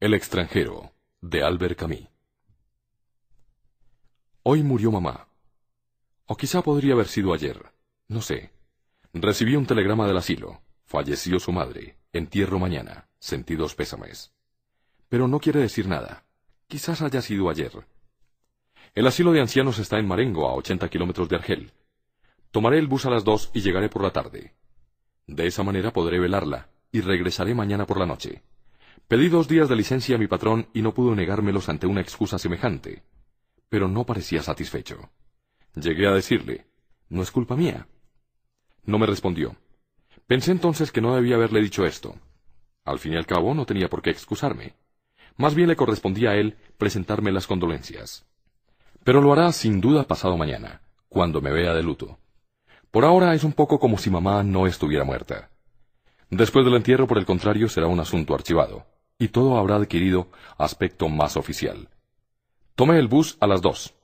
El extranjero, de Albert Camus. Hoy murió mamá. O quizá podría haber sido ayer. No sé. Recibí un telegrama del asilo. Falleció su madre. Entierro mañana. Sentidos pésames. Pero no quiere decir nada. Quizás haya sido ayer. El asilo de ancianos está en Marengo, a ochenta kilómetros de Argel. Tomaré el bus a las dos y llegaré por la tarde. De esa manera podré velarla y regresaré mañana por la noche. Pedí dos días de licencia a mi patrón y no pudo negármelos ante una excusa semejante. Pero no parecía satisfecho. Llegué a decirle, no es culpa mía. No me respondió. Pensé entonces que no debía haberle dicho esto. Al fin y al cabo no tenía por qué excusarme. Más bien le correspondía a él presentarme las condolencias. Pero lo hará sin duda pasado mañana, cuando me vea de luto. Por ahora es un poco como si mamá no estuviera muerta. Después del entierro, por el contrario, será un asunto archivado, y todo habrá adquirido aspecto más oficial. Tomé el bus a las dos.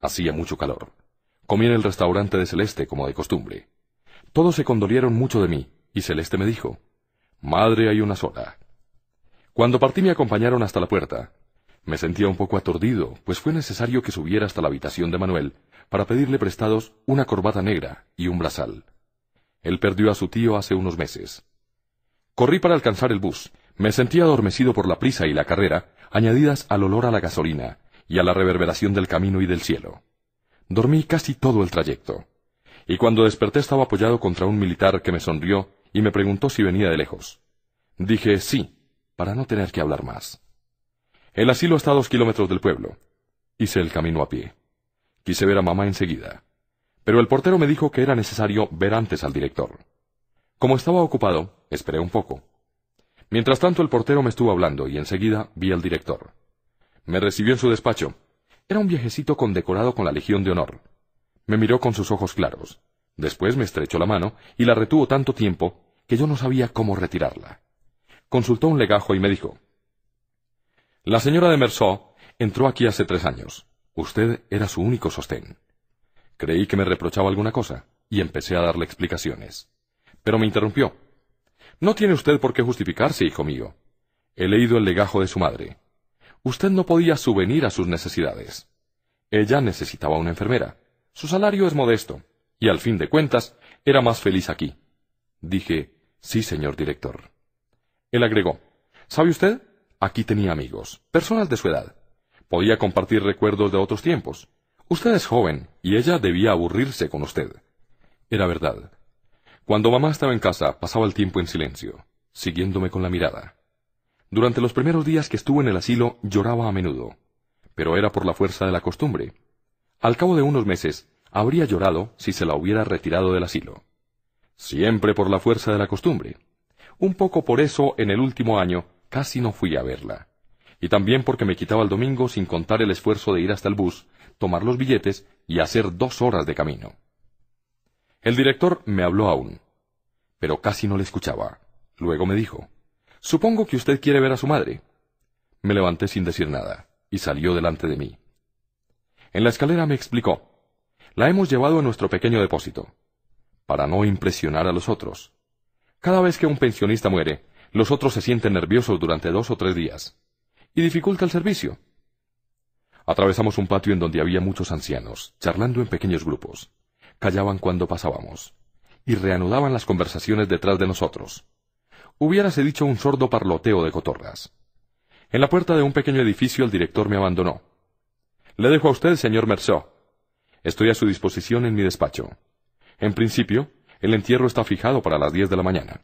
Hacía mucho calor. Comí en el restaurante de Celeste, como de costumbre. Todos se condolieron mucho de mí, y Celeste me dijo, Madre hay una sola. Cuando partí me acompañaron hasta la puerta. Me sentía un poco aturdido, pues fue necesario que subiera hasta la habitación de Manuel para pedirle prestados una corbata negra y un brazal. Él perdió a su tío hace unos meses. Corrí para alcanzar el bus. Me sentí adormecido por la prisa y la carrera, añadidas al olor a la gasolina y a la reverberación del camino y del cielo. Dormí casi todo el trayecto. Y cuando desperté estaba apoyado contra un militar que me sonrió y me preguntó si venía de lejos. Dije sí, para no tener que hablar más. El asilo está a dos kilómetros del pueblo. Hice el camino a pie. Quise ver a mamá enseguida. Pero el portero me dijo que era necesario ver antes al director. Como estaba ocupado, esperé un poco. Mientras tanto el portero me estuvo hablando y enseguida vi al director. Me recibió en su despacho. Era un viejecito condecorado con la Legión de Honor. Me miró con sus ojos claros. Después me estrechó la mano y la retuvo tanto tiempo que yo no sabía cómo retirarla. Consultó un legajo y me dijo La señora de Merceau entró aquí hace tres años. Usted era su único sostén. Creí que me reprochaba alguna cosa y empecé a darle explicaciones pero me interrumpió. No tiene usted por qué justificarse, hijo mío. He leído el legajo de su madre. Usted no podía subvenir a sus necesidades. Ella necesitaba una enfermera. Su salario es modesto, y al fin de cuentas, era más feliz aquí. Dije, sí, señor director. Él agregó, ¿sabe usted? Aquí tenía amigos, personas de su edad. Podía compartir recuerdos de otros tiempos. Usted es joven, y ella debía aburrirse con usted. Era verdad. Cuando mamá estaba en casa, pasaba el tiempo en silencio, siguiéndome con la mirada. Durante los primeros días que estuve en el asilo lloraba a menudo, pero era por la fuerza de la costumbre. Al cabo de unos meses, habría llorado si se la hubiera retirado del asilo. Siempre por la fuerza de la costumbre. Un poco por eso, en el último año, casi no fui a verla. Y también porque me quitaba el domingo sin contar el esfuerzo de ir hasta el bus, tomar los billetes y hacer dos horas de camino. El director me habló aún, pero casi no le escuchaba. Luego me dijo, Supongo que usted quiere ver a su madre. Me levanté sin decir nada, y salió delante de mí. En la escalera me explicó, La hemos llevado a nuestro pequeño depósito, para no impresionar a los otros. Cada vez que un pensionista muere, los otros se sienten nerviosos durante dos o tres días, y dificulta el servicio. Atravesamos un patio en donde había muchos ancianos, charlando en pequeños grupos callaban cuando pasábamos, y reanudaban las conversaciones detrás de nosotros. Hubiérase dicho un sordo parloteo de cotorras. En la puerta de un pequeño edificio el director me abandonó. Le dejo a usted, señor Merceau. Estoy a su disposición en mi despacho. En principio, el entierro está fijado para las diez de la mañana.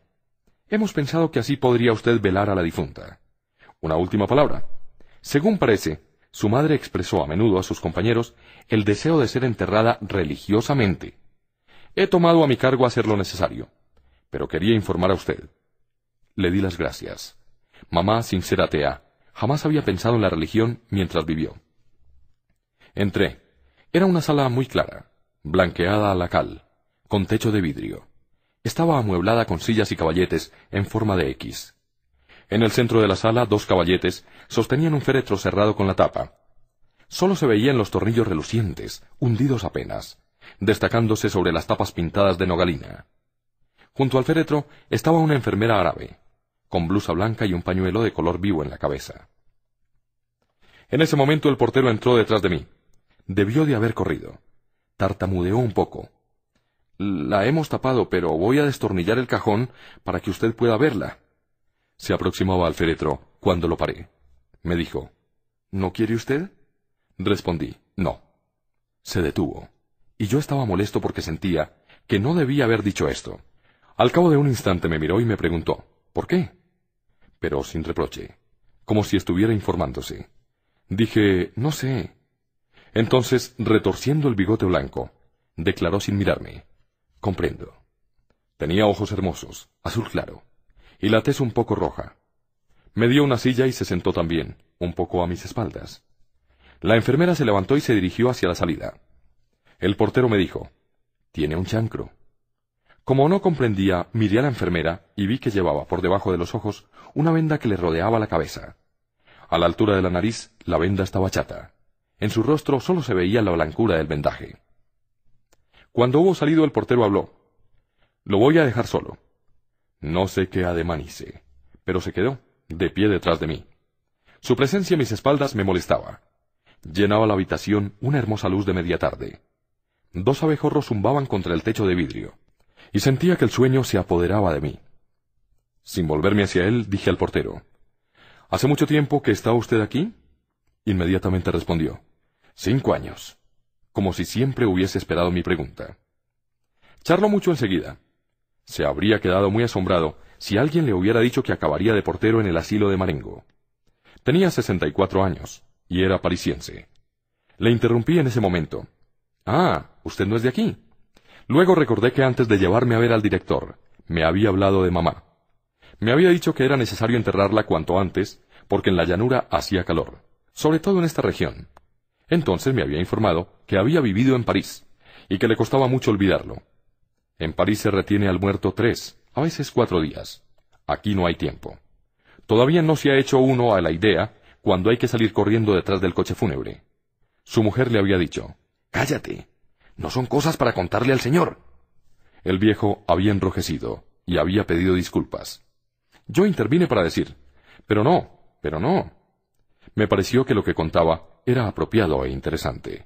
Hemos pensado que así podría usted velar a la difunta. Una última palabra. Según parece, su madre expresó a menudo a sus compañeros el deseo de ser enterrada religiosamente. He tomado a mi cargo hacer lo necesario, pero quería informar a usted. Le di las gracias. Mamá, sincera atea, jamás había pensado en la religión mientras vivió. Entré. Era una sala muy clara, blanqueada a la cal, con techo de vidrio. Estaba amueblada con sillas y caballetes en forma de X. En el centro de la sala, dos caballetes sostenían un féretro cerrado con la tapa. Solo se veían los tornillos relucientes, hundidos apenas, destacándose sobre las tapas pintadas de nogalina. Junto al féretro estaba una enfermera árabe, con blusa blanca y un pañuelo de color vivo en la cabeza. En ese momento el portero entró detrás de mí. Debió de haber corrido. Tartamudeó un poco. La hemos tapado, pero voy a destornillar el cajón para que usted pueda verla, se aproximaba al feretro cuando lo paré. Me dijo, ¿No quiere usted? Respondí, no. Se detuvo. Y yo estaba molesto porque sentía que no debía haber dicho esto. Al cabo de un instante me miró y me preguntó, ¿por qué? Pero sin reproche, como si estuviera informándose. Dije, no sé. Entonces, retorciendo el bigote blanco, declaró sin mirarme, comprendo. Tenía ojos hermosos, azul claro, y la tez un poco roja. Me dio una silla y se sentó también, un poco a mis espaldas. La enfermera se levantó y se dirigió hacia la salida. El portero me dijo, Tiene un chancro. Como no comprendía, miré a la enfermera y vi que llevaba por debajo de los ojos una venda que le rodeaba la cabeza. A la altura de la nariz, la venda estaba chata. En su rostro solo se veía la blancura del vendaje. Cuando hubo salido el portero habló. Lo voy a dejar solo. No sé qué ademán hice, pero se quedó, de pie detrás de mí. Su presencia a mis espaldas me molestaba. Llenaba la habitación una hermosa luz de media tarde. Dos abejorros zumbaban contra el techo de vidrio, y sentía que el sueño se apoderaba de mí. Sin volverme hacia él, dije al portero, ¿Hace mucho tiempo que está usted aquí? Inmediatamente respondió, Cinco años. Como si siempre hubiese esperado mi pregunta. Charló mucho enseguida, se habría quedado muy asombrado si alguien le hubiera dicho que acabaría de portero en el asilo de Marengo. Tenía sesenta y cuatro años y era parisiense. Le interrumpí en ese momento. Ah, usted no es de aquí. Luego recordé que antes de llevarme a ver al director, me había hablado de mamá. Me había dicho que era necesario enterrarla cuanto antes, porque en la llanura hacía calor, sobre todo en esta región. Entonces me había informado que había vivido en París, y que le costaba mucho olvidarlo, en París se retiene al muerto tres, a veces cuatro días. Aquí no hay tiempo. Todavía no se ha hecho uno a la idea cuando hay que salir corriendo detrás del coche fúnebre. Su mujer le había dicho, Cállate. No son cosas para contarle al señor. El viejo había enrojecido y había pedido disculpas. Yo intervine para decir, pero no, pero no. Me pareció que lo que contaba era apropiado e interesante.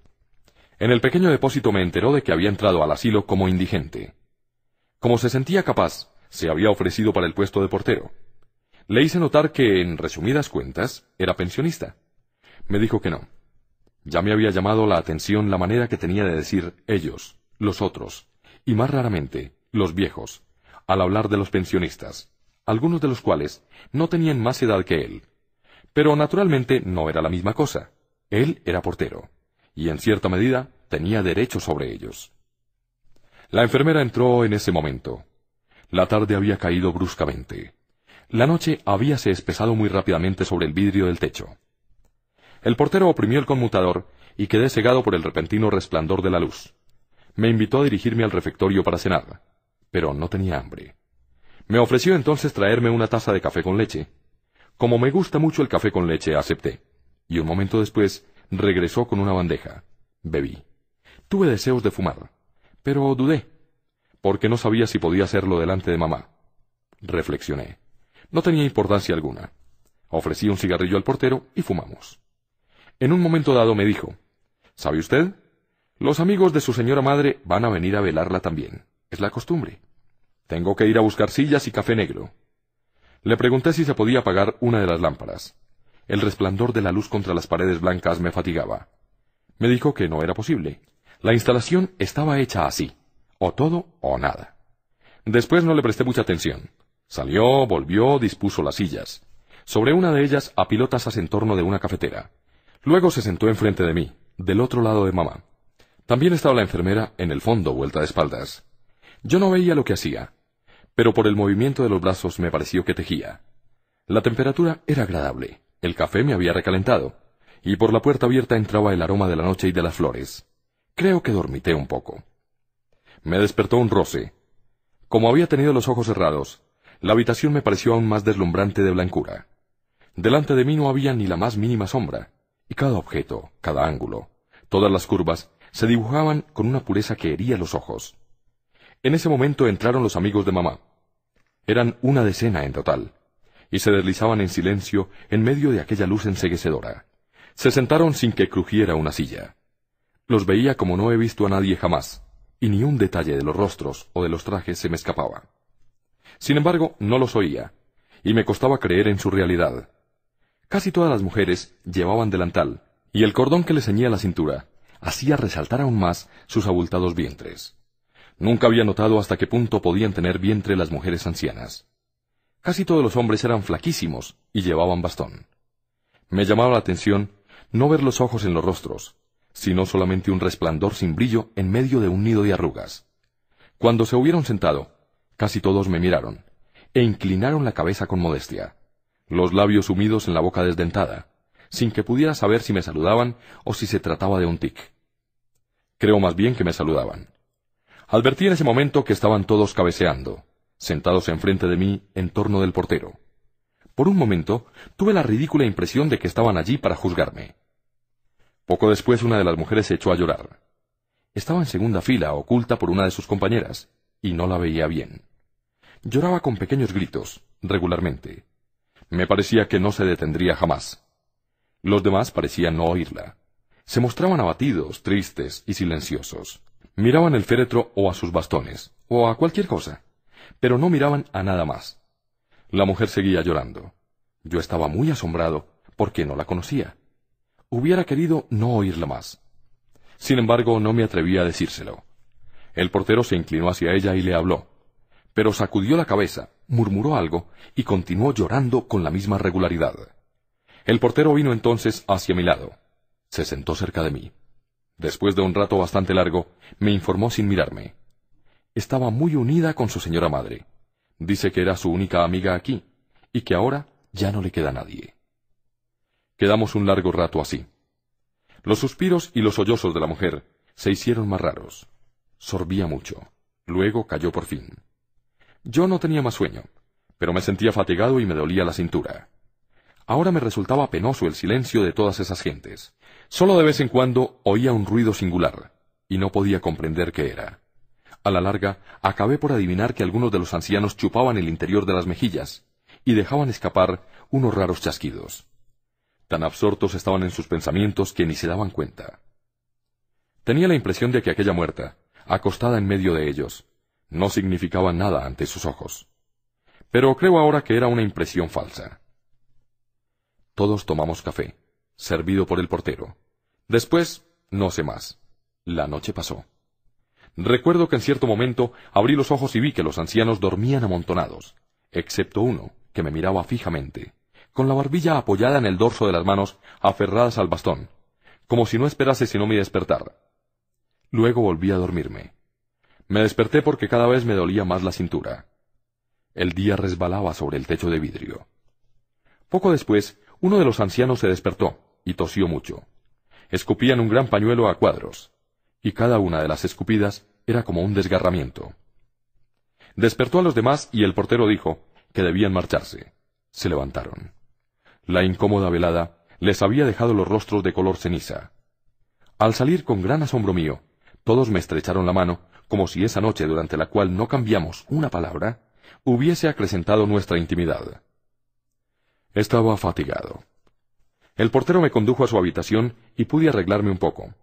En el pequeño depósito me enteró de que había entrado al asilo como indigente. Como se sentía capaz, se había ofrecido para el puesto de portero. Le hice notar que, en resumidas cuentas, era pensionista. Me dijo que no. Ya me había llamado la atención la manera que tenía de decir ellos, los otros, y más raramente, los viejos, al hablar de los pensionistas, algunos de los cuales no tenían más edad que él. Pero naturalmente no era la misma cosa. Él era portero, y en cierta medida tenía derecho sobre ellos. La enfermera entró en ese momento. La tarde había caído bruscamente. La noche habíase espesado muy rápidamente sobre el vidrio del techo. El portero oprimió el conmutador y quedé cegado por el repentino resplandor de la luz. Me invitó a dirigirme al refectorio para cenar, pero no tenía hambre. Me ofreció entonces traerme una taza de café con leche. Como me gusta mucho el café con leche, acepté, y un momento después regresó con una bandeja. Bebí. Tuve deseos de fumar pero dudé, porque no sabía si podía hacerlo delante de mamá. Reflexioné. No tenía importancia alguna. Ofrecí un cigarrillo al portero y fumamos. En un momento dado me dijo, ¿Sabe usted? Los amigos de su señora madre van a venir a velarla también. Es la costumbre. Tengo que ir a buscar sillas y café negro. Le pregunté si se podía apagar una de las lámparas. El resplandor de la luz contra las paredes blancas me fatigaba. Me dijo que no era posible, la instalación estaba hecha así, o todo o nada. Después no le presté mucha atención. Salió, volvió, dispuso las sillas. Sobre una de ellas apiló tazas en torno de una cafetera. Luego se sentó enfrente de mí, del otro lado de mamá. También estaba la enfermera en el fondo, vuelta de espaldas. Yo no veía lo que hacía, pero por el movimiento de los brazos me pareció que tejía. La temperatura era agradable, el café me había recalentado, y por la puerta abierta entraba el aroma de la noche y de las flores. Creo que dormité un poco. Me despertó un roce. Como había tenido los ojos cerrados, la habitación me pareció aún más deslumbrante de blancura. Delante de mí no había ni la más mínima sombra, y cada objeto, cada ángulo, todas las curvas, se dibujaban con una pureza que hería los ojos. En ese momento entraron los amigos de mamá. Eran una decena en total, y se deslizaban en silencio en medio de aquella luz enseguecedora. Se sentaron sin que crujiera una silla. Los veía como no he visto a nadie jamás, y ni un detalle de los rostros o de los trajes se me escapaba. Sin embargo, no los oía, y me costaba creer en su realidad. Casi todas las mujeres llevaban delantal, y el cordón que le ceñía la cintura hacía resaltar aún más sus abultados vientres. Nunca había notado hasta qué punto podían tener vientre las mujeres ancianas. Casi todos los hombres eran flaquísimos y llevaban bastón. Me llamaba la atención no ver los ojos en los rostros, sino solamente un resplandor sin brillo en medio de un nido de arrugas. Cuando se hubieron sentado, casi todos me miraron, e inclinaron la cabeza con modestia, los labios sumidos en la boca desdentada, sin que pudiera saber si me saludaban o si se trataba de un tic. Creo más bien que me saludaban. Advertí en ese momento que estaban todos cabeceando, sentados enfrente de mí en torno del portero. Por un momento tuve la ridícula impresión de que estaban allí para juzgarme. Poco después una de las mujeres se echó a llorar. Estaba en segunda fila, oculta por una de sus compañeras, y no la veía bien. Lloraba con pequeños gritos, regularmente. Me parecía que no se detendría jamás. Los demás parecían no oírla. Se mostraban abatidos, tristes y silenciosos. Miraban el féretro o a sus bastones, o a cualquier cosa, pero no miraban a nada más. La mujer seguía llorando. Yo estaba muy asombrado, porque no la conocía. Hubiera querido no oírla más. Sin embargo, no me atreví a decírselo. El portero se inclinó hacia ella y le habló, pero sacudió la cabeza, murmuró algo y continuó llorando con la misma regularidad. El portero vino entonces hacia mi lado. Se sentó cerca de mí. Después de un rato bastante largo, me informó sin mirarme. Estaba muy unida con su señora madre. Dice que era su única amiga aquí, y que ahora ya no le queda nadie. Quedamos un largo rato así. Los suspiros y los sollozos de la mujer se hicieron más raros. Sorbía mucho. Luego cayó por fin. Yo no tenía más sueño, pero me sentía fatigado y me dolía la cintura. Ahora me resultaba penoso el silencio de todas esas gentes. Solo de vez en cuando oía un ruido singular, y no podía comprender qué era. A la larga, acabé por adivinar que algunos de los ancianos chupaban el interior de las mejillas y dejaban escapar unos raros chasquidos. Tan absortos estaban en sus pensamientos que ni se daban cuenta. Tenía la impresión de que aquella muerta, acostada en medio de ellos, no significaba nada ante sus ojos. Pero creo ahora que era una impresión falsa. Todos tomamos café, servido por el portero. Después, no sé más. La noche pasó. Recuerdo que en cierto momento abrí los ojos y vi que los ancianos dormían amontonados, excepto uno, que me miraba fijamente con la barbilla apoyada en el dorso de las manos, aferradas al bastón, como si no esperase sino mi despertar. Luego volví a dormirme. Me desperté porque cada vez me dolía más la cintura. El día resbalaba sobre el techo de vidrio. Poco después, uno de los ancianos se despertó y tosió mucho. Escupían un gran pañuelo a cuadros, y cada una de las escupidas era como un desgarramiento. Despertó a los demás y el portero dijo que debían marcharse. Se levantaron. La incómoda velada les había dejado los rostros de color ceniza. Al salir con gran asombro mío, todos me estrecharon la mano, como si esa noche durante la cual no cambiamos una palabra, hubiese acrecentado nuestra intimidad. Estaba fatigado. El portero me condujo a su habitación y pude arreglarme un poco.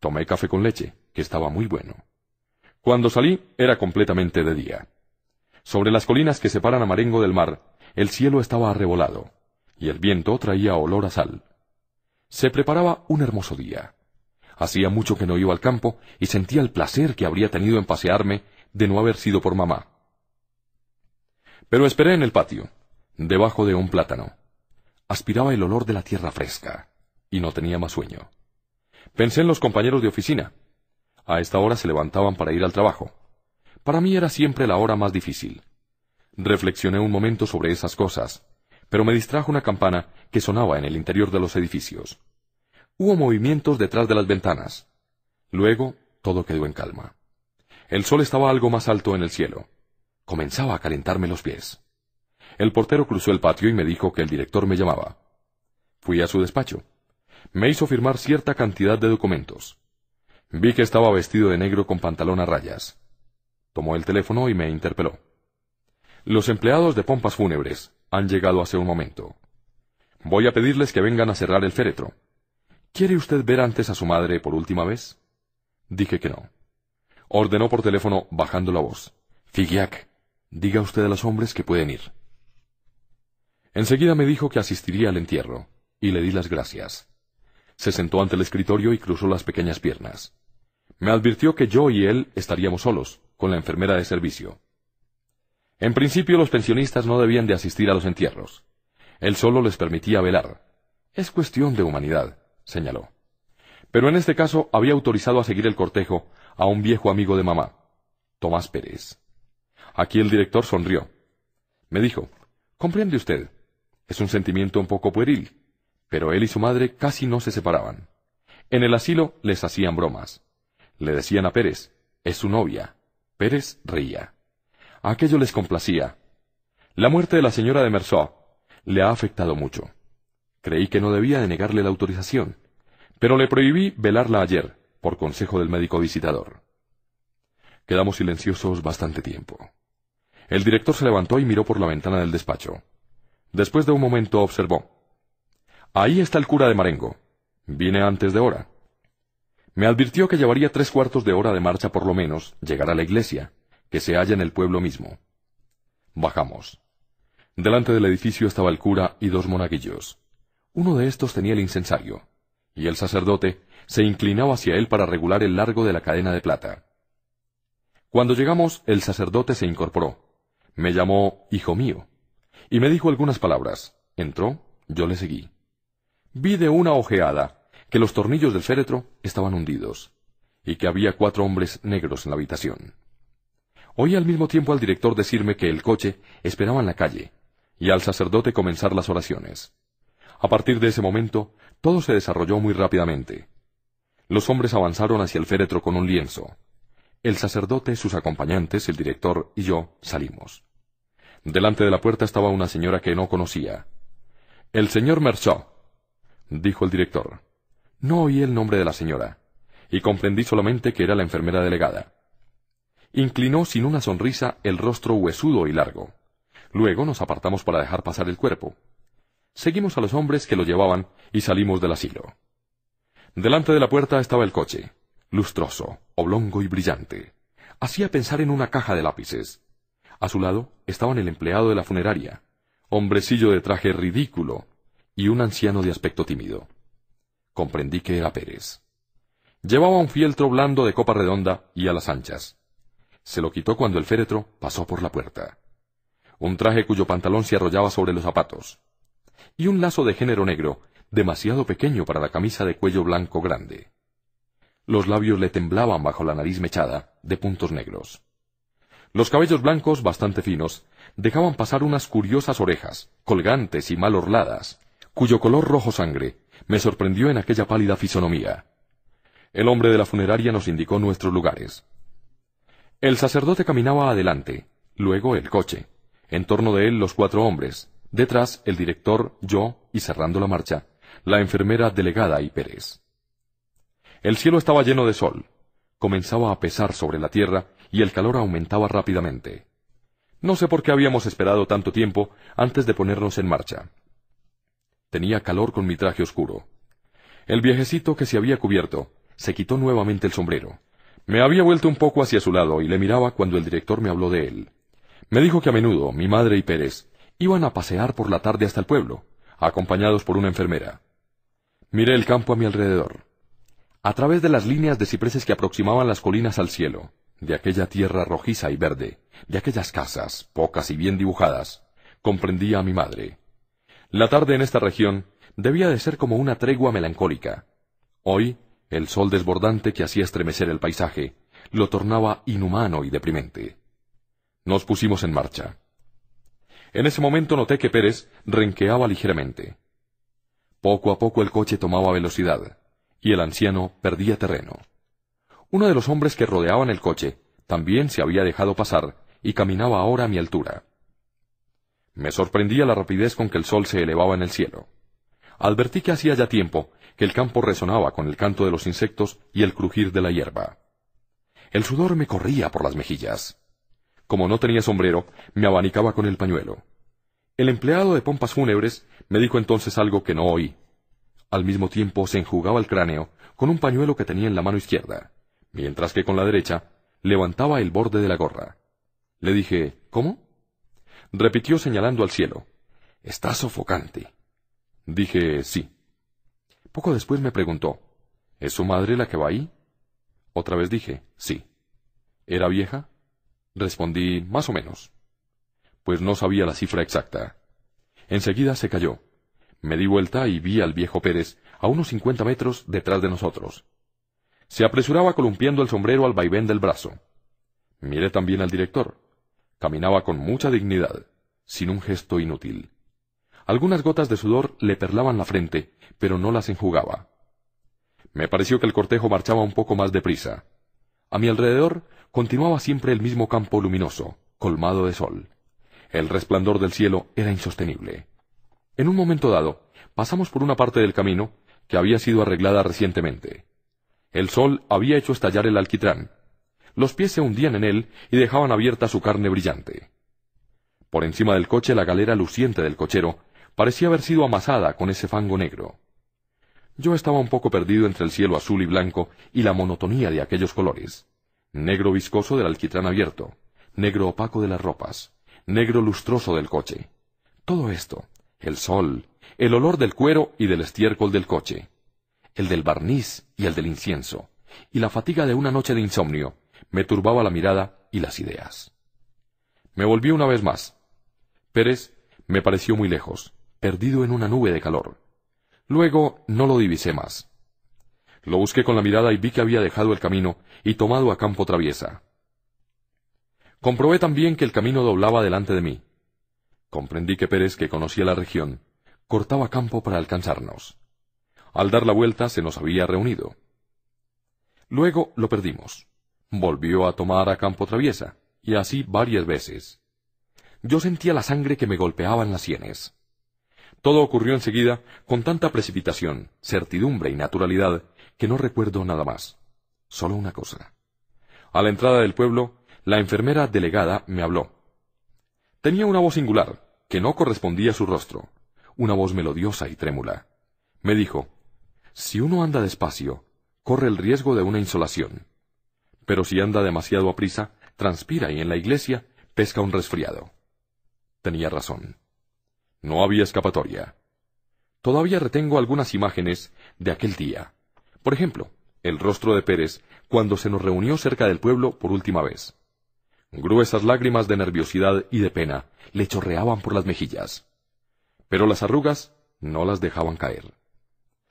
Tomé café con leche, que estaba muy bueno. Cuando salí era completamente de día. Sobre las colinas que separan a Marengo del mar, el cielo estaba arrebolado y el viento traía olor a sal. Se preparaba un hermoso día. Hacía mucho que no iba al campo y sentía el placer que habría tenido en pasearme de no haber sido por mamá. Pero esperé en el patio, debajo de un plátano. Aspiraba el olor de la tierra fresca, y no tenía más sueño. Pensé en los compañeros de oficina. A esta hora se levantaban para ir al trabajo. Para mí era siempre la hora más difícil. Reflexioné un momento sobre esas cosas, pero me distrajo una campana que sonaba en el interior de los edificios. Hubo movimientos detrás de las ventanas. Luego todo quedó en calma. El sol estaba algo más alto en el cielo. Comenzaba a calentarme los pies. El portero cruzó el patio y me dijo que el director me llamaba. Fui a su despacho. Me hizo firmar cierta cantidad de documentos. Vi que estaba vestido de negro con pantalón a rayas. Tomó el teléfono y me interpeló. Los empleados de pompas fúnebres, han llegado hace un momento. Voy a pedirles que vengan a cerrar el féretro. ¿Quiere usted ver antes a su madre por última vez? Dije que no. Ordenó por teléfono, bajando la voz. Figiac, diga usted a los hombres que pueden ir. Enseguida me dijo que asistiría al entierro, y le di las gracias. Se sentó ante el escritorio y cruzó las pequeñas piernas. Me advirtió que yo y él estaríamos solos, con la enfermera de servicio. En principio los pensionistas no debían de asistir a los entierros. Él solo les permitía velar. Es cuestión de humanidad, señaló. Pero en este caso había autorizado a seguir el cortejo a un viejo amigo de mamá, Tomás Pérez. Aquí el director sonrió. Me dijo, comprende usted, es un sentimiento un poco pueril, pero él y su madre casi no se separaban. En el asilo les hacían bromas. Le decían a Pérez, es su novia. Pérez reía. Aquello les complacía. La muerte de la señora de Merceau le ha afectado mucho. Creí que no debía denegarle la autorización, pero le prohibí velarla ayer, por consejo del médico visitador. Quedamos silenciosos bastante tiempo. El director se levantó y miró por la ventana del despacho. Después de un momento observó. Ahí está el cura de Marengo. Vine antes de hora. Me advirtió que llevaría tres cuartos de hora de marcha por lo menos llegar a la iglesia que se halla en el pueblo mismo. Bajamos. Delante del edificio estaba el cura y dos monaguillos. Uno de estos tenía el incensario, y el sacerdote se inclinaba hacia él para regular el largo de la cadena de plata. Cuando llegamos, el sacerdote se incorporó. Me llamó hijo mío, y me dijo algunas palabras. Entró, yo le seguí. Vi de una ojeada que los tornillos del féretro estaban hundidos, y que había cuatro hombres negros en la habitación. Oí al mismo tiempo al director decirme que el coche esperaba en la calle, y al sacerdote comenzar las oraciones. A partir de ese momento, todo se desarrolló muy rápidamente. Los hombres avanzaron hacia el féretro con un lienzo. El sacerdote, sus acompañantes, el director y yo salimos. Delante de la puerta estaba una señora que no conocía. El señor Merchot, dijo el director. No oí el nombre de la señora, y comprendí solamente que era la enfermera delegada. Inclinó sin una sonrisa el rostro huesudo y largo. Luego nos apartamos para dejar pasar el cuerpo. Seguimos a los hombres que lo llevaban y salimos del asilo. Delante de la puerta estaba el coche, lustroso, oblongo y brillante. Hacía pensar en una caja de lápices. A su lado estaban el empleado de la funeraria, hombrecillo de traje ridículo, y un anciano de aspecto tímido. Comprendí que era Pérez. Llevaba un fieltro blando de copa redonda y alas anchas. Se lo quitó cuando el féretro pasó por la puerta. Un traje cuyo pantalón se arrollaba sobre los zapatos. Y un lazo de género negro, demasiado pequeño para la camisa de cuello blanco grande. Los labios le temblaban bajo la nariz mechada, de puntos negros. Los cabellos blancos, bastante finos, dejaban pasar unas curiosas orejas, colgantes y mal orladas, cuyo color rojo sangre me sorprendió en aquella pálida fisonomía. El hombre de la funeraria nos indicó nuestros lugares. El sacerdote caminaba adelante, luego el coche, en torno de él los cuatro hombres, detrás el director, yo y cerrando la marcha, la enfermera delegada y Pérez. El cielo estaba lleno de sol. Comenzaba a pesar sobre la tierra y el calor aumentaba rápidamente. No sé por qué habíamos esperado tanto tiempo antes de ponernos en marcha. Tenía calor con mi traje oscuro. El viejecito que se había cubierto se quitó nuevamente el sombrero. Me había vuelto un poco hacia su lado y le miraba cuando el director me habló de él. Me dijo que a menudo mi madre y Pérez iban a pasear por la tarde hasta el pueblo, acompañados por una enfermera. Miré el campo a mi alrededor. A través de las líneas de cipreses que aproximaban las colinas al cielo, de aquella tierra rojiza y verde, de aquellas casas, pocas y bien dibujadas, comprendía a mi madre. La tarde en esta región debía de ser como una tregua melancólica. Hoy el sol desbordante que hacía estremecer el paisaje lo tornaba inhumano y deprimente. Nos pusimos en marcha. En ese momento noté que Pérez renqueaba ligeramente. Poco a poco el coche tomaba velocidad, y el anciano perdía terreno. Uno de los hombres que rodeaban el coche también se había dejado pasar y caminaba ahora a mi altura. Me sorprendía la rapidez con que el sol se elevaba en el cielo. Advertí que hacía ya tiempo que el campo resonaba con el canto de los insectos y el crujir de la hierba. El sudor me corría por las mejillas. Como no tenía sombrero, me abanicaba con el pañuelo. El empleado de pompas fúnebres me dijo entonces algo que no oí. Al mismo tiempo se enjugaba el cráneo con un pañuelo que tenía en la mano izquierda, mientras que con la derecha levantaba el borde de la gorra. Le dije, ¿Cómo? Repitió señalando al cielo. Está sofocante. Dije, sí. Poco después me preguntó, ¿Es su madre la que va ahí? Otra vez dije, sí. ¿Era vieja? Respondí, más o menos. Pues no sabía la cifra exacta. Enseguida se cayó. Me di vuelta y vi al viejo Pérez a unos cincuenta metros detrás de nosotros. Se apresuraba columpiando el sombrero al vaivén del brazo. Miré también al director. Caminaba con mucha dignidad, sin un gesto inútil. Algunas gotas de sudor le perlaban la frente, pero no las enjugaba. Me pareció que el cortejo marchaba un poco más deprisa. A mi alrededor continuaba siempre el mismo campo luminoso, colmado de sol. El resplandor del cielo era insostenible. En un momento dado, pasamos por una parte del camino que había sido arreglada recientemente. El sol había hecho estallar el alquitrán. Los pies se hundían en él y dejaban abierta su carne brillante. Por encima del coche la galera luciente del cochero parecía haber sido amasada con ese fango negro. Yo estaba un poco perdido entre el cielo azul y blanco y la monotonía de aquellos colores. Negro viscoso del alquitrán abierto, negro opaco de las ropas, negro lustroso del coche. Todo esto, el sol, el olor del cuero y del estiércol del coche, el del barniz y el del incienso, y la fatiga de una noche de insomnio, me turbaba la mirada y las ideas. Me volví una vez más. Pérez me pareció muy lejos perdido en una nube de calor. Luego no lo divisé más. Lo busqué con la mirada y vi que había dejado el camino y tomado a campo traviesa. Comprobé también que el camino doblaba delante de mí. Comprendí que Pérez, que conocía la región, cortaba campo para alcanzarnos. Al dar la vuelta se nos había reunido. Luego lo perdimos. Volvió a tomar a campo traviesa, y así varias veces. Yo sentía la sangre que me golpeaba en las sienes. Todo ocurrió enseguida con tanta precipitación, certidumbre y naturalidad que no recuerdo nada más. Solo una cosa. A la entrada del pueblo, la enfermera delegada me habló. Tenía una voz singular, que no correspondía a su rostro, una voz melodiosa y trémula. Me dijo, Si uno anda despacio, corre el riesgo de una insolación. Pero si anda demasiado aprisa, transpira y en la iglesia pesca un resfriado. Tenía razón. No había escapatoria. Todavía retengo algunas imágenes de aquel día. Por ejemplo, el rostro de Pérez cuando se nos reunió cerca del pueblo por última vez. Gruesas lágrimas de nerviosidad y de pena le chorreaban por las mejillas. Pero las arrugas no las dejaban caer.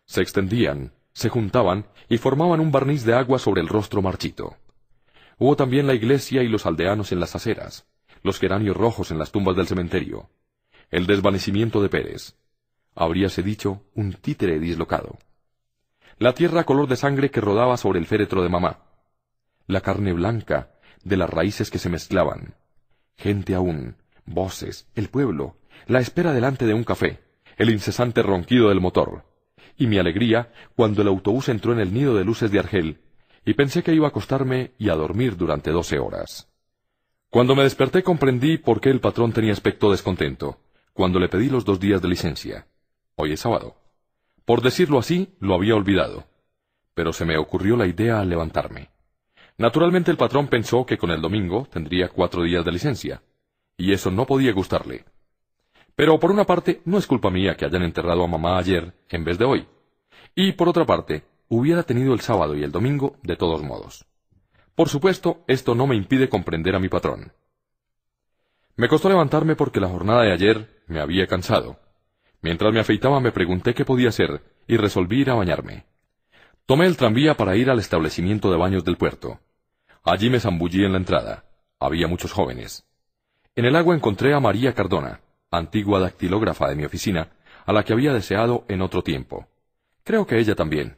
Se extendían, se juntaban y formaban un barniz de agua sobre el rostro marchito. Hubo también la iglesia y los aldeanos en las aceras, los geranios rojos en las tumbas del cementerio, el desvanecimiento de Pérez. Habríase dicho un títere dislocado. La tierra color de sangre que rodaba sobre el féretro de mamá. La carne blanca de las raíces que se mezclaban. Gente aún, voces, el pueblo, la espera delante de un café, el incesante ronquido del motor. Y mi alegría cuando el autobús entró en el nido de luces de Argel, y pensé que iba a acostarme y a dormir durante doce horas. Cuando me desperté comprendí por qué el patrón tenía aspecto descontento cuando le pedí los dos días de licencia. Hoy es sábado. Por decirlo así, lo había olvidado. Pero se me ocurrió la idea al levantarme. Naturalmente el patrón pensó que con el domingo tendría cuatro días de licencia, y eso no podía gustarle. Pero por una parte, no es culpa mía que hayan enterrado a mamá ayer en vez de hoy. Y por otra parte, hubiera tenido el sábado y el domingo de todos modos. Por supuesto, esto no me impide comprender a mi patrón. Me costó levantarme porque la jornada de ayer me había cansado. Mientras me afeitaba me pregunté qué podía hacer y resolví ir a bañarme. Tomé el tranvía para ir al establecimiento de baños del puerto. Allí me zambullí en la entrada. Había muchos jóvenes. En el agua encontré a María Cardona, antigua dactilógrafa de mi oficina, a la que había deseado en otro tiempo. Creo que ella también.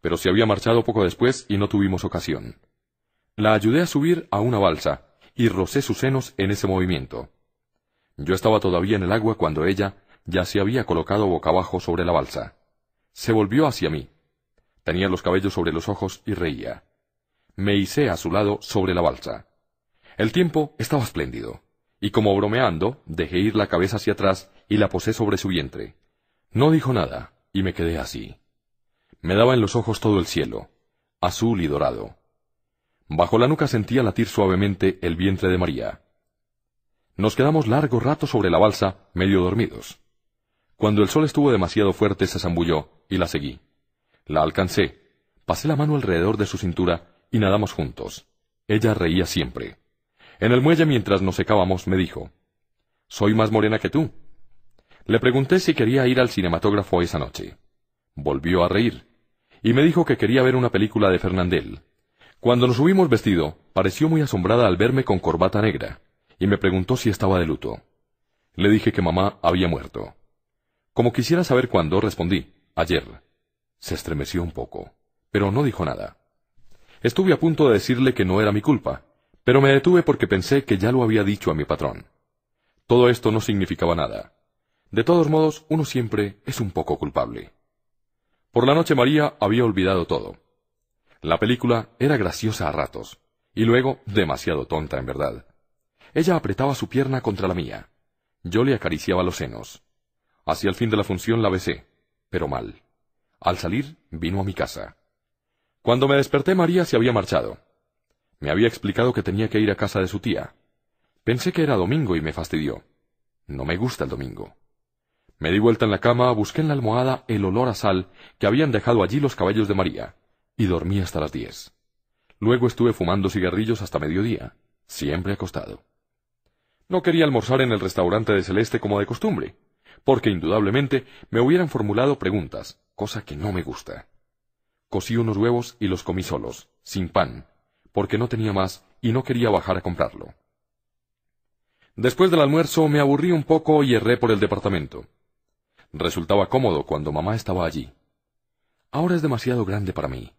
Pero se había marchado poco después y no tuvimos ocasión. La ayudé a subir a una balsa y rocé sus senos en ese movimiento. Yo estaba todavía en el agua cuando ella ya se había colocado boca abajo sobre la balsa. Se volvió hacia mí. Tenía los cabellos sobre los ojos y reía. Me hice a su lado sobre la balsa. El tiempo estaba espléndido, y como bromeando, dejé ir la cabeza hacia atrás y la posé sobre su vientre. No dijo nada, y me quedé así. Me daba en los ojos todo el cielo, azul y dorado. Bajo la nuca sentía latir suavemente el vientre de María. Nos quedamos largo rato sobre la balsa, medio dormidos. Cuando el sol estuvo demasiado fuerte se zambulló, y la seguí. La alcancé, pasé la mano alrededor de su cintura y nadamos juntos. Ella reía siempre. En el muelle mientras nos secábamos me dijo, Soy más morena que tú. Le pregunté si quería ir al cinematógrafo esa noche. Volvió a reír, y me dijo que quería ver una película de Fernandel. Cuando nos subimos vestido, pareció muy asombrada al verme con corbata negra y me preguntó si estaba de luto. Le dije que mamá había muerto. Como quisiera saber cuándo, respondí, ayer. Se estremeció un poco, pero no dijo nada. Estuve a punto de decirle que no era mi culpa, pero me detuve porque pensé que ya lo había dicho a mi patrón. Todo esto no significaba nada. De todos modos, uno siempre es un poco culpable. Por la noche María había olvidado todo. La película era graciosa a ratos, y luego demasiado tonta en verdad. Ella apretaba su pierna contra la mía. Yo le acariciaba los senos. Hacia el fin de la función la besé, pero mal. Al salir, vino a mi casa. Cuando me desperté, María se había marchado. Me había explicado que tenía que ir a casa de su tía. Pensé que era domingo y me fastidió. No me gusta el domingo. Me di vuelta en la cama, busqué en la almohada el olor a sal que habían dejado allí los caballos de María, y dormí hasta las diez. Luego estuve fumando cigarrillos hasta mediodía, siempre acostado. No quería almorzar en el restaurante de Celeste como de costumbre, porque indudablemente me hubieran formulado preguntas, cosa que no me gusta. Cocí unos huevos y los comí solos, sin pan, porque no tenía más y no quería bajar a comprarlo. Después del almuerzo me aburrí un poco y erré por el departamento. Resultaba cómodo cuando mamá estaba allí. Ahora es demasiado grande para mí,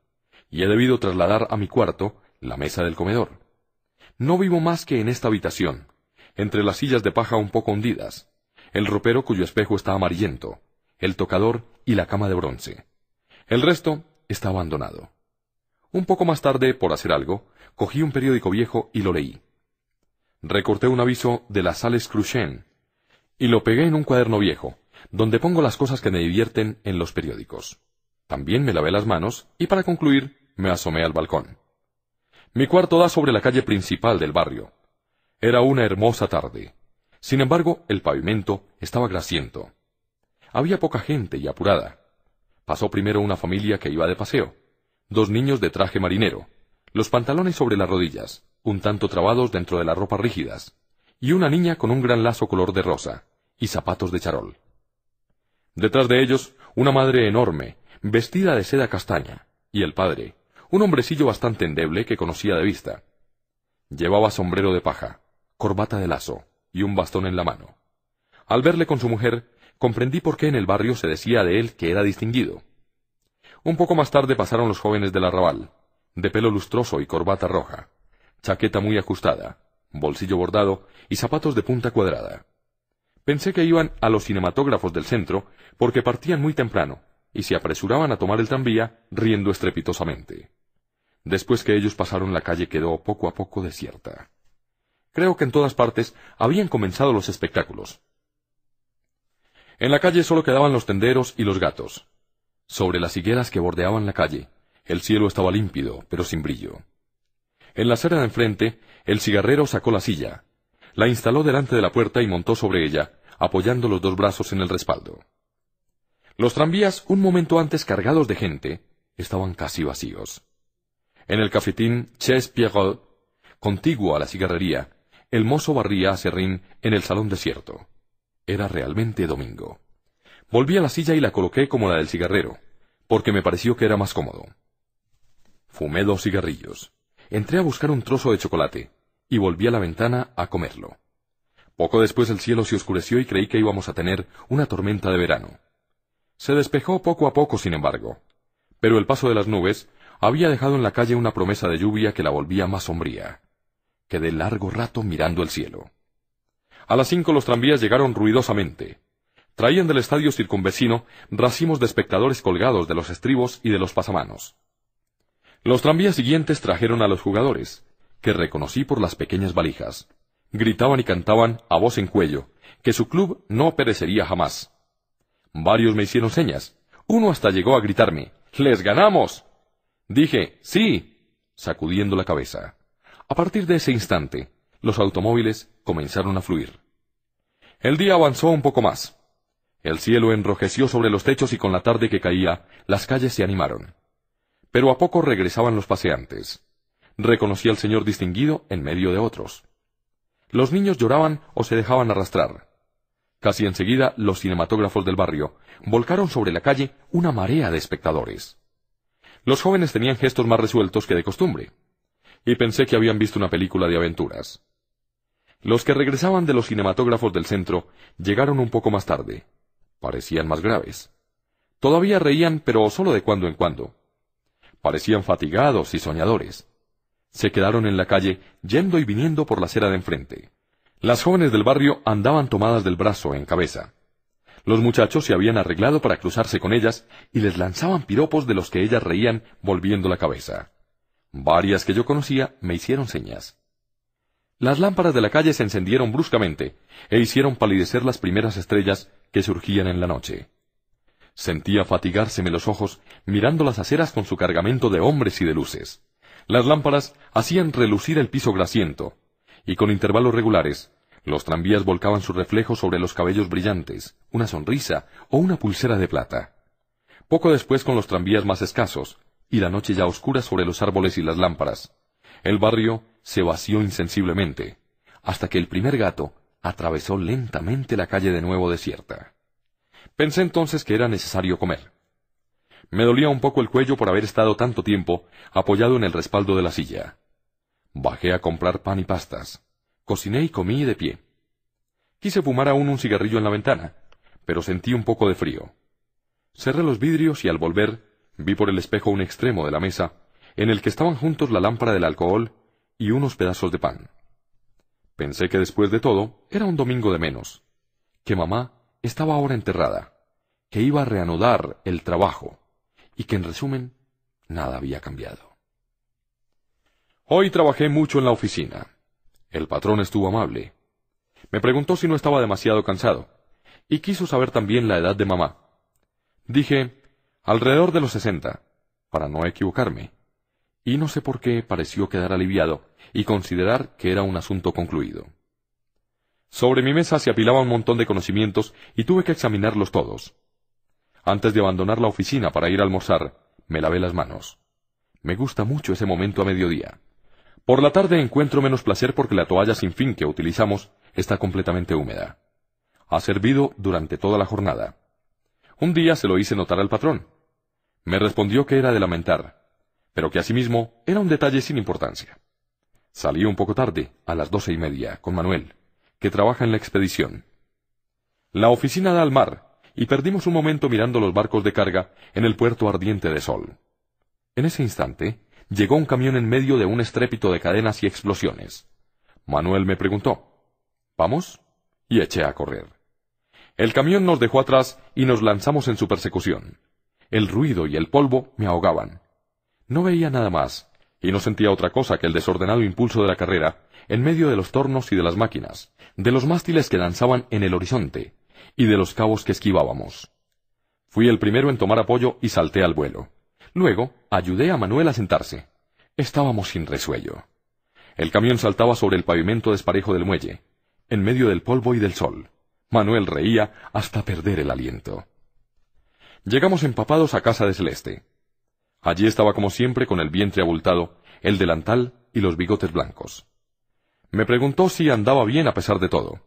y he debido trasladar a mi cuarto la mesa del comedor. No vivo más que en esta habitación, entre las sillas de paja un poco hundidas, el ropero cuyo espejo está amarillento, el tocador y la cama de bronce. El resto está abandonado. Un poco más tarde, por hacer algo, cogí un periódico viejo y lo leí. Recorté un aviso de la sales Cruchen y lo pegué en un cuaderno viejo, donde pongo las cosas que me divierten en los periódicos. También me lavé las manos y para concluir me asomé al balcón. Mi cuarto da sobre la calle principal del barrio, era una hermosa tarde. Sin embargo, el pavimento estaba grasiento. Había poca gente y apurada. Pasó primero una familia que iba de paseo. Dos niños de traje marinero, los pantalones sobre las rodillas, un tanto trabados dentro de las ropas rígidas, y una niña con un gran lazo color de rosa, y zapatos de charol. Detrás de ellos, una madre enorme, vestida de seda castaña, y el padre, un hombrecillo bastante endeble que conocía de vista. Llevaba sombrero de paja, corbata de lazo y un bastón en la mano. Al verle con su mujer, comprendí por qué en el barrio se decía de él que era distinguido. Un poco más tarde pasaron los jóvenes del arrabal, de pelo lustroso y corbata roja, chaqueta muy ajustada, bolsillo bordado y zapatos de punta cuadrada. Pensé que iban a los cinematógrafos del centro porque partían muy temprano y se apresuraban a tomar el tranvía riendo estrepitosamente. Después que ellos pasaron la calle quedó poco a poco desierta. Creo que en todas partes habían comenzado los espectáculos. En la calle solo quedaban los tenderos y los gatos. Sobre las higueras que bordeaban la calle, el cielo estaba límpido, pero sin brillo. En la acera de enfrente, el cigarrero sacó la silla, la instaló delante de la puerta y montó sobre ella, apoyando los dos brazos en el respaldo. Los tranvías, un momento antes cargados de gente, estaban casi vacíos. En el cafetín Ches Pierrot, contiguo a la cigarrería, el mozo barría a Serrín en el salón desierto. Era realmente domingo. Volví a la silla y la coloqué como la del cigarrero, porque me pareció que era más cómodo. Fumé dos cigarrillos. Entré a buscar un trozo de chocolate, y volví a la ventana a comerlo. Poco después el cielo se oscureció y creí que íbamos a tener una tormenta de verano. Se despejó poco a poco, sin embargo, pero el paso de las nubes había dejado en la calle una promesa de lluvia que la volvía más sombría de largo rato mirando el cielo. A las cinco los tranvías llegaron ruidosamente. Traían del estadio circunvecino racimos de espectadores colgados de los estribos y de los pasamanos. Los tranvías siguientes trajeron a los jugadores, que reconocí por las pequeñas valijas. Gritaban y cantaban a voz en cuello, que su club no perecería jamás. Varios me hicieron señas. Uno hasta llegó a gritarme, ¡Les ganamos! Dije, sí, sacudiendo la cabeza. A partir de ese instante, los automóviles comenzaron a fluir. El día avanzó un poco más. El cielo enrojeció sobre los techos y con la tarde que caía, las calles se animaron. Pero a poco regresaban los paseantes. Reconocí al señor distinguido en medio de otros. Los niños lloraban o se dejaban arrastrar. Casi enseguida los cinematógrafos del barrio volcaron sobre la calle una marea de espectadores. Los jóvenes tenían gestos más resueltos que de costumbre y pensé que habían visto una película de aventuras. Los que regresaban de los cinematógrafos del centro llegaron un poco más tarde. Parecían más graves. Todavía reían, pero solo de cuando en cuando. Parecían fatigados y soñadores. Se quedaron en la calle, yendo y viniendo por la acera de enfrente. Las jóvenes del barrio andaban tomadas del brazo en cabeza. Los muchachos se habían arreglado para cruzarse con ellas y les lanzaban piropos de los que ellas reían volviendo la cabeza. Varias que yo conocía me hicieron señas. Las lámparas de la calle se encendieron bruscamente e hicieron palidecer las primeras estrellas que surgían en la noche. Sentía fatigárseme los ojos mirando las aceras con su cargamento de hombres y de luces. Las lámparas hacían relucir el piso grasiento, y con intervalos regulares, los tranvías volcaban su reflejo sobre los cabellos brillantes, una sonrisa o una pulsera de plata. Poco después con los tranvías más escasos, y la noche ya oscura sobre los árboles y las lámparas. El barrio se vació insensiblemente, hasta que el primer gato atravesó lentamente la calle de nuevo desierta. Pensé entonces que era necesario comer. Me dolía un poco el cuello por haber estado tanto tiempo apoyado en el respaldo de la silla. Bajé a comprar pan y pastas. Cociné y comí de pie. Quise fumar aún un cigarrillo en la ventana, pero sentí un poco de frío. Cerré los vidrios y al volver Vi por el espejo un extremo de la mesa, en el que estaban juntos la lámpara del alcohol y unos pedazos de pan. Pensé que después de todo era un domingo de menos, que mamá estaba ahora enterrada, que iba a reanudar el trabajo, y que en resumen nada había cambiado. Hoy trabajé mucho en la oficina. El patrón estuvo amable. Me preguntó si no estaba demasiado cansado, y quiso saber también la edad de mamá. Dije alrededor de los sesenta, para no equivocarme, y no sé por qué pareció quedar aliviado y considerar que era un asunto concluido. Sobre mi mesa se apilaba un montón de conocimientos y tuve que examinarlos todos. Antes de abandonar la oficina para ir a almorzar, me lavé las manos. Me gusta mucho ese momento a mediodía. Por la tarde encuentro menos placer porque la toalla sin fin que utilizamos está completamente húmeda. Ha servido durante toda la jornada. Un día se lo hice notar al patrón. Me respondió que era de lamentar, pero que asimismo era un detalle sin importancia. Salí un poco tarde, a las doce y media, con Manuel, que trabaja en la expedición. La oficina da al mar, y perdimos un momento mirando los barcos de carga en el puerto ardiente de sol. En ese instante, llegó un camión en medio de un estrépito de cadenas y explosiones. Manuel me preguntó, ¿Vamos? y eché a correr. El camión nos dejó atrás y nos lanzamos en su persecución. El ruido y el polvo me ahogaban. No veía nada más, y no sentía otra cosa que el desordenado impulso de la carrera, en medio de los tornos y de las máquinas, de los mástiles que danzaban en el horizonte, y de los cabos que esquivábamos. Fui el primero en tomar apoyo y salté al vuelo. Luego, ayudé a Manuel a sentarse. Estábamos sin resuello. El camión saltaba sobre el pavimento desparejo del muelle, en medio del polvo y del sol. Manuel reía hasta perder el aliento. Llegamos empapados a casa de Celeste. Allí estaba como siempre con el vientre abultado, el delantal y los bigotes blancos. Me preguntó si andaba bien a pesar de todo.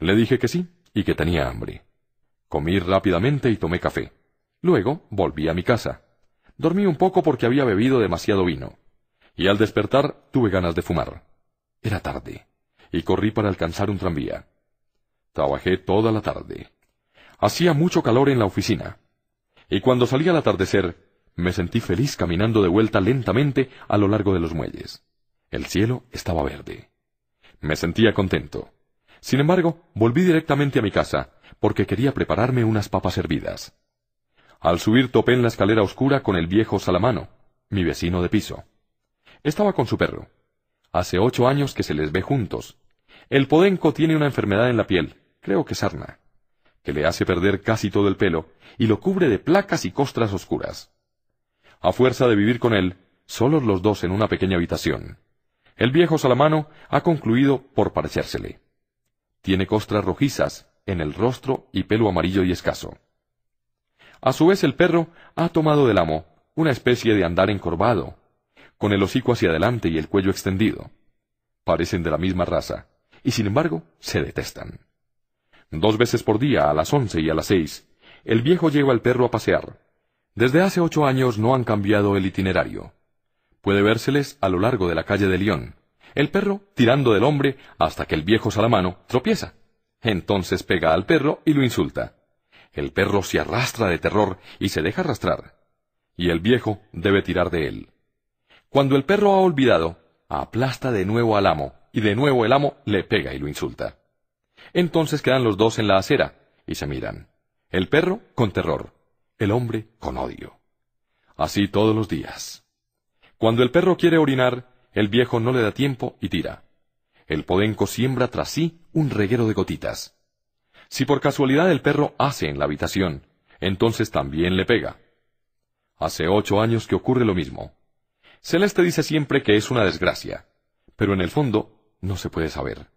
Le dije que sí y que tenía hambre. Comí rápidamente y tomé café. Luego volví a mi casa. Dormí un poco porque había bebido demasiado vino. Y al despertar tuve ganas de fumar. Era tarde, y corrí para alcanzar un tranvía. Trabajé toda la tarde. Hacía mucho calor en la oficina. Y cuando salí al atardecer, me sentí feliz caminando de vuelta lentamente a lo largo de los muelles. El cielo estaba verde. Me sentía contento. Sin embargo, volví directamente a mi casa, porque quería prepararme unas papas hervidas. Al subir topé en la escalera oscura con el viejo Salamano, mi vecino de piso. Estaba con su perro. Hace ocho años que se les ve juntos. El podenco tiene una enfermedad en la piel, creo que sarna, que le hace perder casi todo el pelo y lo cubre de placas y costras oscuras. A fuerza de vivir con él, solos los dos en una pequeña habitación, el viejo Salamano ha concluido por parecérsele. Tiene costras rojizas en el rostro y pelo amarillo y escaso. A su vez el perro ha tomado del amo una especie de andar encorvado, con el hocico hacia adelante y el cuello extendido. Parecen de la misma raza, y sin embargo se detestan. Dos veces por día, a las once y a las seis, el viejo lleva al perro a pasear. Desde hace ocho años no han cambiado el itinerario. Puede vérseles a lo largo de la calle de León, El perro tirando del hombre hasta que el viejo salamano tropieza. Entonces pega al perro y lo insulta. El perro se arrastra de terror y se deja arrastrar. Y el viejo debe tirar de él. Cuando el perro ha olvidado, aplasta de nuevo al amo, y de nuevo el amo le pega y lo insulta. Entonces quedan los dos en la acera y se miran. El perro con terror, el hombre con odio. Así todos los días. Cuando el perro quiere orinar, el viejo no le da tiempo y tira. El podenco siembra tras sí un reguero de gotitas. Si por casualidad el perro hace en la habitación, entonces también le pega. Hace ocho años que ocurre lo mismo. Celeste dice siempre que es una desgracia, pero en el fondo no se puede saber.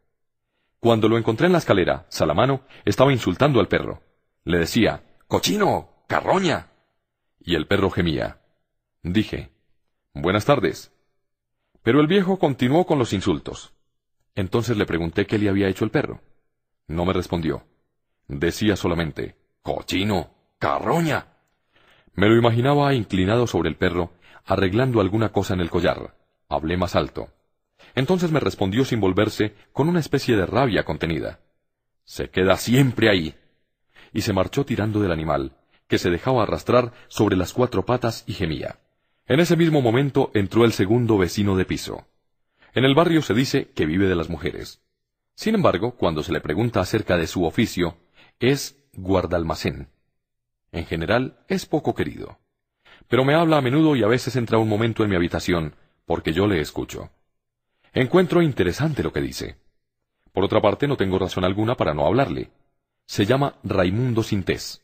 Cuando lo encontré en la escalera, Salamano estaba insultando al perro. Le decía, Cochino, carroña. Y el perro gemía. Dije, Buenas tardes. Pero el viejo continuó con los insultos. Entonces le pregunté qué le había hecho el perro. No me respondió. Decía solamente, Cochino, carroña. Me lo imaginaba inclinado sobre el perro, arreglando alguna cosa en el collar. Hablé más alto. Entonces me respondió sin volverse, con una especie de rabia contenida. Se queda siempre ahí. Y se marchó tirando del animal, que se dejaba arrastrar sobre las cuatro patas y gemía. En ese mismo momento entró el segundo vecino de piso. En el barrio se dice que vive de las mujeres. Sin embargo, cuando se le pregunta acerca de su oficio, es guardalmacén. En general, es poco querido. Pero me habla a menudo y a veces entra un momento en mi habitación, porque yo le escucho. Encuentro interesante lo que dice. Por otra parte, no tengo razón alguna para no hablarle. Se llama Raimundo Sintés.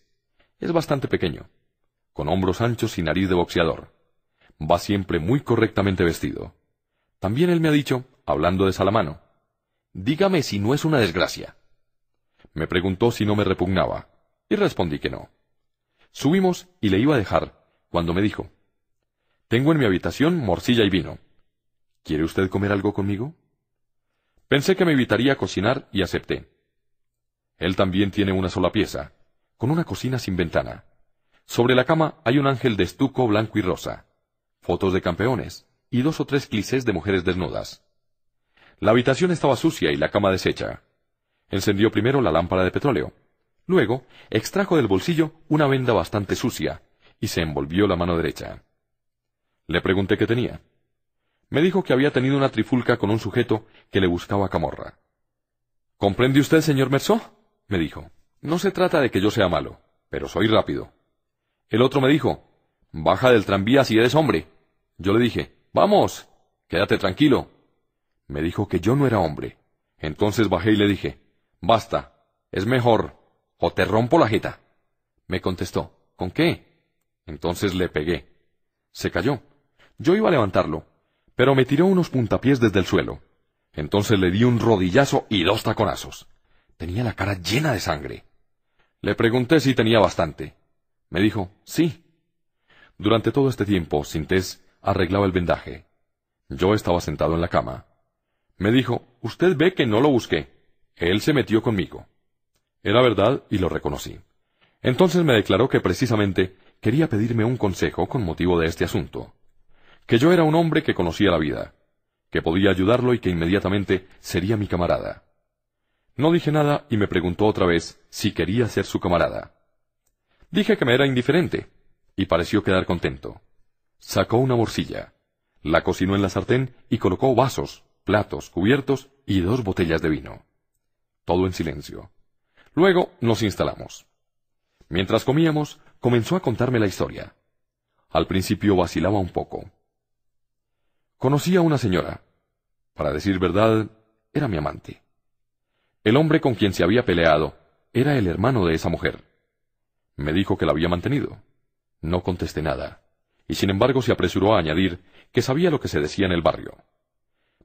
Es bastante pequeño, con hombros anchos y nariz de boxeador. Va siempre muy correctamente vestido. También él me ha dicho, hablando de Salamano, dígame si no es una desgracia. Me preguntó si no me repugnaba, y respondí que no. Subimos y le iba a dejar, cuando me dijo, Tengo en mi habitación morcilla y vino. ¿Quiere usted comer algo conmigo? Pensé que me evitaría cocinar y acepté. Él también tiene una sola pieza, con una cocina sin ventana. Sobre la cama hay un ángel de estuco blanco y rosa, fotos de campeones y dos o tres clichés de mujeres desnudas. La habitación estaba sucia y la cama deshecha. Encendió primero la lámpara de petróleo. Luego extrajo del bolsillo una venda bastante sucia y se envolvió la mano derecha. Le pregunté qué tenía. Me dijo que había tenido una trifulca con un sujeto que le buscaba camorra. ¿Comprende usted, señor Mersó? me dijo. No se trata de que yo sea malo, pero soy rápido. El otro me dijo, baja del tranvía si eres hombre. Yo le dije, vamos, quédate tranquilo. Me dijo que yo no era hombre. Entonces bajé y le dije, basta, es mejor, o te rompo la jeta. Me contestó, ¿con qué? Entonces le pegué. Se cayó. Yo iba a levantarlo, pero me tiró unos puntapiés desde el suelo. Entonces le di un rodillazo y dos taconazos. Tenía la cara llena de sangre. Le pregunté si tenía bastante. Me dijo, sí. Durante todo este tiempo, Sintés arreglaba el vendaje. Yo estaba sentado en la cama. Me dijo, usted ve que no lo busqué. Él se metió conmigo. Era verdad y lo reconocí. Entonces me declaró que precisamente quería pedirme un consejo con motivo de este asunto que yo era un hombre que conocía la vida, que podía ayudarlo y que inmediatamente sería mi camarada. No dije nada y me preguntó otra vez si quería ser su camarada. Dije que me era indiferente, y pareció quedar contento. Sacó una morcilla, la cocinó en la sartén y colocó vasos, platos, cubiertos y dos botellas de vino. Todo en silencio. Luego nos instalamos. Mientras comíamos, comenzó a contarme la historia. Al principio vacilaba un poco. Conocí a una señora. Para decir verdad, era mi amante. El hombre con quien se había peleado era el hermano de esa mujer. Me dijo que la había mantenido. No contesté nada, y sin embargo se apresuró a añadir que sabía lo que se decía en el barrio,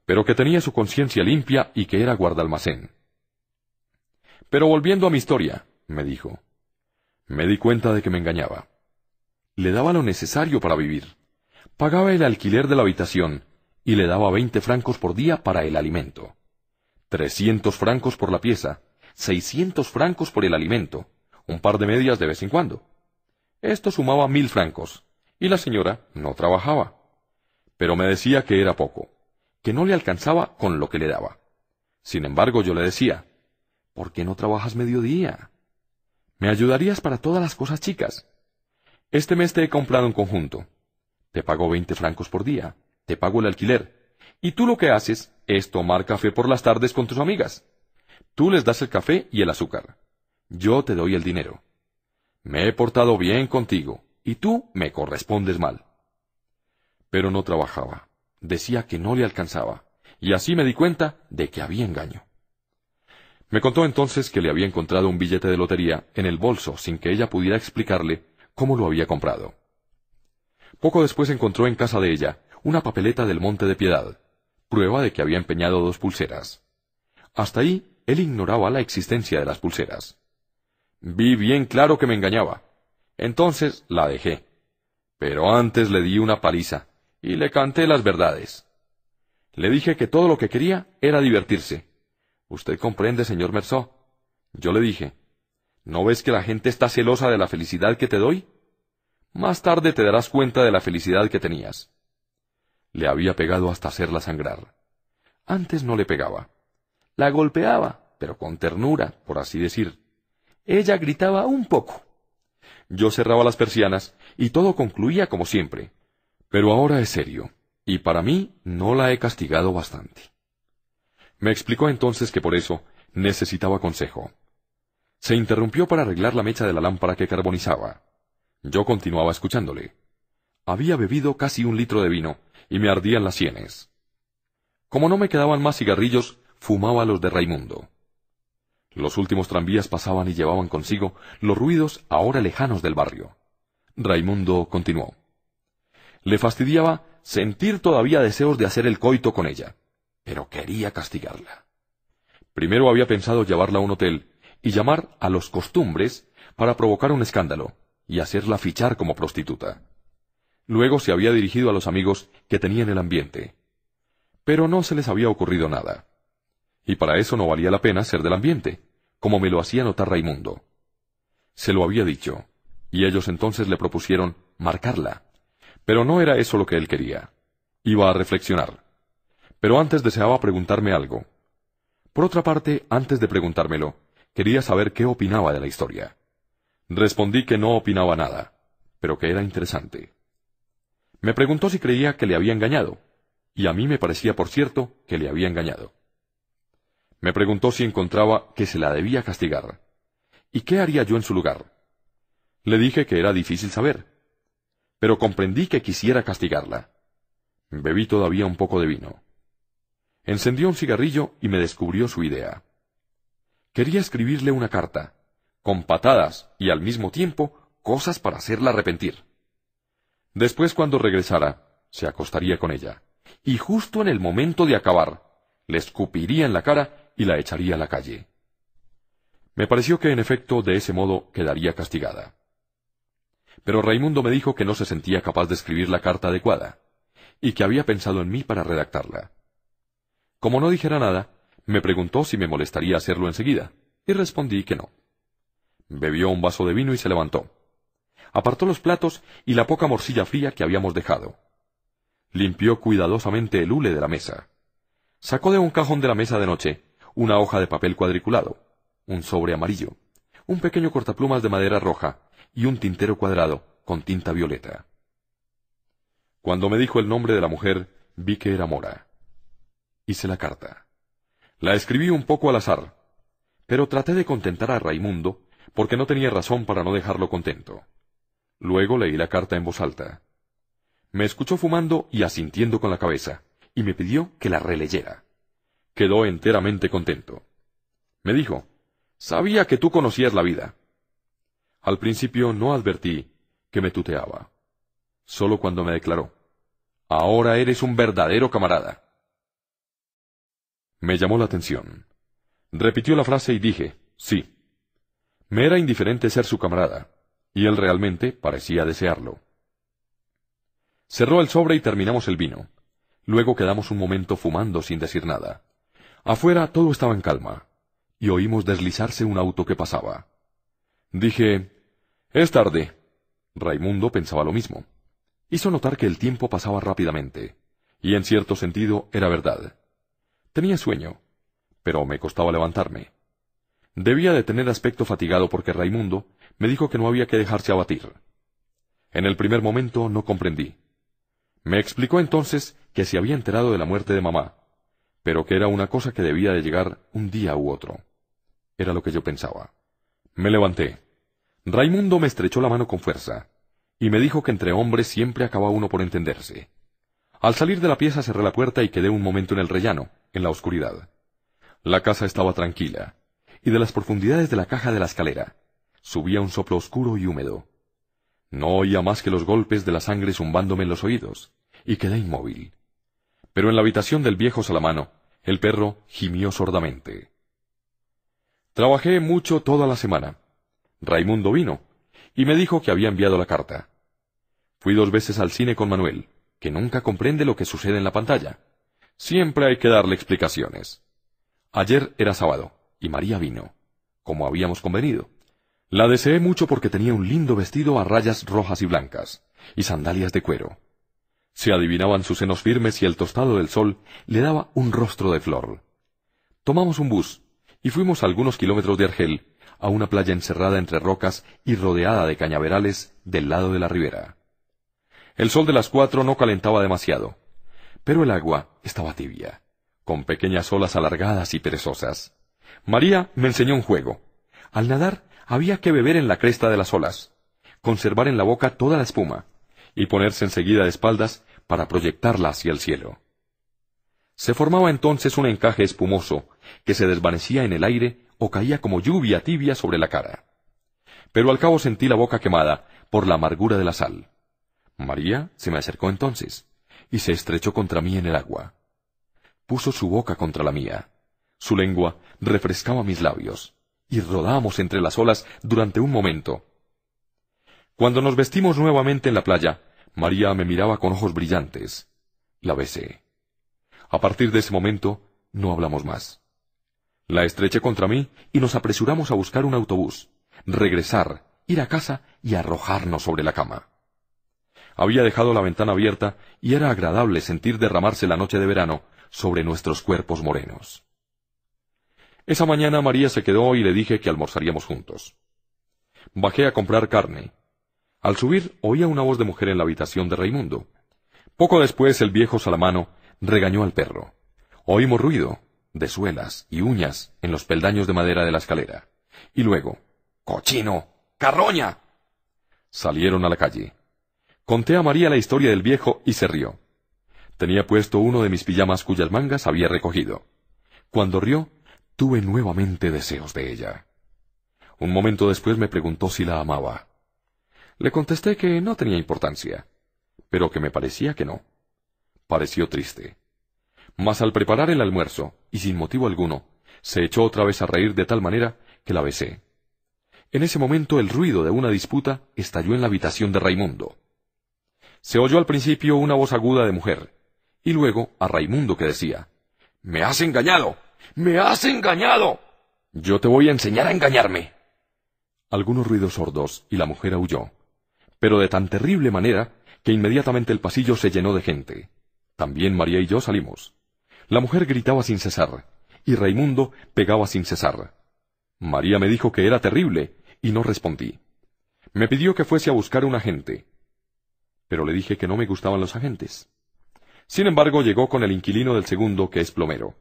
pero que tenía su conciencia limpia y que era guardalmacén. Pero volviendo a mi historia, me dijo, me di cuenta de que me engañaba. Le daba lo necesario para vivir. Pagaba el alquiler de la habitación y le daba veinte francos por día para el alimento, trescientos francos por la pieza, seiscientos francos por el alimento, un par de medias de vez en cuando. Esto sumaba mil francos, y la señora no trabajaba. Pero me decía que era poco, que no le alcanzaba con lo que le daba. Sin embargo, yo le decía, ¿por qué no trabajas mediodía? Me ayudarías para todas las cosas chicas. Este mes te he comprado un conjunto. Te pago veinte francos por día te pago el alquiler, y tú lo que haces es tomar café por las tardes con tus amigas. Tú les das el café y el azúcar. Yo te doy el dinero. Me he portado bien contigo, y tú me correspondes mal. Pero no trabajaba. Decía que no le alcanzaba, y así me di cuenta de que había engaño. Me contó entonces que le había encontrado un billete de lotería en el bolso sin que ella pudiera explicarle cómo lo había comprado. Poco después encontró en casa de ella una papeleta del Monte de Piedad, prueba de que había empeñado dos pulseras. Hasta ahí, él ignoraba la existencia de las pulseras. Vi bien claro que me engañaba. Entonces la dejé. Pero antes le di una paliza y le canté las verdades. Le dije que todo lo que quería era divertirse. Usted comprende, señor Merceau. Yo le dije, ¿no ves que la gente está celosa de la felicidad que te doy? Más tarde te darás cuenta de la felicidad que tenías. Le había pegado hasta hacerla sangrar. Antes no le pegaba. La golpeaba, pero con ternura, por así decir. Ella gritaba un poco. Yo cerraba las persianas y todo concluía como siempre. Pero ahora es serio, y para mí no la he castigado bastante. Me explicó entonces que por eso necesitaba consejo. Se interrumpió para arreglar la mecha de la lámpara que carbonizaba. Yo continuaba escuchándole. Había bebido casi un litro de vino y me ardían las sienes. Como no me quedaban más cigarrillos, fumaba los de Raimundo. Los últimos tranvías pasaban y llevaban consigo los ruidos ahora lejanos del barrio. Raimundo continuó. Le fastidiaba sentir todavía deseos de hacer el coito con ella, pero quería castigarla. Primero había pensado llevarla a un hotel y llamar a los costumbres para provocar un escándalo y hacerla fichar como prostituta. Luego se había dirigido a los amigos que tenían el ambiente. Pero no se les había ocurrido nada. Y para eso no valía la pena ser del ambiente, como me lo hacía notar Raimundo. Se lo había dicho, y ellos entonces le propusieron marcarla. Pero no era eso lo que él quería. Iba a reflexionar. Pero antes deseaba preguntarme algo. Por otra parte, antes de preguntármelo, quería saber qué opinaba de la historia. Respondí que no opinaba nada, pero que era interesante. Me preguntó si creía que le había engañado, y a mí me parecía, por cierto, que le había engañado. Me preguntó si encontraba que se la debía castigar. ¿Y qué haría yo en su lugar? Le dije que era difícil saber, pero comprendí que quisiera castigarla. Bebí todavía un poco de vino. Encendió un cigarrillo y me descubrió su idea. Quería escribirle una carta, con patadas y al mismo tiempo cosas para hacerla arrepentir. Después, cuando regresara, se acostaría con ella, y justo en el momento de acabar, le escupiría en la cara y la echaría a la calle. Me pareció que en efecto de ese modo quedaría castigada. Pero Raimundo me dijo que no se sentía capaz de escribir la carta adecuada, y que había pensado en mí para redactarla. Como no dijera nada, me preguntó si me molestaría hacerlo enseguida, y respondí que no. Bebió un vaso de vino y se levantó apartó los platos y la poca morcilla fría que habíamos dejado. Limpió cuidadosamente el hule de la mesa. Sacó de un cajón de la mesa de noche una hoja de papel cuadriculado, un sobre amarillo, un pequeño cortaplumas de madera roja y un tintero cuadrado con tinta violeta. Cuando me dijo el nombre de la mujer, vi que era Mora. Hice la carta. La escribí un poco al azar, pero traté de contentar a Raimundo, porque no tenía razón para no dejarlo contento. Luego leí la carta en voz alta. Me escuchó fumando y asintiendo con la cabeza, y me pidió que la releyera. Quedó enteramente contento. Me dijo, Sabía que tú conocías la vida. Al principio no advertí que me tuteaba. Solo cuando me declaró, Ahora eres un verdadero camarada. Me llamó la atención. Repitió la frase y dije, sí. Me era indiferente ser su camarada, y él realmente parecía desearlo. Cerró el sobre y terminamos el vino. Luego quedamos un momento fumando sin decir nada. Afuera todo estaba en calma, y oímos deslizarse un auto que pasaba. Dije, es tarde. Raimundo pensaba lo mismo. Hizo notar que el tiempo pasaba rápidamente, y en cierto sentido era verdad. Tenía sueño, pero me costaba levantarme. Debía de tener aspecto fatigado porque Raimundo me dijo que no había que dejarse abatir. En el primer momento no comprendí. Me explicó entonces que se había enterado de la muerte de mamá, pero que era una cosa que debía de llegar un día u otro. Era lo que yo pensaba. Me levanté. Raimundo me estrechó la mano con fuerza, y me dijo que entre hombres siempre acaba uno por entenderse. Al salir de la pieza cerré la puerta y quedé un momento en el rellano, en la oscuridad. La casa estaba tranquila y de las profundidades de la caja de la escalera. Subía un soplo oscuro y húmedo. No oía más que los golpes de la sangre zumbándome en los oídos, y quedé inmóvil. Pero en la habitación del viejo Salamano, el perro gimió sordamente. Trabajé mucho toda la semana. Raimundo vino, y me dijo que había enviado la carta. Fui dos veces al cine con Manuel, que nunca comprende lo que sucede en la pantalla. Siempre hay que darle explicaciones. Ayer era sábado y María vino, como habíamos convenido. La deseé mucho porque tenía un lindo vestido a rayas rojas y blancas, y sandalias de cuero. Se adivinaban sus senos firmes y el tostado del sol le daba un rostro de flor. Tomamos un bus y fuimos algunos kilómetros de Argel, a una playa encerrada entre rocas y rodeada de cañaverales del lado de la ribera. El sol de las cuatro no calentaba demasiado, pero el agua estaba tibia, con pequeñas olas alargadas y perezosas. María me enseñó un juego. Al nadar había que beber en la cresta de las olas, conservar en la boca toda la espuma, y ponerse enseguida de espaldas para proyectarla hacia el cielo. Se formaba entonces un encaje espumoso, que se desvanecía en el aire o caía como lluvia tibia sobre la cara. Pero al cabo sentí la boca quemada por la amargura de la sal. María se me acercó entonces, y se estrechó contra mí en el agua. Puso su boca contra la mía. Su lengua refrescaba mis labios, y rodábamos entre las olas durante un momento. Cuando nos vestimos nuevamente en la playa, María me miraba con ojos brillantes. La besé. A partir de ese momento, no hablamos más. La estreché contra mí y nos apresuramos a buscar un autobús, regresar, ir a casa y arrojarnos sobre la cama. Había dejado la ventana abierta y era agradable sentir derramarse la noche de verano sobre nuestros cuerpos morenos. Esa mañana María se quedó y le dije que almorzaríamos juntos. Bajé a comprar carne. Al subir oía una voz de mujer en la habitación de Raimundo. Poco después el viejo Salamano regañó al perro. Oímos ruido, de suelas y uñas en los peldaños de madera de la escalera. Y luego, ¡Cochino! ¡Carroña! Salieron a la calle. Conté a María la historia del viejo y se rió. Tenía puesto uno de mis pijamas cuyas mangas había recogido. Cuando rió, tuve nuevamente deseos de ella. Un momento después me preguntó si la amaba. Le contesté que no tenía importancia, pero que me parecía que no. Pareció triste. Mas al preparar el almuerzo, y sin motivo alguno, se echó otra vez a reír de tal manera que la besé. En ese momento el ruido de una disputa estalló en la habitación de Raimundo. Se oyó al principio una voz aguda de mujer, y luego a Raimundo que decía, Me has engañado, me has engañado. Yo te voy a enseñar a engañarme. Algunos ruidos sordos y la mujer huyó. pero de tan terrible manera que inmediatamente el pasillo se llenó de gente. También María y yo salimos. La mujer gritaba sin cesar, y Raimundo pegaba sin cesar. María me dijo que era terrible, y no respondí. Me pidió que fuese a buscar un agente, pero le dije que no me gustaban los agentes. Sin embargo, llegó con el inquilino del segundo, que es plomero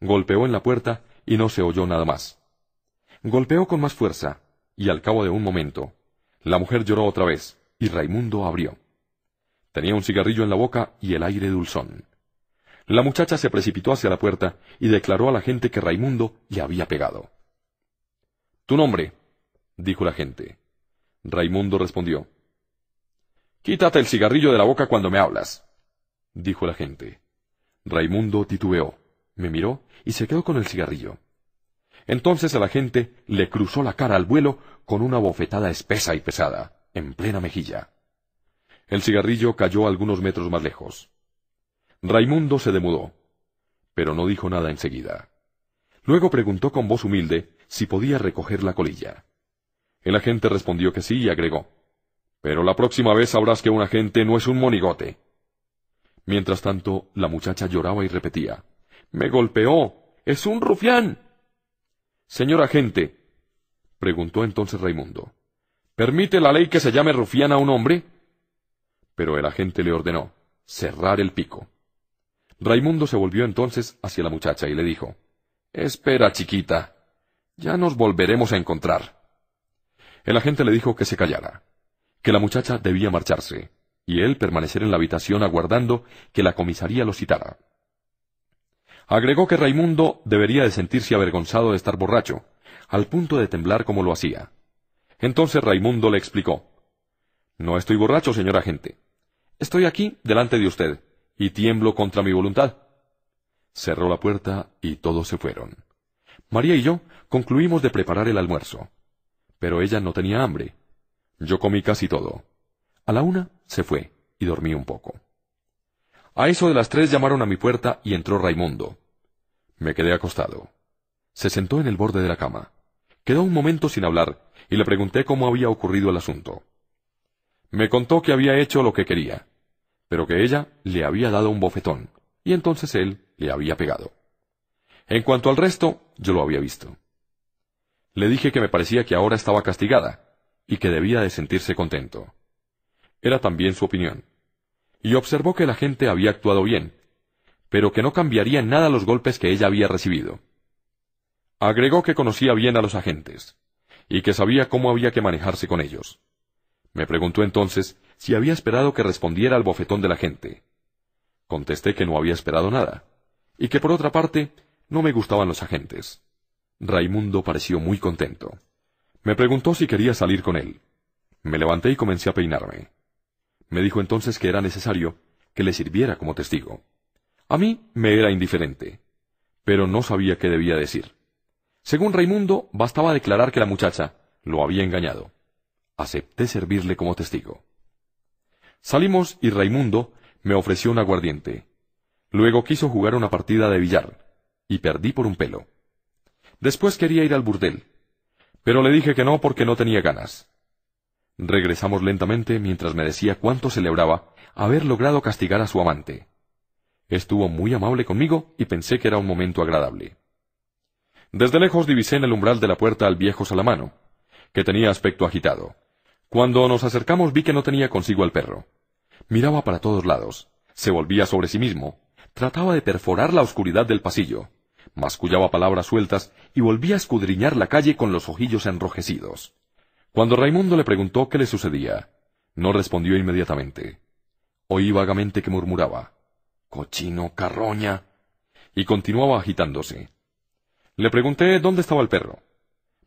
golpeó en la puerta y no se oyó nada más. Golpeó con más fuerza, y al cabo de un momento, la mujer lloró otra vez, y Raimundo abrió. Tenía un cigarrillo en la boca y el aire dulzón. La muchacha se precipitó hacia la puerta y declaró a la gente que Raimundo le había pegado. Tu nombre, dijo la gente. Raimundo respondió. Quítate el cigarrillo de la boca cuando me hablas, dijo la gente. Raimundo titubeó, me miró y se quedó con el cigarrillo. Entonces el agente le cruzó la cara al vuelo con una bofetada espesa y pesada, en plena mejilla. El cigarrillo cayó algunos metros más lejos. Raimundo se demudó, pero no dijo nada enseguida. Luego preguntó con voz humilde si podía recoger la colilla. El agente respondió que sí y agregó, Pero la próxima vez sabrás que un agente no es un monigote. Mientras tanto, la muchacha lloraba y repetía, me golpeó. Es un rufián. Señor agente, preguntó entonces Raimundo, ¿permite la ley que se llame rufián a un hombre? Pero el agente le ordenó cerrar el pico. Raimundo se volvió entonces hacia la muchacha y le dijo, Espera, chiquita. Ya nos volveremos a encontrar. El agente le dijo que se callara, que la muchacha debía marcharse, y él permanecer en la habitación aguardando que la comisaría lo citara. Agregó que Raimundo debería de sentirse avergonzado de estar borracho, al punto de temblar como lo hacía. Entonces Raimundo le explicó No estoy borracho, señora gente. Estoy aquí delante de usted, y tiemblo contra mi voluntad. Cerró la puerta y todos se fueron. María y yo concluimos de preparar el almuerzo. Pero ella no tenía hambre. Yo comí casi todo. A la una se fue y dormí un poco. A eso de las tres llamaron a mi puerta y entró Raimundo. Me quedé acostado. Se sentó en el borde de la cama. Quedó un momento sin hablar y le pregunté cómo había ocurrido el asunto. Me contó que había hecho lo que quería, pero que ella le había dado un bofetón, y entonces él le había pegado. En cuanto al resto, yo lo había visto. Le dije que me parecía que ahora estaba castigada, y que debía de sentirse contento. Era también su opinión y observó que la gente había actuado bien, pero que no cambiaría nada los golpes que ella había recibido. Agregó que conocía bien a los agentes, y que sabía cómo había que manejarse con ellos. Me preguntó entonces si había esperado que respondiera al bofetón de la gente. Contesté que no había esperado nada, y que por otra parte, no me gustaban los agentes. Raimundo pareció muy contento. Me preguntó si quería salir con él. Me levanté y comencé a peinarme. Me dijo entonces que era necesario que le sirviera como testigo. A mí me era indiferente, pero no sabía qué debía decir. Según Raimundo, bastaba declarar que la muchacha lo había engañado. Acepté servirle como testigo. Salimos y Raimundo me ofreció un aguardiente. Luego quiso jugar una partida de billar, y perdí por un pelo. Después quería ir al burdel, pero le dije que no porque no tenía ganas. Regresamos lentamente mientras me decía cuánto celebraba haber logrado castigar a su amante. Estuvo muy amable conmigo y pensé que era un momento agradable. Desde lejos divisé en el umbral de la puerta al viejo Salamano, que tenía aspecto agitado. Cuando nos acercamos vi que no tenía consigo al perro. Miraba para todos lados, se volvía sobre sí mismo, trataba de perforar la oscuridad del pasillo, mascullaba palabras sueltas y volvía a escudriñar la calle con los ojillos enrojecidos. Cuando Raimundo le preguntó qué le sucedía, no respondió inmediatamente. Oí vagamente que murmuraba, Cochino, carroña, y continuaba agitándose. Le pregunté dónde estaba el perro.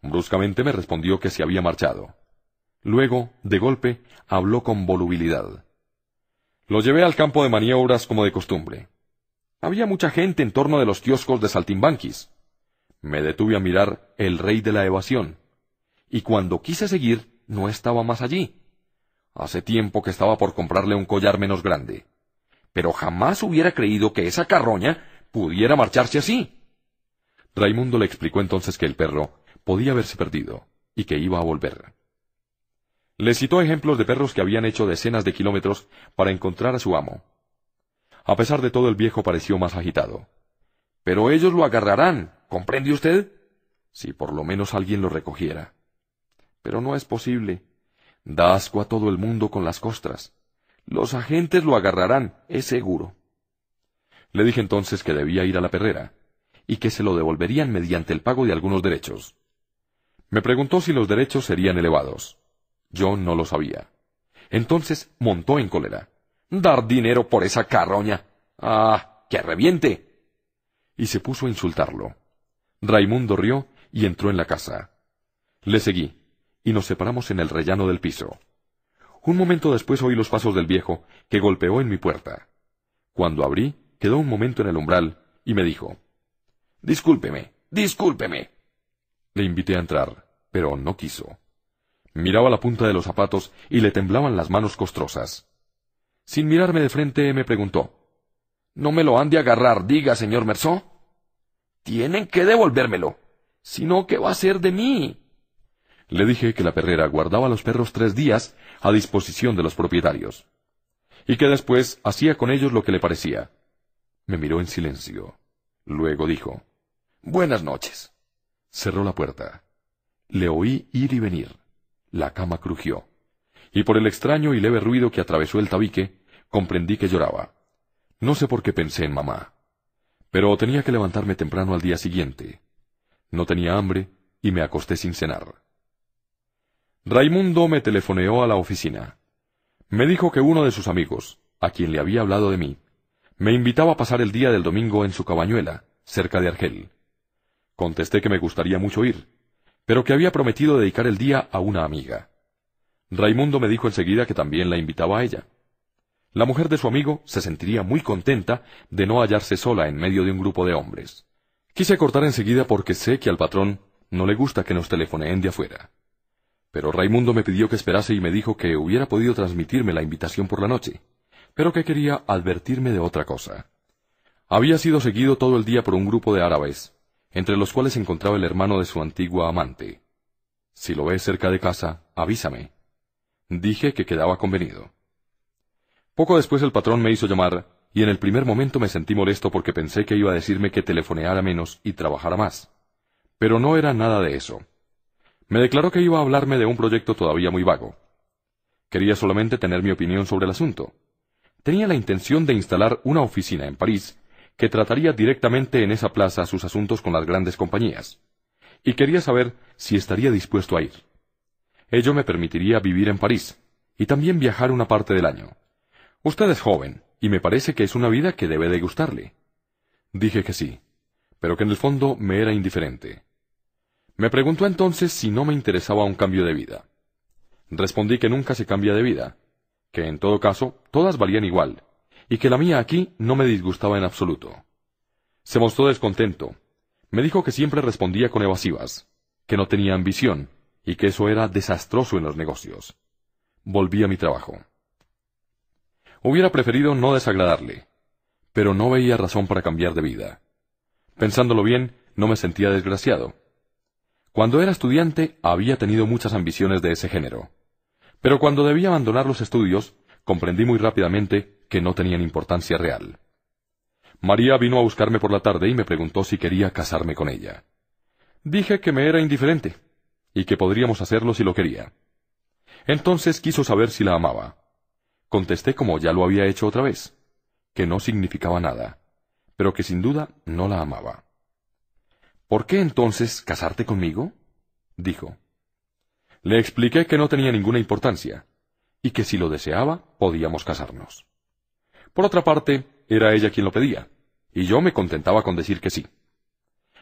Bruscamente me respondió que se había marchado. Luego, de golpe, habló con volubilidad. Lo llevé al campo de maniobras como de costumbre. Había mucha gente en torno de los kioscos de saltimbanquis. Me detuve a mirar El Rey de la Evasión, y cuando quise seguir no estaba más allí. Hace tiempo que estaba por comprarle un collar menos grande. Pero jamás hubiera creído que esa carroña pudiera marcharse así. Raimundo le explicó entonces que el perro podía haberse perdido y que iba a volver. Le citó ejemplos de perros que habían hecho decenas de kilómetros para encontrar a su amo. A pesar de todo el viejo pareció más agitado. Pero ellos lo agarrarán, ¿comprende usted? Si por lo menos alguien lo recogiera pero no es posible. Da asco a todo el mundo con las costras. Los agentes lo agarrarán, es seguro. Le dije entonces que debía ir a la perrera, y que se lo devolverían mediante el pago de algunos derechos. Me preguntó si los derechos serían elevados. Yo no lo sabía. Entonces montó en cólera. Dar dinero por esa carroña. Ah, que reviente. Y se puso a insultarlo. Raimundo rió y entró en la casa. Le seguí y nos separamos en el rellano del piso. Un momento después oí los pasos del viejo, que golpeó en mi puerta. Cuando abrí, quedó un momento en el umbral, y me dijo Discúlpeme, discúlpeme. Le invité a entrar, pero no quiso. Miraba la punta de los zapatos y le temblaban las manos costrosas. Sin mirarme de frente, me preguntó ¿No me lo han de agarrar, diga, señor Merceau. Tienen que devolvérmelo. Si no, ¿qué va a ser de mí? Le dije que la perrera guardaba los perros tres días a disposición de los propietarios, y que después hacía con ellos lo que le parecía. Me miró en silencio. Luego dijo, Buenas noches. Cerró la puerta. Le oí ir y venir. La cama crujió, y por el extraño y leve ruido que atravesó el tabique, comprendí que lloraba. No sé por qué pensé en mamá, pero tenía que levantarme temprano al día siguiente. No tenía hambre y me acosté sin cenar. Raimundo me telefoneó a la oficina. Me dijo que uno de sus amigos, a quien le había hablado de mí, me invitaba a pasar el día del domingo en su cabañuela, cerca de Argel. Contesté que me gustaría mucho ir, pero que había prometido dedicar el día a una amiga. Raimundo me dijo enseguida que también la invitaba a ella. La mujer de su amigo se sentiría muy contenta de no hallarse sola en medio de un grupo de hombres. Quise cortar enseguida porque sé que al patrón no le gusta que nos telefoneen de afuera. Pero Raimundo me pidió que esperase y me dijo que hubiera podido transmitirme la invitación por la noche, pero que quería advertirme de otra cosa. Había sido seguido todo el día por un grupo de árabes, entre los cuales se encontraba el hermano de su antigua amante. Si lo ves cerca de casa, avísame. Dije que quedaba convenido. Poco después el patrón me hizo llamar, y en el primer momento me sentí molesto porque pensé que iba a decirme que telefoneara menos y trabajara más. Pero no era nada de eso. Me declaró que iba a hablarme de un proyecto todavía muy vago. Quería solamente tener mi opinión sobre el asunto. Tenía la intención de instalar una oficina en París que trataría directamente en esa plaza sus asuntos con las grandes compañías. Y quería saber si estaría dispuesto a ir. Ello me permitiría vivir en París y también viajar una parte del año. Usted es joven y me parece que es una vida que debe de gustarle. Dije que sí, pero que en el fondo me era indiferente. Me preguntó entonces si no me interesaba un cambio de vida. Respondí que nunca se cambia de vida, que en todo caso todas valían igual, y que la mía aquí no me disgustaba en absoluto. Se mostró descontento. Me dijo que siempre respondía con evasivas, que no tenía ambición, y que eso era desastroso en los negocios. Volví a mi trabajo. Hubiera preferido no desagradarle, pero no veía razón para cambiar de vida. Pensándolo bien, no me sentía desgraciado. Cuando era estudiante había tenido muchas ambiciones de ese género. Pero cuando debía abandonar los estudios, comprendí muy rápidamente que no tenían importancia real. María vino a buscarme por la tarde y me preguntó si quería casarme con ella. Dije que me era indiferente, y que podríamos hacerlo si lo quería. Entonces quiso saber si la amaba. Contesté como ya lo había hecho otra vez, que no significaba nada, pero que sin duda no la amaba. ¿Por qué entonces casarte conmigo? dijo. Le expliqué que no tenía ninguna importancia, y que si lo deseaba, podíamos casarnos. Por otra parte, era ella quien lo pedía, y yo me contentaba con decir que sí.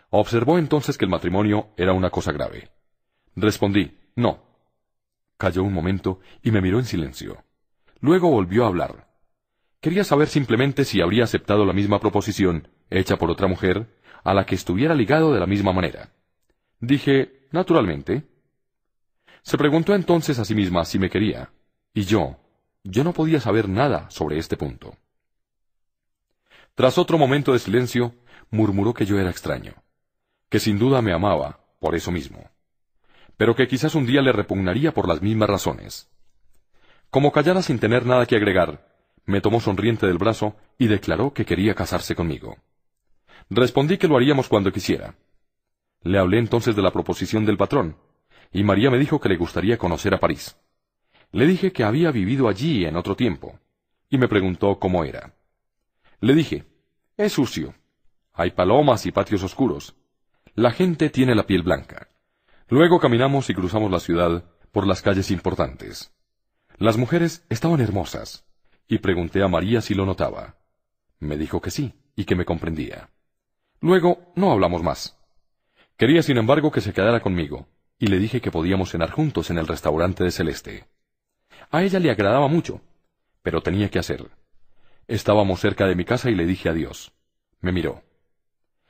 Observó entonces que el matrimonio era una cosa grave. Respondí, no. Calló un momento y me miró en silencio. Luego volvió a hablar. Quería saber simplemente si habría aceptado la misma proposición hecha por otra mujer a la que estuviera ligado de la misma manera. Dije, naturalmente. Se preguntó entonces a sí misma si me quería, y yo, yo no podía saber nada sobre este punto. Tras otro momento de silencio, murmuró que yo era extraño, que sin duda me amaba, por eso mismo, pero que quizás un día le repugnaría por las mismas razones. Como callara sin tener nada que agregar, me tomó sonriente del brazo y declaró que quería casarse conmigo. Respondí que lo haríamos cuando quisiera. Le hablé entonces de la proposición del patrón, y María me dijo que le gustaría conocer a París. Le dije que había vivido allí en otro tiempo, y me preguntó cómo era. Le dije, es sucio. Hay palomas y patios oscuros. La gente tiene la piel blanca. Luego caminamos y cruzamos la ciudad por las calles importantes. Las mujeres estaban hermosas, y pregunté a María si lo notaba. Me dijo que sí, y que me comprendía. Luego no hablamos más. Quería, sin embargo, que se quedara conmigo, y le dije que podíamos cenar juntos en el restaurante de Celeste. A ella le agradaba mucho, pero tenía que hacer. Estábamos cerca de mi casa y le dije adiós. Me miró.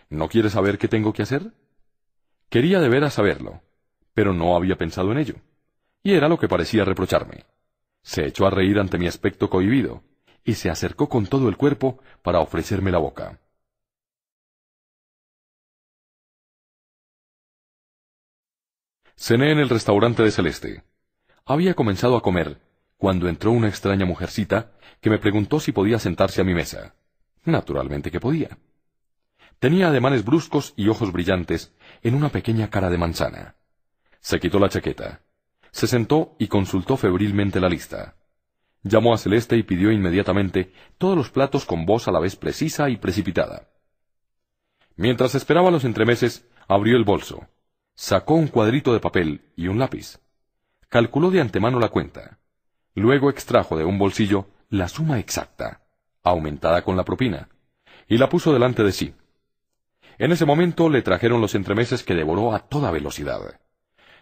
¿No quieres saber qué tengo que hacer? Quería de veras saberlo, pero no había pensado en ello, y era lo que parecía reprocharme. Se echó a reír ante mi aspecto cohibido, y se acercó con todo el cuerpo para ofrecerme la boca. Cené en el restaurante de Celeste. Había comenzado a comer cuando entró una extraña mujercita que me preguntó si podía sentarse a mi mesa. Naturalmente que podía. Tenía ademanes bruscos y ojos brillantes en una pequeña cara de manzana. Se quitó la chaqueta. Se sentó y consultó febrilmente la lista. Llamó a Celeste y pidió inmediatamente todos los platos con voz a la vez precisa y precipitada. Mientras esperaba los entremeses, abrió el bolso, Sacó un cuadrito de papel y un lápiz. Calculó de antemano la cuenta. Luego extrajo de un bolsillo la suma exacta, aumentada con la propina, y la puso delante de sí. En ese momento le trajeron los entremeses que devoró a toda velocidad.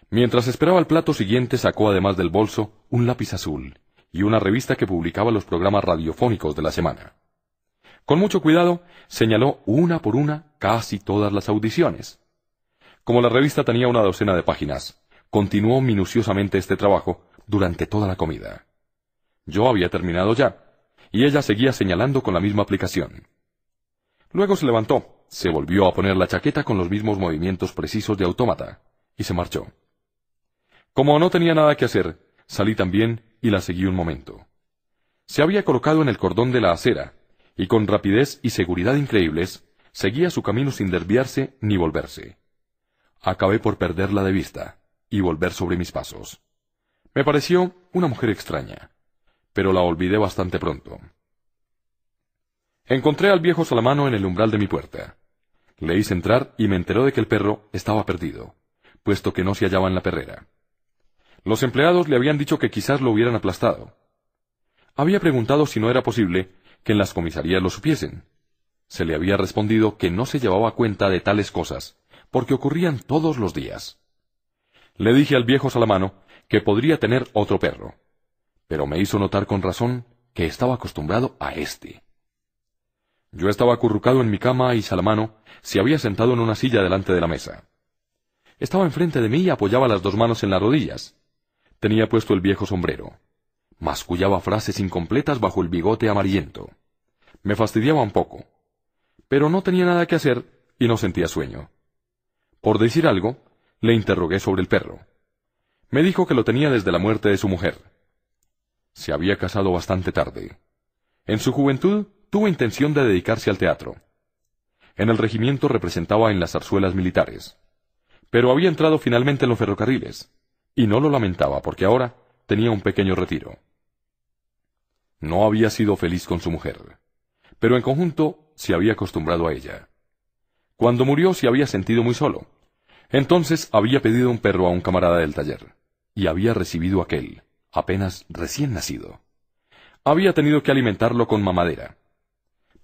Mientras esperaba el plato siguiente sacó además del bolso un lápiz azul y una revista que publicaba los programas radiofónicos de la semana. Con mucho cuidado señaló una por una casi todas las audiciones. Como la revista tenía una docena de páginas, continuó minuciosamente este trabajo durante toda la comida. Yo había terminado ya, y ella seguía señalando con la misma aplicación. Luego se levantó, se volvió a poner la chaqueta con los mismos movimientos precisos de autómata, y se marchó. Como no tenía nada que hacer, salí también y la seguí un momento. Se había colocado en el cordón de la acera, y con rapidez y seguridad increíbles, seguía su camino sin desviarse ni volverse acabé por perderla de vista y volver sobre mis pasos. Me pareció una mujer extraña, pero la olvidé bastante pronto. Encontré al viejo Salamano en el umbral de mi puerta. Le hice entrar y me enteró de que el perro estaba perdido, puesto que no se hallaba en la perrera. Los empleados le habían dicho que quizás lo hubieran aplastado. Había preguntado si no era posible que en las comisarías lo supiesen. Se le había respondido que no se llevaba cuenta de tales cosas, porque ocurrían todos los días. Le dije al viejo Salamano que podría tener otro perro, pero me hizo notar con razón que estaba acostumbrado a este. Yo estaba acurrucado en mi cama y Salamano se había sentado en una silla delante de la mesa. Estaba enfrente de mí y apoyaba las dos manos en las rodillas. Tenía puesto el viejo sombrero. Mascullaba frases incompletas bajo el bigote amarillento. Me fastidiaba un poco. Pero no tenía nada que hacer y no sentía sueño. Por decir algo, le interrogué sobre el perro. Me dijo que lo tenía desde la muerte de su mujer. Se había casado bastante tarde. En su juventud tuvo intención de dedicarse al teatro. En el regimiento representaba en las zarzuelas militares. Pero había entrado finalmente en los ferrocarriles, y no lo lamentaba porque ahora tenía un pequeño retiro. No había sido feliz con su mujer, pero en conjunto se había acostumbrado a ella. Cuando murió se había sentido muy solo, entonces había pedido un perro a un camarada del taller, y había recibido aquel, apenas recién nacido. Había tenido que alimentarlo con mamadera.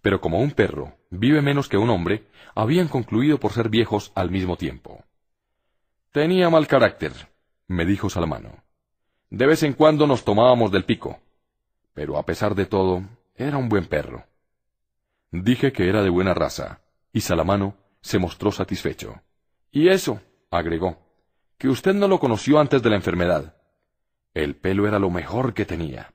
Pero como un perro vive menos que un hombre, habían concluido por ser viejos al mismo tiempo. Tenía mal carácter, me dijo Salamano. De vez en cuando nos tomábamos del pico. Pero a pesar de todo, era un buen perro. Dije que era de buena raza, y Salamano se mostró satisfecho. Y eso, agregó, que usted no lo conoció antes de la enfermedad. El pelo era lo mejor que tenía.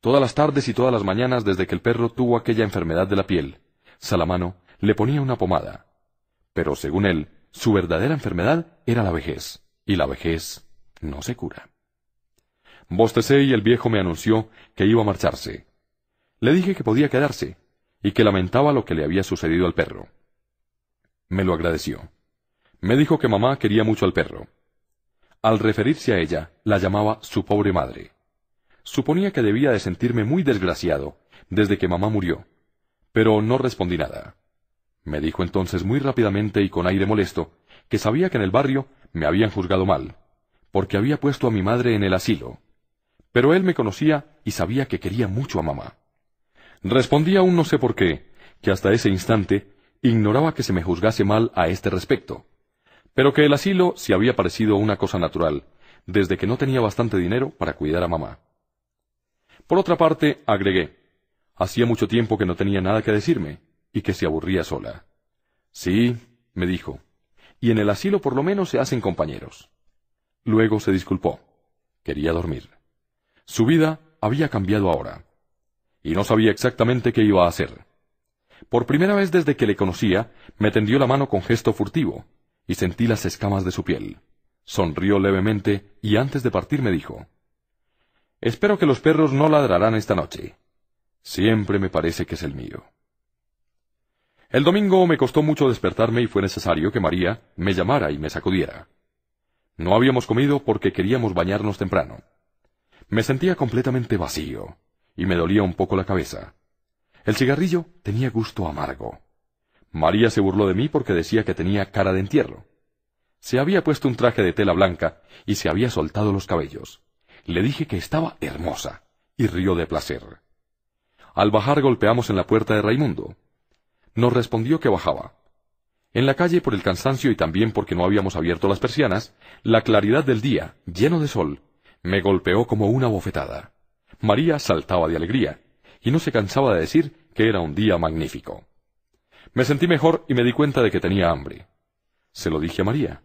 Todas las tardes y todas las mañanas desde que el perro tuvo aquella enfermedad de la piel, Salamano le ponía una pomada. Pero según él, su verdadera enfermedad era la vejez, y la vejez no se cura. Bostecé y el viejo me anunció que iba a marcharse. Le dije que podía quedarse, y que lamentaba lo que le había sucedido al perro. Me lo agradeció. Me dijo que mamá quería mucho al perro. Al referirse a ella, la llamaba su pobre madre. Suponía que debía de sentirme muy desgraciado desde que mamá murió, pero no respondí nada. Me dijo entonces muy rápidamente y con aire molesto que sabía que en el barrio me habían juzgado mal, porque había puesto a mi madre en el asilo. Pero él me conocía y sabía que quería mucho a mamá. Respondí aún no sé por qué, que hasta ese instante ignoraba que se me juzgase mal a este respecto pero que el asilo se había parecido una cosa natural, desde que no tenía bastante dinero para cuidar a mamá. Por otra parte, agregué, hacía mucho tiempo que no tenía nada que decirme, y que se aburría sola. Sí, me dijo, y en el asilo por lo menos se hacen compañeros. Luego se disculpó. Quería dormir. Su vida había cambiado ahora, y no sabía exactamente qué iba a hacer. Por primera vez desde que le conocía, me tendió la mano con gesto furtivo, y sentí las escamas de su piel. Sonrió levemente y antes de partir me dijo, Espero que los perros no ladrarán esta noche. Siempre me parece que es el mío. El domingo me costó mucho despertarme y fue necesario que María me llamara y me sacudiera. No habíamos comido porque queríamos bañarnos temprano. Me sentía completamente vacío y me dolía un poco la cabeza. El cigarrillo tenía gusto amargo. María se burló de mí porque decía que tenía cara de entierro. Se había puesto un traje de tela blanca y se había soltado los cabellos. Le dije que estaba hermosa y rió de placer. Al bajar golpeamos en la puerta de Raimundo. Nos respondió que bajaba. En la calle, por el cansancio y también porque no habíamos abierto las persianas, la claridad del día, lleno de sol, me golpeó como una bofetada. María saltaba de alegría, y no se cansaba de decir que era un día magnífico. Me sentí mejor y me di cuenta de que tenía hambre. Se lo dije a María,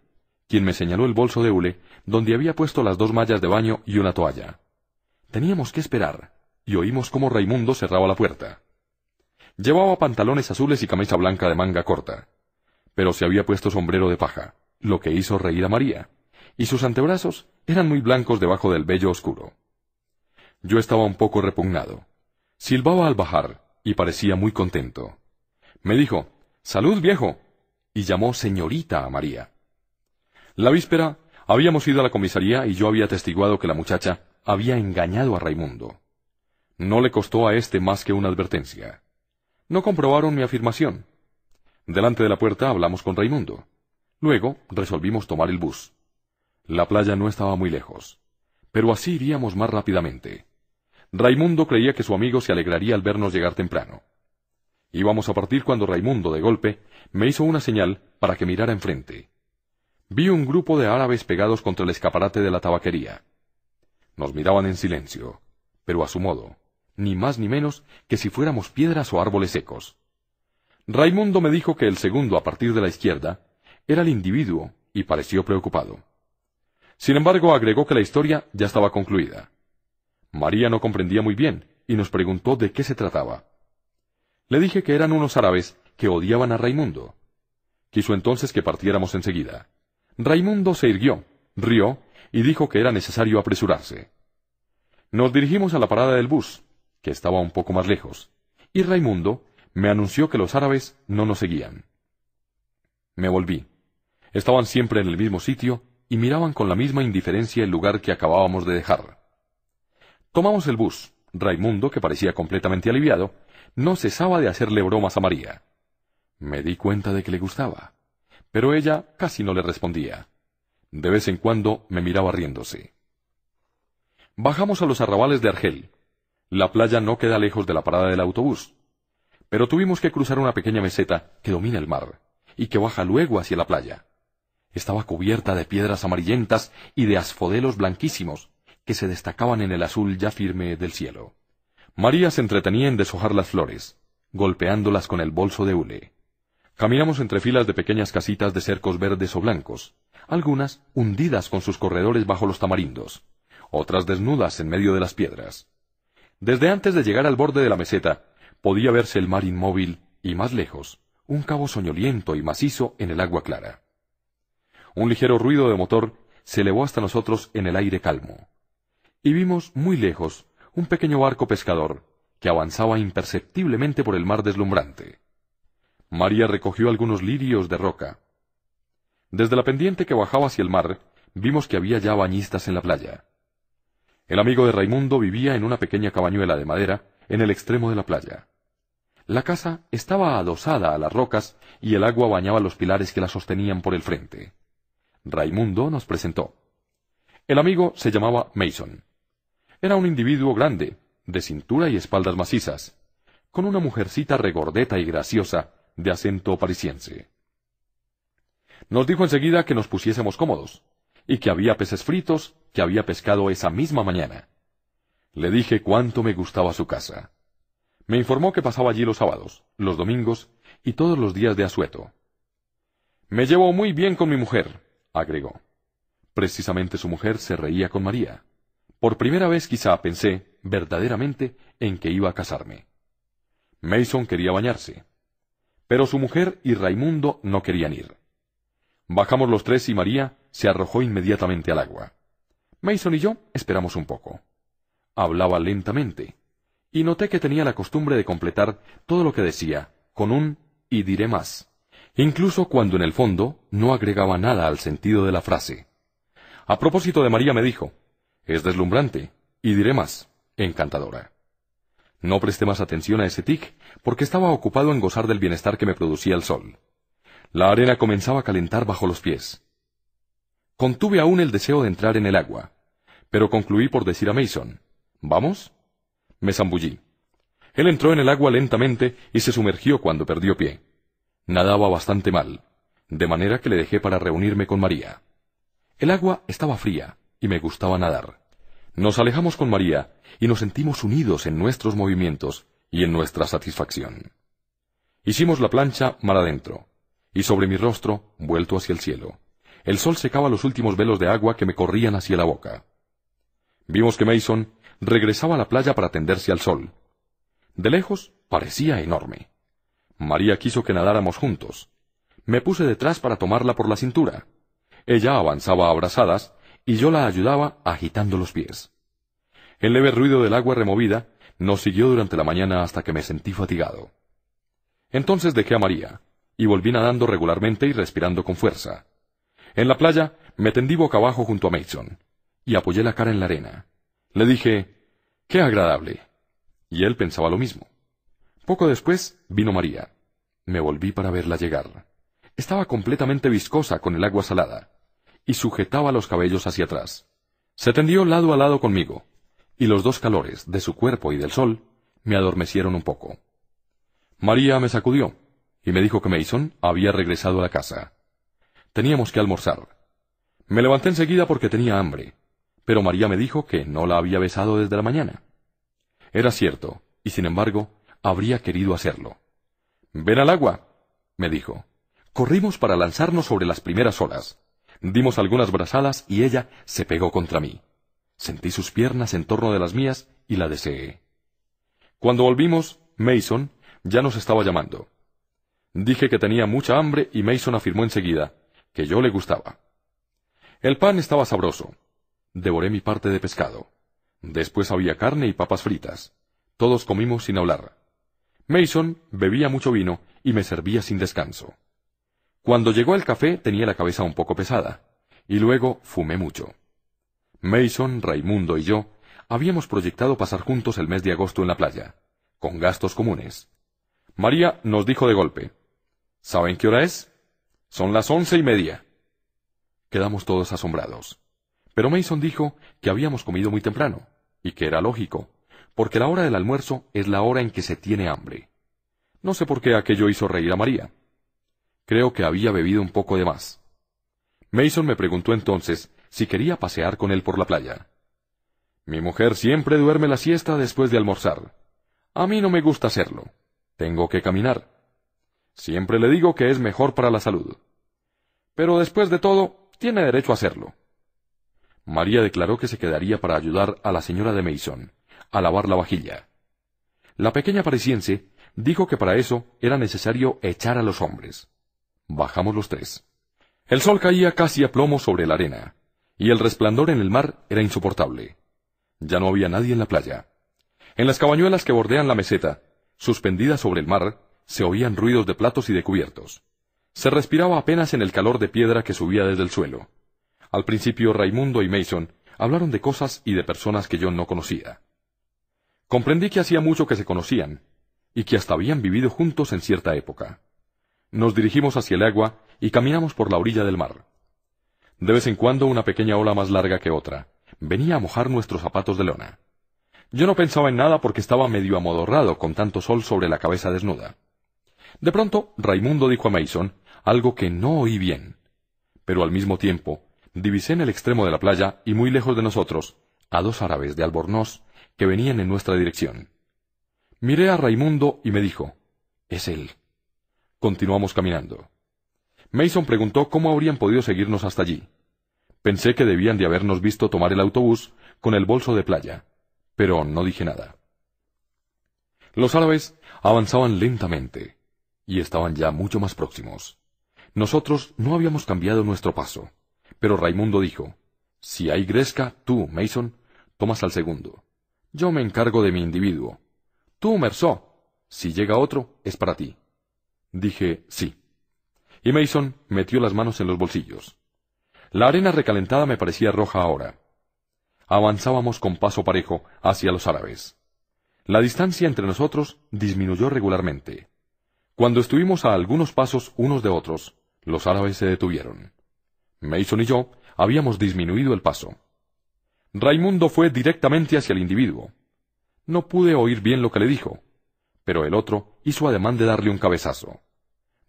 quien me señaló el bolso de hule, donde había puesto las dos mallas de baño y una toalla. Teníamos que esperar, y oímos cómo Raimundo cerraba la puerta. Llevaba pantalones azules y camisa blanca de manga corta, pero se había puesto sombrero de paja, lo que hizo reír a María, y sus antebrazos eran muy blancos debajo del vello oscuro. Yo estaba un poco repugnado. Silbaba al bajar y parecía muy contento. Me dijo, Salud viejo, y llamó señorita a María. La víspera habíamos ido a la comisaría y yo había testiguado que la muchacha había engañado a Raimundo. No le costó a éste más que una advertencia. No comprobaron mi afirmación. Delante de la puerta hablamos con Raimundo. Luego resolvimos tomar el bus. La playa no estaba muy lejos, pero así iríamos más rápidamente. Raimundo creía que su amigo se alegraría al vernos llegar temprano. Íbamos a partir cuando Raimundo, de golpe, me hizo una señal para que mirara enfrente. Vi un grupo de árabes pegados contra el escaparate de la tabaquería. Nos miraban en silencio, pero a su modo, ni más ni menos que si fuéramos piedras o árboles secos. Raimundo me dijo que el segundo a partir de la izquierda era el individuo y pareció preocupado. Sin embargo, agregó que la historia ya estaba concluida. María no comprendía muy bien y nos preguntó de qué se trataba. Le dije que eran unos árabes que odiaban a Raimundo. Quiso entonces que partiéramos enseguida. Raimundo se irguió, rió y dijo que era necesario apresurarse. Nos dirigimos a la parada del bus, que estaba un poco más lejos, y Raimundo me anunció que los árabes no nos seguían. Me volví. Estaban siempre en el mismo sitio y miraban con la misma indiferencia el lugar que acabábamos de dejar. Tomamos el bus. Raimundo, que parecía completamente aliviado, no cesaba de hacerle bromas a María. Me di cuenta de que le gustaba, pero ella casi no le respondía. De vez en cuando me miraba riéndose. Bajamos a los arrabales de Argel. La playa no queda lejos de la parada del autobús, pero tuvimos que cruzar una pequeña meseta que domina el mar y que baja luego hacia la playa. Estaba cubierta de piedras amarillentas y de asfodelos blanquísimos que se destacaban en el azul ya firme del cielo. María se entretenía en deshojar las flores, golpeándolas con el bolso de hule. Caminamos entre filas de pequeñas casitas de cercos verdes o blancos, algunas hundidas con sus corredores bajo los tamarindos, otras desnudas en medio de las piedras. Desde antes de llegar al borde de la meseta, podía verse el mar inmóvil y más lejos, un cabo soñoliento y macizo en el agua clara. Un ligero ruido de motor se elevó hasta nosotros en el aire calmo, y vimos muy lejos un pequeño barco pescador que avanzaba imperceptiblemente por el mar deslumbrante. María recogió algunos lirios de roca. Desde la pendiente que bajaba hacia el mar, vimos que había ya bañistas en la playa. El amigo de Raimundo vivía en una pequeña cabañuela de madera en el extremo de la playa. La casa estaba adosada a las rocas y el agua bañaba los pilares que la sostenían por el frente. Raimundo nos presentó. El amigo se llamaba Mason. Era un individuo grande, de cintura y espaldas macizas, con una mujercita regordeta y graciosa, de acento parisiense. Nos dijo enseguida que nos pusiésemos cómodos, y que había peces fritos que había pescado esa misma mañana. Le dije cuánto me gustaba su casa. Me informó que pasaba allí los sábados, los domingos y todos los días de asueto. Me llevo muy bien con mi mujer, agregó. Precisamente su mujer se reía con María. Por primera vez quizá pensé, verdaderamente, en que iba a casarme. Mason quería bañarse. Pero su mujer y Raimundo no querían ir. Bajamos los tres y María se arrojó inmediatamente al agua. Mason y yo esperamos un poco. Hablaba lentamente, y noté que tenía la costumbre de completar todo lo que decía con un y diré más, incluso cuando en el fondo no agregaba nada al sentido de la frase. A propósito de María me dijo, es deslumbrante, y diré más, encantadora. No presté más atención a ese tic, porque estaba ocupado en gozar del bienestar que me producía el sol. La arena comenzaba a calentar bajo los pies. Contuve aún el deseo de entrar en el agua, pero concluí por decir a Mason, ¿Vamos? Me zambullí. Él entró en el agua lentamente y se sumergió cuando perdió pie. Nadaba bastante mal, de manera que le dejé para reunirme con María. El agua estaba fría, y me gustaba nadar. Nos alejamos con María y nos sentimos unidos en nuestros movimientos y en nuestra satisfacción. Hicimos la plancha mal adentro, y sobre mi rostro, vuelto hacia el cielo, el sol secaba los últimos velos de agua que me corrían hacia la boca. Vimos que Mason regresaba a la playa para tenderse al sol. De lejos parecía enorme. María quiso que nadáramos juntos. Me puse detrás para tomarla por la cintura. Ella avanzaba abrazadas y yo la ayudaba agitando los pies. El leve ruido del agua removida nos siguió durante la mañana hasta que me sentí fatigado. Entonces dejé a María, y volví nadando regularmente y respirando con fuerza. En la playa me tendí boca abajo junto a Mason, y apoyé la cara en la arena. Le dije, ¡Qué agradable! Y él pensaba lo mismo. Poco después vino María. Me volví para verla llegar. Estaba completamente viscosa con el agua salada, y sujetaba los cabellos hacia atrás. Se tendió lado a lado conmigo, y los dos calores de su cuerpo y del sol me adormecieron un poco. María me sacudió y me dijo que Mason había regresado a la casa. Teníamos que almorzar. Me levanté enseguida porque tenía hambre, pero María me dijo que no la había besado desde la mañana. Era cierto, y sin embargo, habría querido hacerlo. Ven al agua, me dijo. Corrimos para lanzarnos sobre las primeras olas. Dimos algunas brazadas y ella se pegó contra mí. Sentí sus piernas en torno de las mías y la deseé. Cuando volvimos, Mason ya nos estaba llamando. Dije que tenía mucha hambre y Mason afirmó enseguida que yo le gustaba. El pan estaba sabroso. Devoré mi parte de pescado. Después había carne y papas fritas. Todos comimos sin hablar. Mason bebía mucho vino y me servía sin descanso. Cuando llegó el café tenía la cabeza un poco pesada, y luego fumé mucho. Mason, Raimundo y yo habíamos proyectado pasar juntos el mes de agosto en la playa, con gastos comunes. María nos dijo de golpe, ¿saben qué hora es? Son las once y media. Quedamos todos asombrados. Pero Mason dijo que habíamos comido muy temprano, y que era lógico, porque la hora del almuerzo es la hora en que se tiene hambre. No sé por qué aquello hizo reír a María. Creo que había bebido un poco de más. Mason me preguntó entonces si quería pasear con él por la playa. Mi mujer siempre duerme la siesta después de almorzar. A mí no me gusta hacerlo. Tengo que caminar. Siempre le digo que es mejor para la salud. Pero después de todo, tiene derecho a hacerlo. María declaró que se quedaría para ayudar a la señora de Mason, a lavar la vajilla. La pequeña parisiense dijo que para eso era necesario echar a los hombres. Bajamos los tres. El sol caía casi a plomo sobre la arena, y el resplandor en el mar era insoportable. Ya no había nadie en la playa. En las cabañuelas que bordean la meseta, suspendidas sobre el mar, se oían ruidos de platos y de cubiertos. Se respiraba apenas en el calor de piedra que subía desde el suelo. Al principio Raimundo y Mason hablaron de cosas y de personas que yo no conocía. Comprendí que hacía mucho que se conocían, y que hasta habían vivido juntos en cierta época. Nos dirigimos hacia el agua y caminamos por la orilla del mar. De vez en cuando una pequeña ola más larga que otra venía a mojar nuestros zapatos de lona. Yo no pensaba en nada porque estaba medio amodorrado con tanto sol sobre la cabeza desnuda. De pronto, Raimundo dijo a Mason algo que no oí bien. Pero al mismo tiempo, divisé en el extremo de la playa y muy lejos de nosotros a dos árabes de Albornoz que venían en nuestra dirección. Miré a Raimundo y me dijo, es él. Continuamos caminando. Mason preguntó cómo habrían podido seguirnos hasta allí. Pensé que debían de habernos visto tomar el autobús con el bolso de playa, pero no dije nada. Los árabes avanzaban lentamente y estaban ya mucho más próximos. Nosotros no habíamos cambiado nuestro paso, pero Raimundo dijo, Si hay gresca, tú, Mason, tomas al segundo. Yo me encargo de mi individuo. Tú, mersó si llega otro, es para ti. Dije, sí. Y Mason metió las manos en los bolsillos. La arena recalentada me parecía roja ahora. Avanzábamos con paso parejo hacia los árabes. La distancia entre nosotros disminuyó regularmente. Cuando estuvimos a algunos pasos unos de otros, los árabes se detuvieron. Mason y yo habíamos disminuido el paso. Raimundo fue directamente hacia el individuo. No pude oír bien lo que le dijo, pero el otro hizo ademán de darle un cabezazo.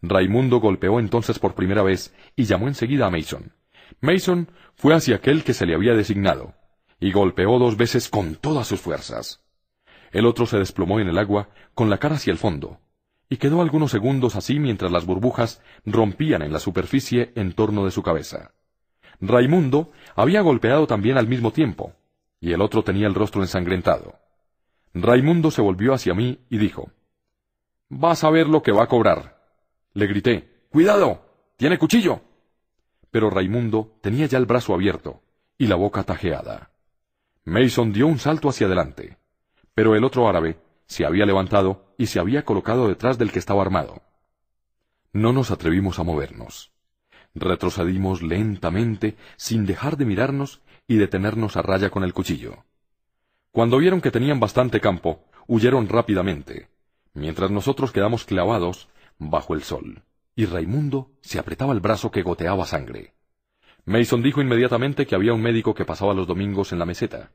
Raimundo golpeó entonces por primera vez y llamó enseguida a Mason. Mason fue hacia aquel que se le había designado, y golpeó dos veces con todas sus fuerzas. El otro se desplomó en el agua, con la cara hacia el fondo, y quedó algunos segundos así mientras las burbujas rompían en la superficie en torno de su cabeza. Raimundo había golpeado también al mismo tiempo, y el otro tenía el rostro ensangrentado. Raimundo se volvió hacia mí y dijo, Vas a ver lo que va a cobrar. Le grité, ¡Cuidado! ¡Tiene cuchillo! Pero Raimundo tenía ya el brazo abierto y la boca tajeada. Mason dio un salto hacia adelante, pero el otro árabe se había levantado y se había colocado detrás del que estaba armado. No nos atrevimos a movernos. Retrocedimos lentamente, sin dejar de mirarnos y de tenernos a raya con el cuchillo. Cuando vieron que tenían bastante campo, huyeron rápidamente, mientras nosotros quedamos clavados bajo el sol. Y Raimundo se apretaba el brazo que goteaba sangre. Mason dijo inmediatamente que había un médico que pasaba los domingos en la meseta.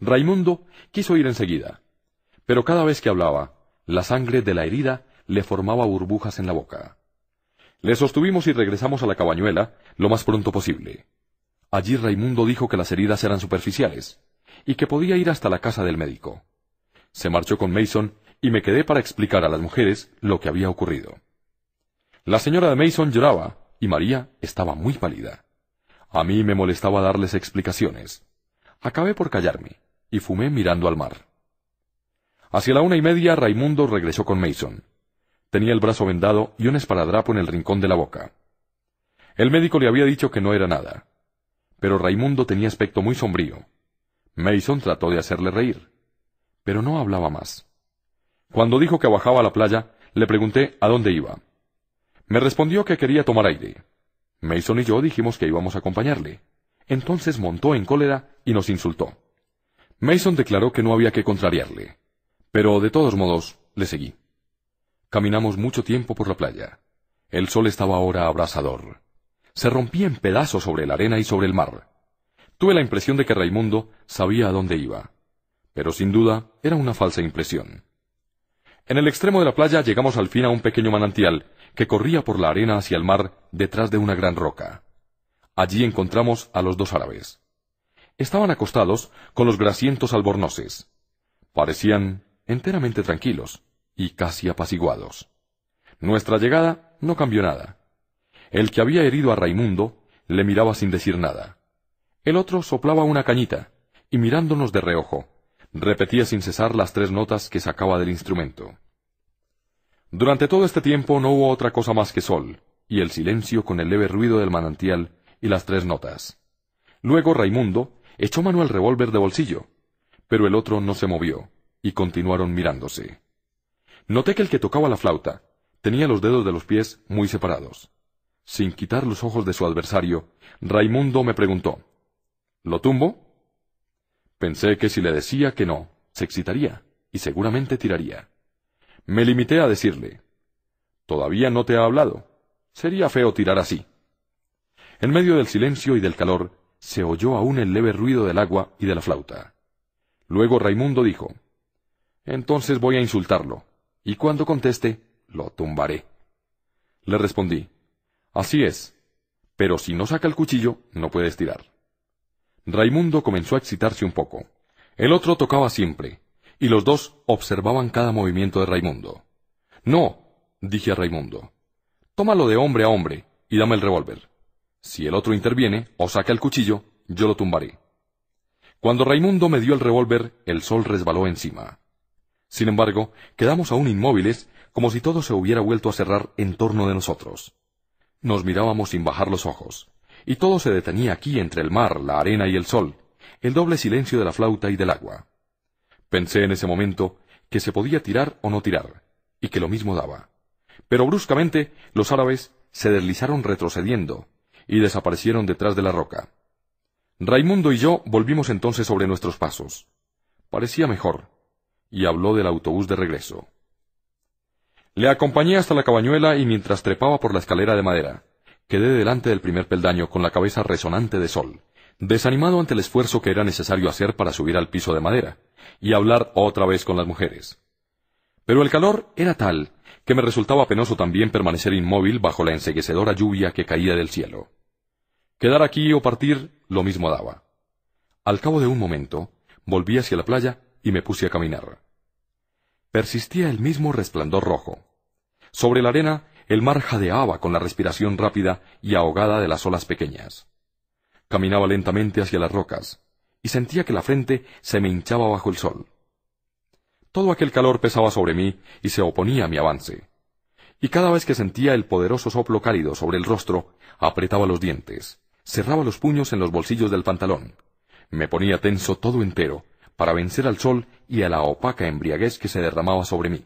Raimundo quiso ir enseguida, pero cada vez que hablaba, la sangre de la herida le formaba burbujas en la boca. Le sostuvimos y regresamos a la cabañuela lo más pronto posible. Allí Raimundo dijo que las heridas eran superficiales y que podía ir hasta la casa del médico. Se marchó con Mason y me quedé para explicar a las mujeres lo que había ocurrido. La señora de Mason lloraba y María estaba muy pálida. A mí me molestaba darles explicaciones. Acabé por callarme y fumé mirando al mar. Hacia la una y media Raimundo regresó con Mason. Tenía el brazo vendado y un esparadrapo en el rincón de la boca. El médico le había dicho que no era nada. Pero Raimundo tenía aspecto muy sombrío. Mason trató de hacerle reír, pero no hablaba más. Cuando dijo que bajaba a la playa, le pregunté a dónde iba. Me respondió que quería tomar aire. Mason y yo dijimos que íbamos a acompañarle. Entonces montó en cólera y nos insultó. Mason declaró que no había que contrariarle, pero de todos modos le seguí. Caminamos mucho tiempo por la playa. El sol estaba ahora abrasador. Se rompía en pedazos sobre la arena y sobre el mar. Tuve la impresión de que Raimundo sabía a dónde iba, pero sin duda era una falsa impresión. En el extremo de la playa llegamos al fin a un pequeño manantial que corría por la arena hacia el mar detrás de una gran roca. Allí encontramos a los dos árabes. Estaban acostados con los grasientos albornoces. Parecían enteramente tranquilos y casi apaciguados. Nuestra llegada no cambió nada. El que había herido a Raimundo le miraba sin decir nada. El otro soplaba una cañita y mirándonos de reojo, repetía sin cesar las tres notas que sacaba del instrumento. Durante todo este tiempo no hubo otra cosa más que sol, y el silencio con el leve ruido del manantial y las tres notas. Luego Raimundo echó mano al revólver de bolsillo, pero el otro no se movió, y continuaron mirándose. Noté que el que tocaba la flauta tenía los dedos de los pies muy separados. Sin quitar los ojos de su adversario, Raimundo me preguntó ¿Lo tumbo? Pensé que si le decía que no, se excitaría y seguramente tiraría. Me limité a decirle, Todavía no te ha hablado. Sería feo tirar así. En medio del silencio y del calor, se oyó aún el leve ruido del agua y de la flauta. Luego Raimundo dijo, Entonces voy a insultarlo, y cuando conteste, lo tumbaré. Le respondí, Así es, pero si no saca el cuchillo, no puedes tirar. Raimundo comenzó a excitarse un poco. El otro tocaba siempre, y los dos observaban cada movimiento de Raimundo. No, dije a Raimundo, tómalo de hombre a hombre y dame el revólver. Si el otro interviene o saca el cuchillo, yo lo tumbaré. Cuando Raimundo me dio el revólver, el sol resbaló encima. Sin embargo, quedamos aún inmóviles, como si todo se hubiera vuelto a cerrar en torno de nosotros. Nos mirábamos sin bajar los ojos y todo se detenía aquí entre el mar, la arena y el sol, el doble silencio de la flauta y del agua. Pensé en ese momento que se podía tirar o no tirar, y que lo mismo daba. Pero bruscamente los árabes se deslizaron retrocediendo, y desaparecieron detrás de la roca. Raimundo y yo volvimos entonces sobre nuestros pasos. Parecía mejor, y habló del autobús de regreso. Le acompañé hasta la cabañuela y mientras trepaba por la escalera de madera, Quedé delante del primer peldaño con la cabeza resonante de sol, desanimado ante el esfuerzo que era necesario hacer para subir al piso de madera, y hablar otra vez con las mujeres. Pero el calor era tal que me resultaba penoso también permanecer inmóvil bajo la enseguecedora lluvia que caía del cielo. Quedar aquí o partir lo mismo daba. Al cabo de un momento, volví hacia la playa y me puse a caminar. Persistía el mismo resplandor rojo. Sobre la arena el mar jadeaba con la respiración rápida y ahogada de las olas pequeñas. Caminaba lentamente hacia las rocas, y sentía que la frente se me hinchaba bajo el sol. Todo aquel calor pesaba sobre mí y se oponía a mi avance. Y cada vez que sentía el poderoso soplo cálido sobre el rostro, apretaba los dientes, cerraba los puños en los bolsillos del pantalón. Me ponía tenso todo entero, para vencer al sol y a la opaca embriaguez que se derramaba sobre mí.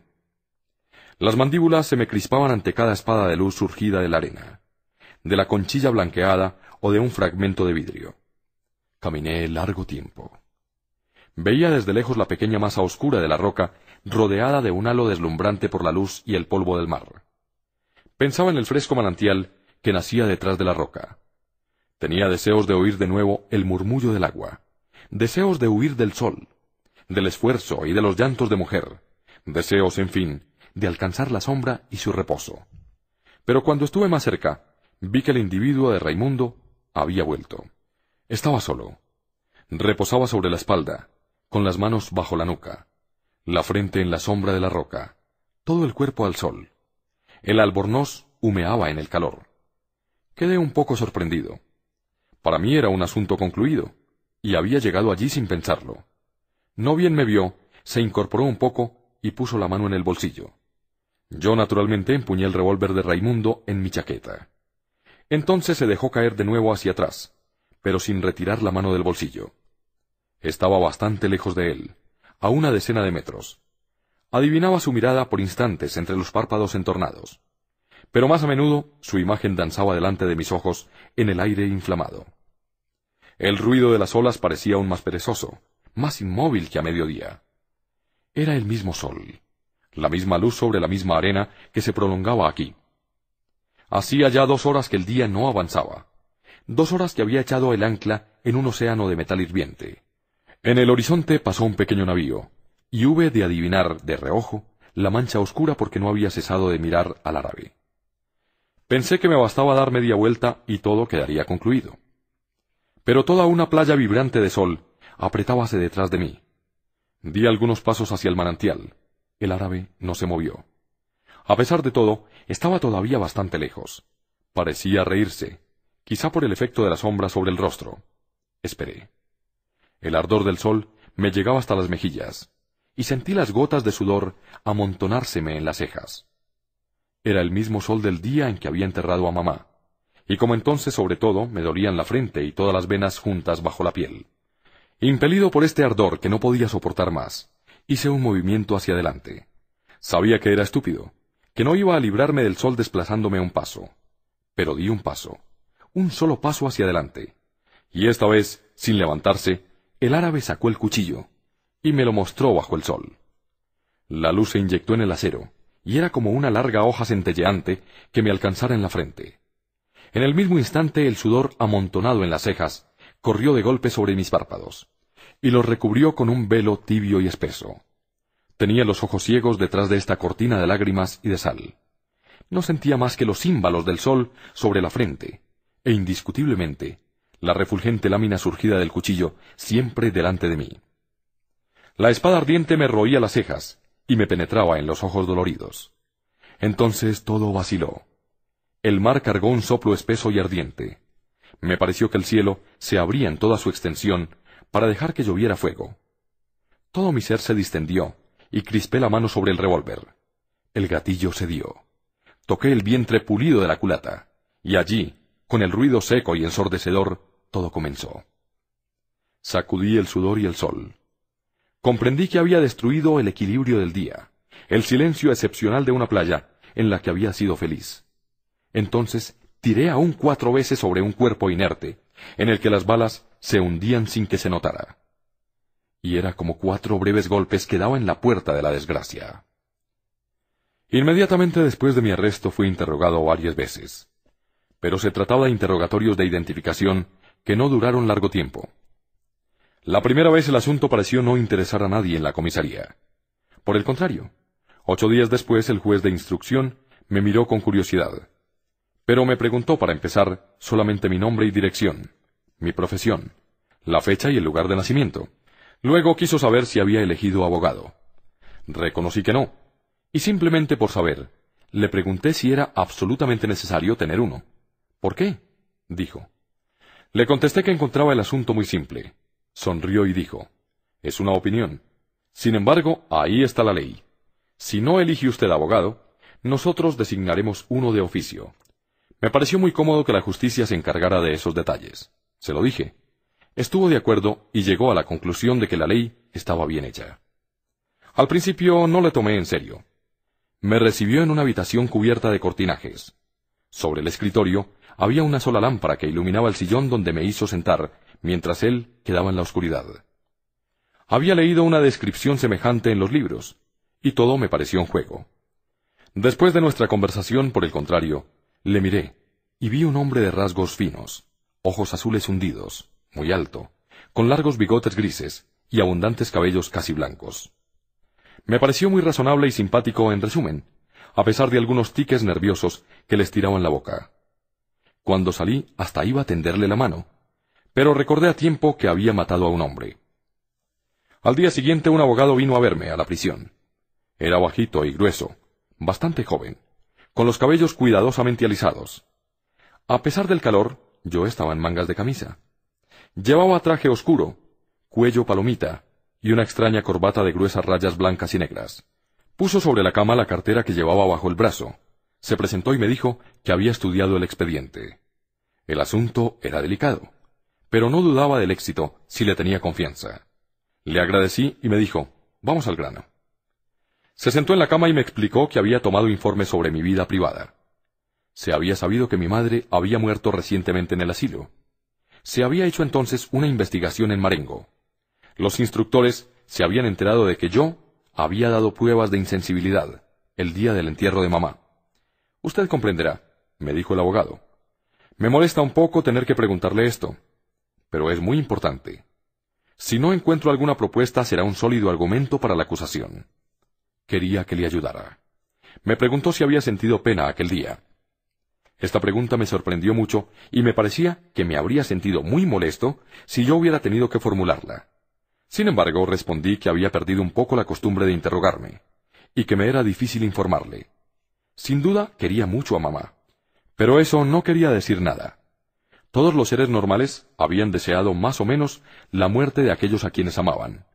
Las mandíbulas se me crispaban ante cada espada de luz surgida de la arena, de la conchilla blanqueada o de un fragmento de vidrio. Caminé largo tiempo. Veía desde lejos la pequeña masa oscura de la roca, rodeada de un halo deslumbrante por la luz y el polvo del mar. Pensaba en el fresco manantial que nacía detrás de la roca. Tenía deseos de oír de nuevo el murmullo del agua, deseos de huir del sol, del esfuerzo y de los llantos de mujer, deseos, en fin, de alcanzar la sombra y su reposo. Pero cuando estuve más cerca, vi que el individuo de Raimundo había vuelto. Estaba solo. Reposaba sobre la espalda, con las manos bajo la nuca, la frente en la sombra de la roca, todo el cuerpo al sol. El albornoz humeaba en el calor. Quedé un poco sorprendido. Para mí era un asunto concluido, y había llegado allí sin pensarlo. No bien me vio, se incorporó un poco y puso la mano en el bolsillo. Yo naturalmente empuñé el revólver de Raimundo en mi chaqueta. Entonces se dejó caer de nuevo hacia atrás, pero sin retirar la mano del bolsillo. Estaba bastante lejos de él, a una decena de metros. Adivinaba su mirada por instantes entre los párpados entornados, pero más a menudo su imagen danzaba delante de mis ojos en el aire inflamado. El ruido de las olas parecía aún más perezoso, más inmóvil que a mediodía. Era el mismo sol la misma luz sobre la misma arena que se prolongaba aquí. Hacía ya dos horas que el día no avanzaba, dos horas que había echado el ancla en un océano de metal hirviente. En el horizonte pasó un pequeño navío, y hube de adivinar, de reojo, la mancha oscura porque no había cesado de mirar al árabe. Pensé que me bastaba dar media vuelta y todo quedaría concluido. Pero toda una playa vibrante de sol apretábase detrás de mí. Di algunos pasos hacia el manantial, el árabe no se movió. A pesar de todo, estaba todavía bastante lejos. Parecía reírse, quizá por el efecto de la sombra sobre el rostro. Esperé. El ardor del sol me llegaba hasta las mejillas, y sentí las gotas de sudor amontonárseme en las cejas. Era el mismo sol del día en que había enterrado a mamá, y como entonces sobre todo me dolían la frente y todas las venas juntas bajo la piel. Impelido por este ardor que no podía soportar más, Hice un movimiento hacia adelante. Sabía que era estúpido, que no iba a librarme del sol desplazándome un paso. Pero di un paso, un solo paso hacia adelante. Y esta vez, sin levantarse, el árabe sacó el cuchillo y me lo mostró bajo el sol. La luz se inyectó en el acero, y era como una larga hoja centelleante que me alcanzara en la frente. En el mismo instante el sudor amontonado en las cejas corrió de golpe sobre mis párpados y los recubrió con un velo tibio y espeso. Tenía los ojos ciegos detrás de esta cortina de lágrimas y de sal. No sentía más que los símbolos del sol sobre la frente, e indiscutiblemente, la refulgente lámina surgida del cuchillo siempre delante de mí. La espada ardiente me roía las cejas y me penetraba en los ojos doloridos. Entonces todo vaciló. El mar cargó un soplo espeso y ardiente. Me pareció que el cielo se abría en toda su extensión para dejar que lloviera fuego. Todo mi ser se distendió, y crispé la mano sobre el revólver. El gatillo se dio. Toqué el vientre pulido de la culata, y allí, con el ruido seco y ensordecedor, todo comenzó. Sacudí el sudor y el sol. Comprendí que había destruido el equilibrio del día, el silencio excepcional de una playa en la que había sido feliz. Entonces tiré aún cuatro veces sobre un cuerpo inerte, en el que las balas se hundían sin que se notara. Y era como cuatro breves golpes que daba en la puerta de la desgracia. Inmediatamente después de mi arresto fui interrogado varias veces, pero se trataba de interrogatorios de identificación que no duraron largo tiempo. La primera vez el asunto pareció no interesar a nadie en la comisaría. Por el contrario, ocho días después el juez de instrucción me miró con curiosidad pero me preguntó para empezar solamente mi nombre y dirección, mi profesión, la fecha y el lugar de nacimiento. Luego quiso saber si había elegido abogado. Reconocí que no, y simplemente por saber, le pregunté si era absolutamente necesario tener uno. ¿Por qué? dijo. Le contesté que encontraba el asunto muy simple. Sonrió y dijo, es una opinión. Sin embargo, ahí está la ley. Si no elige usted abogado, nosotros designaremos uno de oficio. Me pareció muy cómodo que la justicia se encargara de esos detalles. Se lo dije. Estuvo de acuerdo y llegó a la conclusión de que la ley estaba bien hecha. Al principio no le tomé en serio. Me recibió en una habitación cubierta de cortinajes. Sobre el escritorio había una sola lámpara que iluminaba el sillón donde me hizo sentar, mientras él quedaba en la oscuridad. Había leído una descripción semejante en los libros, y todo me pareció un juego. Después de nuestra conversación, por el contrario, le miré, y vi un hombre de rasgos finos, ojos azules hundidos, muy alto, con largos bigotes grises y abundantes cabellos casi blancos. Me pareció muy razonable y simpático en resumen, a pesar de algunos tiques nerviosos que les tiraban la boca. Cuando salí hasta iba a tenderle la mano, pero recordé a tiempo que había matado a un hombre. Al día siguiente un abogado vino a verme a la prisión. Era bajito y grueso, bastante joven con los cabellos cuidadosamente alisados. A pesar del calor, yo estaba en mangas de camisa. Llevaba traje oscuro, cuello palomita y una extraña corbata de gruesas rayas blancas y negras. Puso sobre la cama la cartera que llevaba bajo el brazo. Se presentó y me dijo que había estudiado el expediente. El asunto era delicado, pero no dudaba del éxito si le tenía confianza. Le agradecí y me dijo, vamos al grano. Se sentó en la cama y me explicó que había tomado informes sobre mi vida privada. Se había sabido que mi madre había muerto recientemente en el asilo. Se había hecho entonces una investigación en Marengo. Los instructores se habían enterado de que yo había dado pruebas de insensibilidad el día del entierro de mamá. Usted comprenderá, me dijo el abogado. Me molesta un poco tener que preguntarle esto, pero es muy importante. Si no encuentro alguna propuesta será un sólido argumento para la acusación. Quería que le ayudara. Me preguntó si había sentido pena aquel día. Esta pregunta me sorprendió mucho y me parecía que me habría sentido muy molesto si yo hubiera tenido que formularla. Sin embargo, respondí que había perdido un poco la costumbre de interrogarme, y que me era difícil informarle. Sin duda quería mucho a mamá, pero eso no quería decir nada. Todos los seres normales habían deseado más o menos la muerte de aquellos a quienes amaban.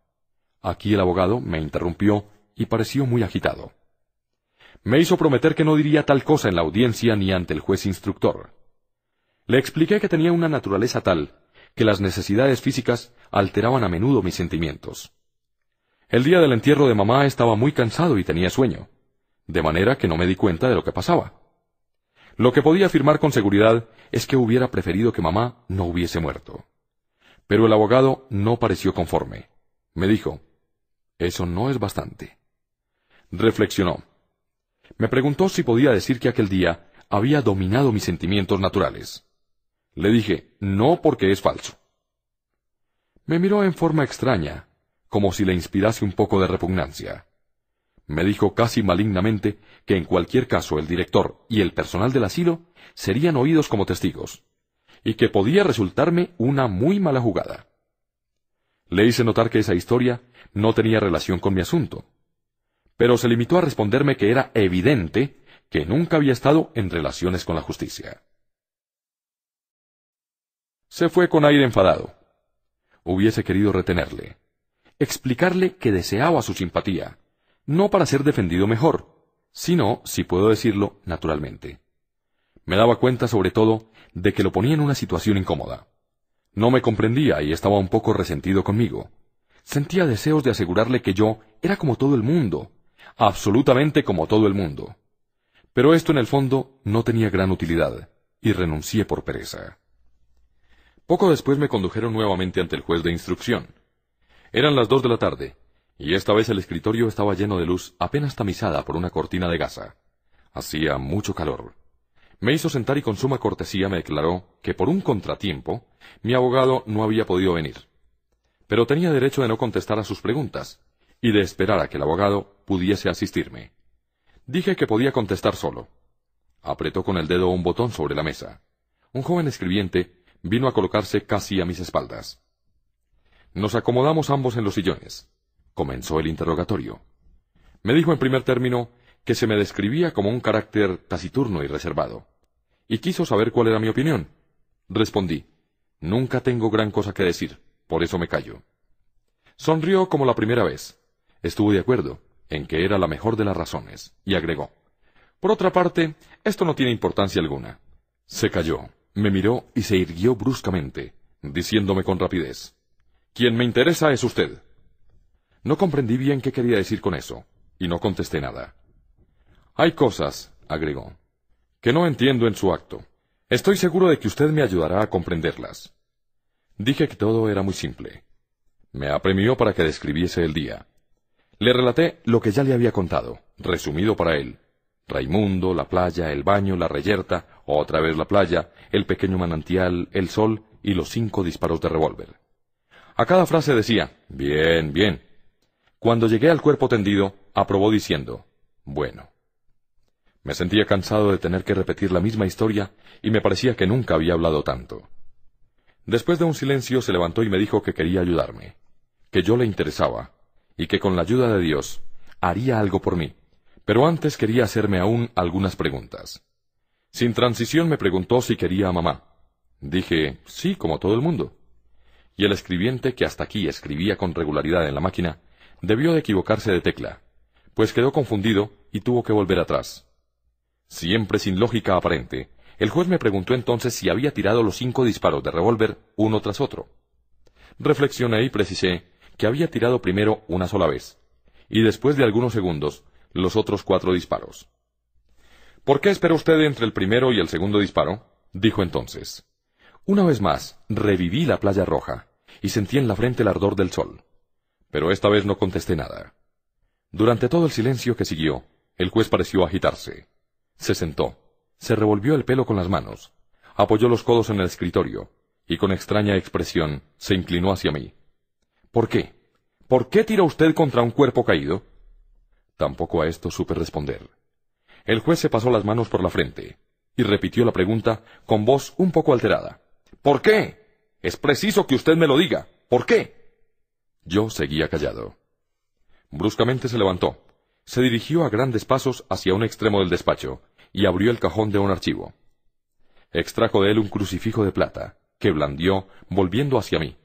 Aquí el abogado me interrumpió y pareció muy agitado. Me hizo prometer que no diría tal cosa en la audiencia ni ante el juez instructor. Le expliqué que tenía una naturaleza tal que las necesidades físicas alteraban a menudo mis sentimientos. El día del entierro de mamá estaba muy cansado y tenía sueño, de manera que no me di cuenta de lo que pasaba. Lo que podía afirmar con seguridad es que hubiera preferido que mamá no hubiese muerto. Pero el abogado no pareció conforme. Me dijo, eso no es bastante reflexionó. Me preguntó si podía decir que aquel día había dominado mis sentimientos naturales. Le dije, no porque es falso. Me miró en forma extraña, como si le inspirase un poco de repugnancia. Me dijo casi malignamente que en cualquier caso el director y el personal del asilo serían oídos como testigos, y que podía resultarme una muy mala jugada. Le hice notar que esa historia no tenía relación con mi asunto, pero se limitó a responderme que era evidente que nunca había estado en relaciones con la justicia. Se fue con aire enfadado. Hubiese querido retenerle, explicarle que deseaba su simpatía, no para ser defendido mejor, sino, si puedo decirlo, naturalmente. Me daba cuenta, sobre todo, de que lo ponía en una situación incómoda. No me comprendía y estaba un poco resentido conmigo. Sentía deseos de asegurarle que yo era como todo el mundo, absolutamente como todo el mundo. Pero esto en el fondo no tenía gran utilidad, y renuncié por pereza. Poco después me condujeron nuevamente ante el juez de instrucción. Eran las dos de la tarde, y esta vez el escritorio estaba lleno de luz apenas tamizada por una cortina de gasa. Hacía mucho calor. Me hizo sentar y con suma cortesía me declaró que por un contratiempo mi abogado no había podido venir. Pero tenía derecho de no contestar a sus preguntas y de esperar a que el abogado pudiese asistirme. Dije que podía contestar solo. Apretó con el dedo un botón sobre la mesa. Un joven escribiente vino a colocarse casi a mis espaldas. Nos acomodamos ambos en los sillones. Comenzó el interrogatorio. Me dijo en primer término que se me describía como un carácter taciturno y reservado, y quiso saber cuál era mi opinión. Respondí, Nunca tengo gran cosa que decir, por eso me callo. Sonrió como la primera vez. Estuvo de acuerdo, en que era la mejor de las razones, y agregó, Por otra parte, esto no tiene importancia alguna. Se calló, me miró y se irguió bruscamente, diciéndome con rapidez, Quien me interesa es usted. No comprendí bien qué quería decir con eso, y no contesté nada. Hay cosas, agregó, que no entiendo en su acto. Estoy seguro de que usted me ayudará a comprenderlas. Dije que todo era muy simple. Me apremió para que describiese el día. Le relaté lo que ya le había contado, resumido para él. Raimundo, la playa, el baño, la reyerta, otra vez la playa, el pequeño manantial, el sol y los cinco disparos de revólver. A cada frase decía, bien, bien. Cuando llegué al cuerpo tendido, aprobó diciendo, bueno. Me sentía cansado de tener que repetir la misma historia y me parecía que nunca había hablado tanto. Después de un silencio se levantó y me dijo que quería ayudarme, que yo le interesaba, y que con la ayuda de Dios haría algo por mí. Pero antes quería hacerme aún algunas preguntas. Sin transición me preguntó si quería a mamá. Dije, sí, como todo el mundo. Y el escribiente, que hasta aquí escribía con regularidad en la máquina, debió de equivocarse de tecla, pues quedó confundido y tuvo que volver atrás. Siempre sin lógica aparente, el juez me preguntó entonces si había tirado los cinco disparos de revólver uno tras otro. Reflexioné y precisé que había tirado primero una sola vez, y después de algunos segundos, los otros cuatro disparos. ¿Por qué espera usted entre el primero y el segundo disparo? dijo entonces. Una vez más, reviví la playa roja, y sentí en la frente el ardor del sol. Pero esta vez no contesté nada. Durante todo el silencio que siguió, el juez pareció agitarse. Se sentó, se revolvió el pelo con las manos, apoyó los codos en el escritorio, y con extraña expresión se inclinó hacia mí. ¿Por qué? ¿Por qué tira usted contra un cuerpo caído? Tampoco a esto supe responder. El juez se pasó las manos por la frente y repitió la pregunta con voz un poco alterada. ¿Por qué? Es preciso que usted me lo diga. ¿Por qué? Yo seguía callado. Bruscamente se levantó, se dirigió a grandes pasos hacia un extremo del despacho y abrió el cajón de un archivo. Extrajo de él un crucifijo de plata, que blandió, volviendo hacia mí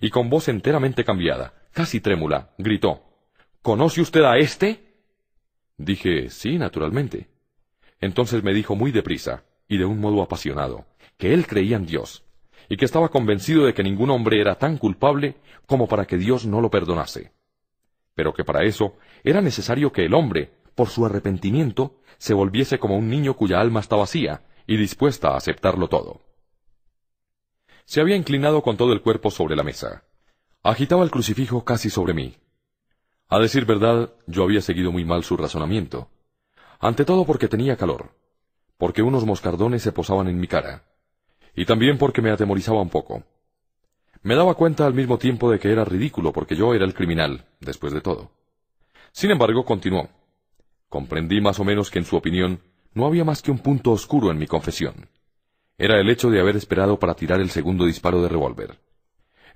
y con voz enteramente cambiada, casi trémula, gritó ¿Conoce usted a este? Dije, sí, naturalmente. Entonces me dijo muy deprisa, y de un modo apasionado, que él creía en Dios, y que estaba convencido de que ningún hombre era tan culpable como para que Dios no lo perdonase. Pero que para eso era necesario que el hombre, por su arrepentimiento, se volviese como un niño cuya alma está vacía y dispuesta a aceptarlo todo. Se había inclinado con todo el cuerpo sobre la mesa. Agitaba el crucifijo casi sobre mí. A decir verdad, yo había seguido muy mal su razonamiento. Ante todo porque tenía calor, porque unos moscardones se posaban en mi cara, y también porque me atemorizaba un poco. Me daba cuenta al mismo tiempo de que era ridículo porque yo era el criminal, después de todo. Sin embargo, continuó. Comprendí más o menos que en su opinión no había más que un punto oscuro en mi confesión era el hecho de haber esperado para tirar el segundo disparo de revólver.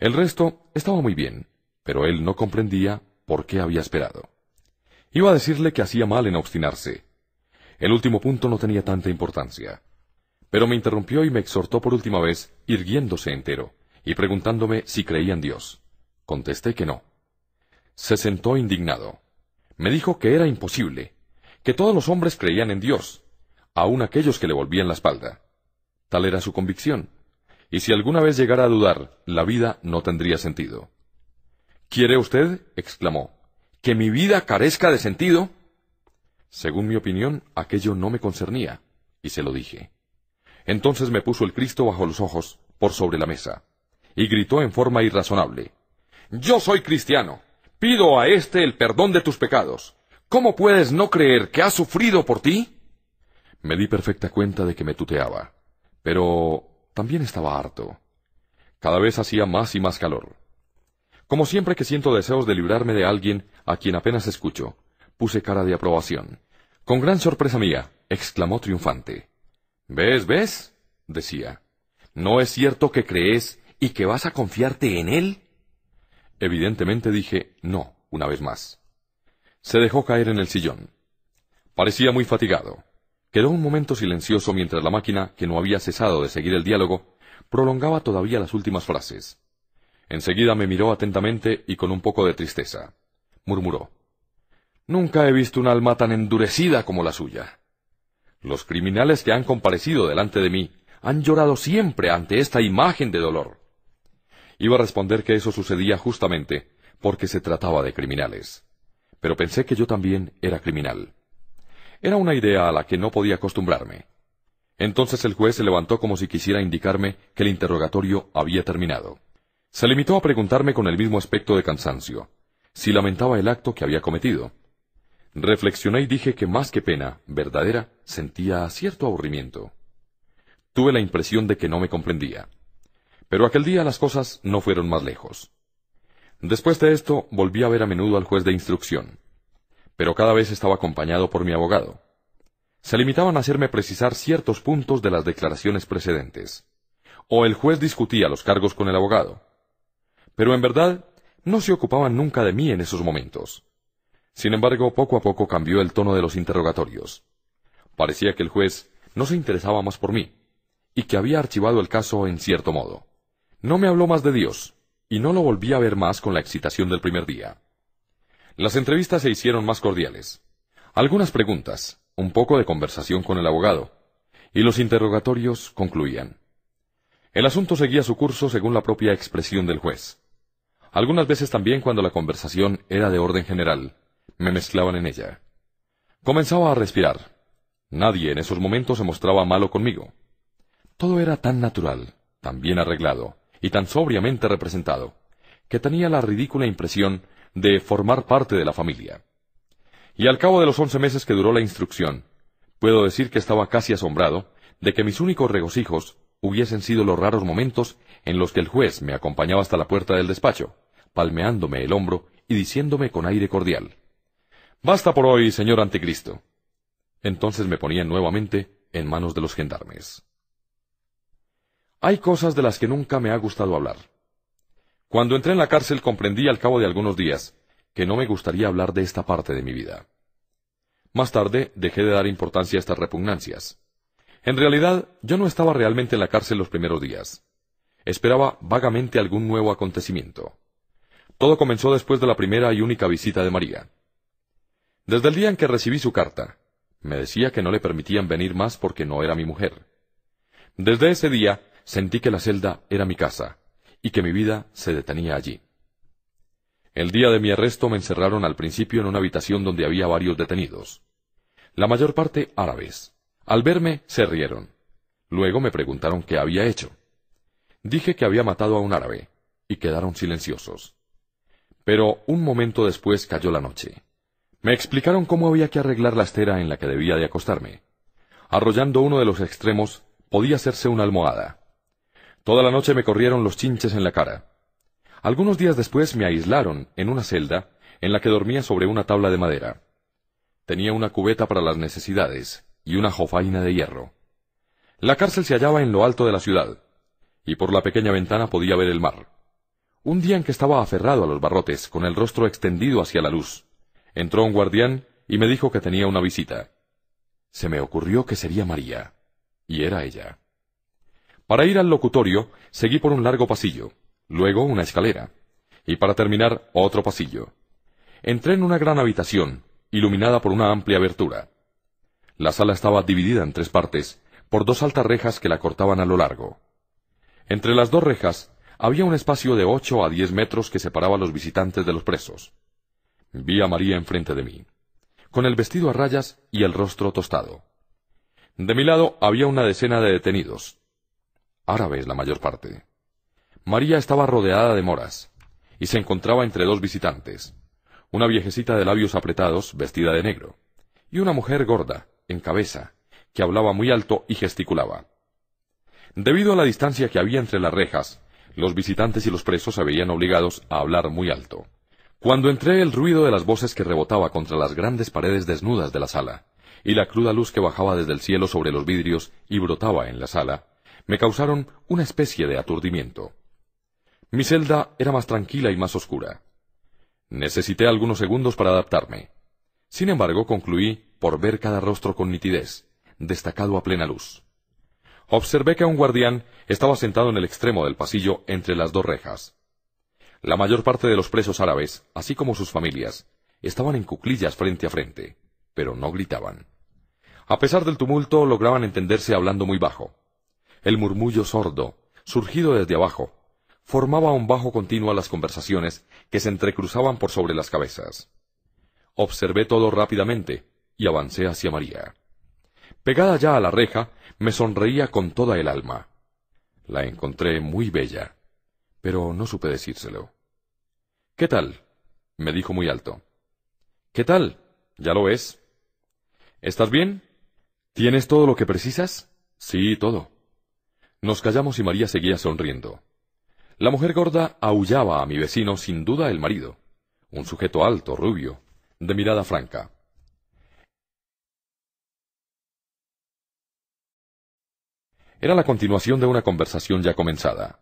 El resto estaba muy bien, pero él no comprendía por qué había esperado. Iba a decirle que hacía mal en obstinarse. El último punto no tenía tanta importancia. Pero me interrumpió y me exhortó por última vez, irguiéndose entero, y preguntándome si creía en Dios. Contesté que no. Se sentó indignado. Me dijo que era imposible, que todos los hombres creían en Dios, aun aquellos que le volvían la espalda. Tal era su convicción. Y si alguna vez llegara a dudar, la vida no tendría sentido. ¿Quiere usted, exclamó, que mi vida carezca de sentido? Según mi opinión, aquello no me concernía, y se lo dije. Entonces me puso el Cristo bajo los ojos, por sobre la mesa, y gritó en forma irrazonable, Yo soy cristiano, pido a éste el perdón de tus pecados. ¿Cómo puedes no creer que ha sufrido por ti? Me di perfecta cuenta de que me tuteaba. Pero también estaba harto. Cada vez hacía más y más calor. Como siempre que siento deseos de librarme de alguien a quien apenas escucho, puse cara de aprobación. Con gran sorpresa mía, exclamó triunfante. ¿Ves, ves? decía. ¿No es cierto que crees y que vas a confiarte en él? Evidentemente dije no una vez más. Se dejó caer en el sillón. Parecía muy fatigado. Quedó un momento silencioso mientras la máquina, que no había cesado de seguir el diálogo, prolongaba todavía las últimas frases. Enseguida me miró atentamente y con un poco de tristeza. Murmuró. Nunca he visto un alma tan endurecida como la suya. Los criminales que han comparecido delante de mí han llorado siempre ante esta imagen de dolor. Iba a responder que eso sucedía justamente porque se trataba de criminales. Pero pensé que yo también era criminal. Era una idea a la que no podía acostumbrarme. Entonces el juez se levantó como si quisiera indicarme que el interrogatorio había terminado. Se limitó a preguntarme con el mismo aspecto de cansancio, si lamentaba el acto que había cometido. Reflexioné y dije que más que pena, verdadera, sentía cierto aburrimiento. Tuve la impresión de que no me comprendía. Pero aquel día las cosas no fueron más lejos. Después de esto, volví a ver a menudo al juez de instrucción pero cada vez estaba acompañado por mi abogado. Se limitaban a hacerme precisar ciertos puntos de las declaraciones precedentes. O el juez discutía los cargos con el abogado. Pero en verdad, no se ocupaban nunca de mí en esos momentos. Sin embargo, poco a poco cambió el tono de los interrogatorios. Parecía que el juez no se interesaba más por mí, y que había archivado el caso en cierto modo. No me habló más de Dios, y no lo volví a ver más con la excitación del primer día. Las entrevistas se hicieron más cordiales. Algunas preguntas, un poco de conversación con el abogado, y los interrogatorios concluían. El asunto seguía su curso según la propia expresión del juez. Algunas veces también cuando la conversación era de orden general, me mezclaban en ella. Comenzaba a respirar. Nadie en esos momentos se mostraba malo conmigo. Todo era tan natural, tan bien arreglado, y tan sobriamente representado, que tenía la ridícula impresión de formar parte de la familia. Y al cabo de los once meses que duró la instrucción, puedo decir que estaba casi asombrado de que mis únicos regocijos hubiesen sido los raros momentos en los que el juez me acompañaba hasta la puerta del despacho, palmeándome el hombro y diciéndome con aire cordial, Basta por hoy, señor Anticristo. Entonces me ponían nuevamente en manos de los gendarmes. Hay cosas de las que nunca me ha gustado hablar. Cuando entré en la cárcel comprendí al cabo de algunos días que no me gustaría hablar de esta parte de mi vida. Más tarde dejé de dar importancia a estas repugnancias. En realidad, yo no estaba realmente en la cárcel los primeros días. Esperaba vagamente algún nuevo acontecimiento. Todo comenzó después de la primera y única visita de María. Desde el día en que recibí su carta, me decía que no le permitían venir más porque no era mi mujer. Desde ese día sentí que la celda era mi casa, y que mi vida se detenía allí. El día de mi arresto me encerraron al principio en una habitación donde había varios detenidos, la mayor parte árabes. Al verme se rieron. Luego me preguntaron qué había hecho. Dije que había matado a un árabe, y quedaron silenciosos. Pero un momento después cayó la noche. Me explicaron cómo había que arreglar la estera en la que debía de acostarme. Arrollando uno de los extremos podía hacerse una almohada. Toda la noche me corrieron los chinches en la cara. Algunos días después me aislaron en una celda en la que dormía sobre una tabla de madera. Tenía una cubeta para las necesidades y una jofaina de hierro. La cárcel se hallaba en lo alto de la ciudad, y por la pequeña ventana podía ver el mar. Un día en que estaba aferrado a los barrotes, con el rostro extendido hacia la luz, entró un guardián y me dijo que tenía una visita. Se me ocurrió que sería María, y era ella. Para ir al locutorio, seguí por un largo pasillo, luego una escalera, y para terminar otro pasillo. Entré en una gran habitación, iluminada por una amplia abertura. La sala estaba dividida en tres partes, por dos altas rejas que la cortaban a lo largo. Entre las dos rejas había un espacio de ocho a diez metros que separaba a los visitantes de los presos. Vi a María enfrente de mí, con el vestido a rayas y el rostro tostado. De mi lado había una decena de detenidos, árabes la mayor parte. María estaba rodeada de moras, y se encontraba entre dos visitantes, una viejecita de labios apretados, vestida de negro, y una mujer gorda, en cabeza, que hablaba muy alto y gesticulaba. Debido a la distancia que había entre las rejas, los visitantes y los presos se veían obligados a hablar muy alto. Cuando entré el ruido de las voces que rebotaba contra las grandes paredes desnudas de la sala, y la cruda luz que bajaba desde el cielo sobre los vidrios y brotaba en la sala, me causaron una especie de aturdimiento. Mi celda era más tranquila y más oscura. Necesité algunos segundos para adaptarme. Sin embargo, concluí por ver cada rostro con nitidez, destacado a plena luz. Observé que un guardián estaba sentado en el extremo del pasillo entre las dos rejas. La mayor parte de los presos árabes, así como sus familias, estaban en cuclillas frente a frente, pero no gritaban. A pesar del tumulto, lograban entenderse hablando muy bajo. El murmullo sordo, surgido desde abajo, formaba un bajo continuo a las conversaciones que se entrecruzaban por sobre las cabezas. Observé todo rápidamente y avancé hacia María. Pegada ya a la reja, me sonreía con toda el alma. La encontré muy bella, pero no supe decírselo. ¿Qué tal? me dijo muy alto. ¿Qué tal? Ya lo es. ¿Estás bien? ¿Tienes todo lo que precisas? Sí, todo. Nos callamos y María seguía sonriendo. La mujer gorda aullaba a mi vecino, sin duda el marido, un sujeto alto, rubio, de mirada franca. Era la continuación de una conversación ya comenzada.